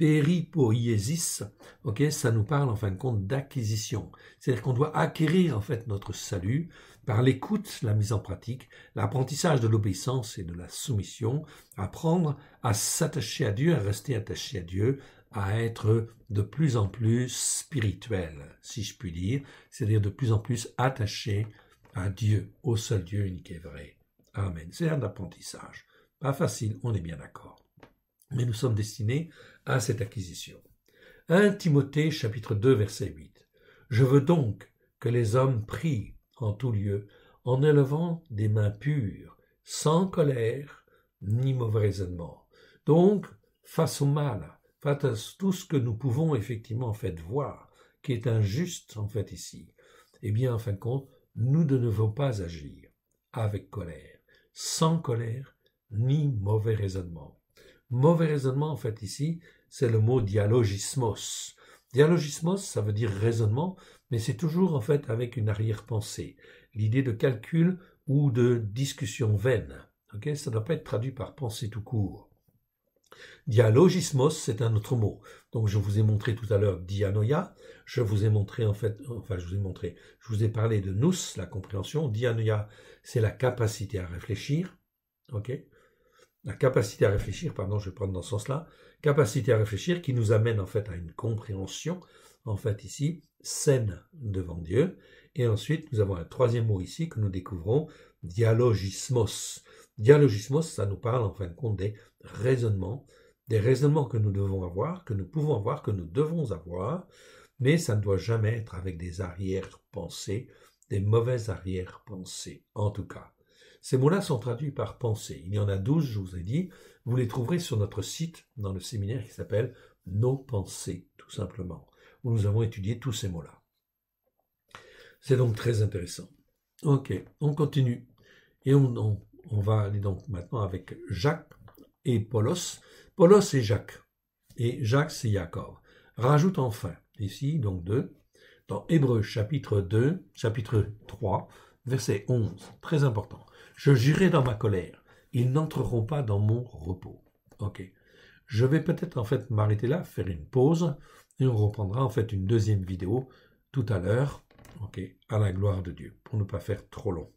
péripoiesis, ok, ça nous parle en fin de compte d'acquisition. C'est-à-dire qu'on doit acquérir en fait notre salut par l'écoute, la mise en pratique, l'apprentissage de l'obéissance et de la soumission, apprendre à s'attacher à Dieu, à rester attaché à Dieu, à être de plus en plus spirituel, si je puis dire, c'est-à-dire de plus en plus attaché à Dieu, au seul Dieu unique et vrai. Amen. C'est un apprentissage. Pas facile, on est bien d'accord. Mais nous sommes destinés à cette acquisition. 1 Timothée chapitre 2 verset 8. Je veux donc que les hommes prient en tout lieu en élevant des mains pures, sans colère ni mauvais raisonnement. Donc, face au mal, face à tout ce que nous pouvons effectivement faire voir, qui est injuste en fait ici, eh bien en fin de compte, nous ne devons pas agir avec colère, sans colère ni mauvais raisonnement mauvais raisonnement, en fait, ici, c'est le mot dialogismos. Dialogismos, ça veut dire raisonnement, mais c'est toujours, en fait, avec une arrière-pensée. L'idée de calcul ou de discussion vaine. OK ça ne doit pas être traduit par pensée tout court. Dialogismos, c'est un autre mot. Donc, je vous ai montré tout à l'heure dianoia. Je vous ai montré, en fait, enfin, je vous ai montré, je vous ai parlé de nous, la compréhension. Dianoia, c'est la capacité à réfléchir. ok la capacité à réfléchir, pardon, je vais prendre dans ce sens-là, capacité à réfléchir qui nous amène en fait à une compréhension, en fait ici, saine devant Dieu. Et ensuite, nous avons un troisième mot ici que nous découvrons, dialogismos. Dialogismos, ça nous parle en fin de compte des raisonnements, des raisonnements que nous devons avoir, que nous pouvons avoir, que nous devons avoir, mais ça ne doit jamais être avec des arrière-pensées, des mauvaises arrière-pensées, en tout cas. Ces mots-là sont traduits par pensée. Il y en a douze, je vous ai dit. Vous les trouverez sur notre site dans le séminaire qui s'appelle Nos pensées, tout simplement, où nous avons étudié tous ces mots-là. C'est donc très intéressant. Ok, on continue. Et on, va aller donc maintenant avec Jacques et Paulos. Paulos et Jacques. Et Jacques, c'est Jacob. Rajoute enfin, ici, donc deux, dans Hébreu chapitre 2, chapitre 3, verset 11, très important. Je jurai dans ma colère. Ils n'entreront pas dans mon repos. Ok. Je vais peut-être en fait m'arrêter là, faire une pause, et on reprendra en fait une deuxième vidéo tout à l'heure. Ok. À la gloire de Dieu, pour ne pas faire trop long.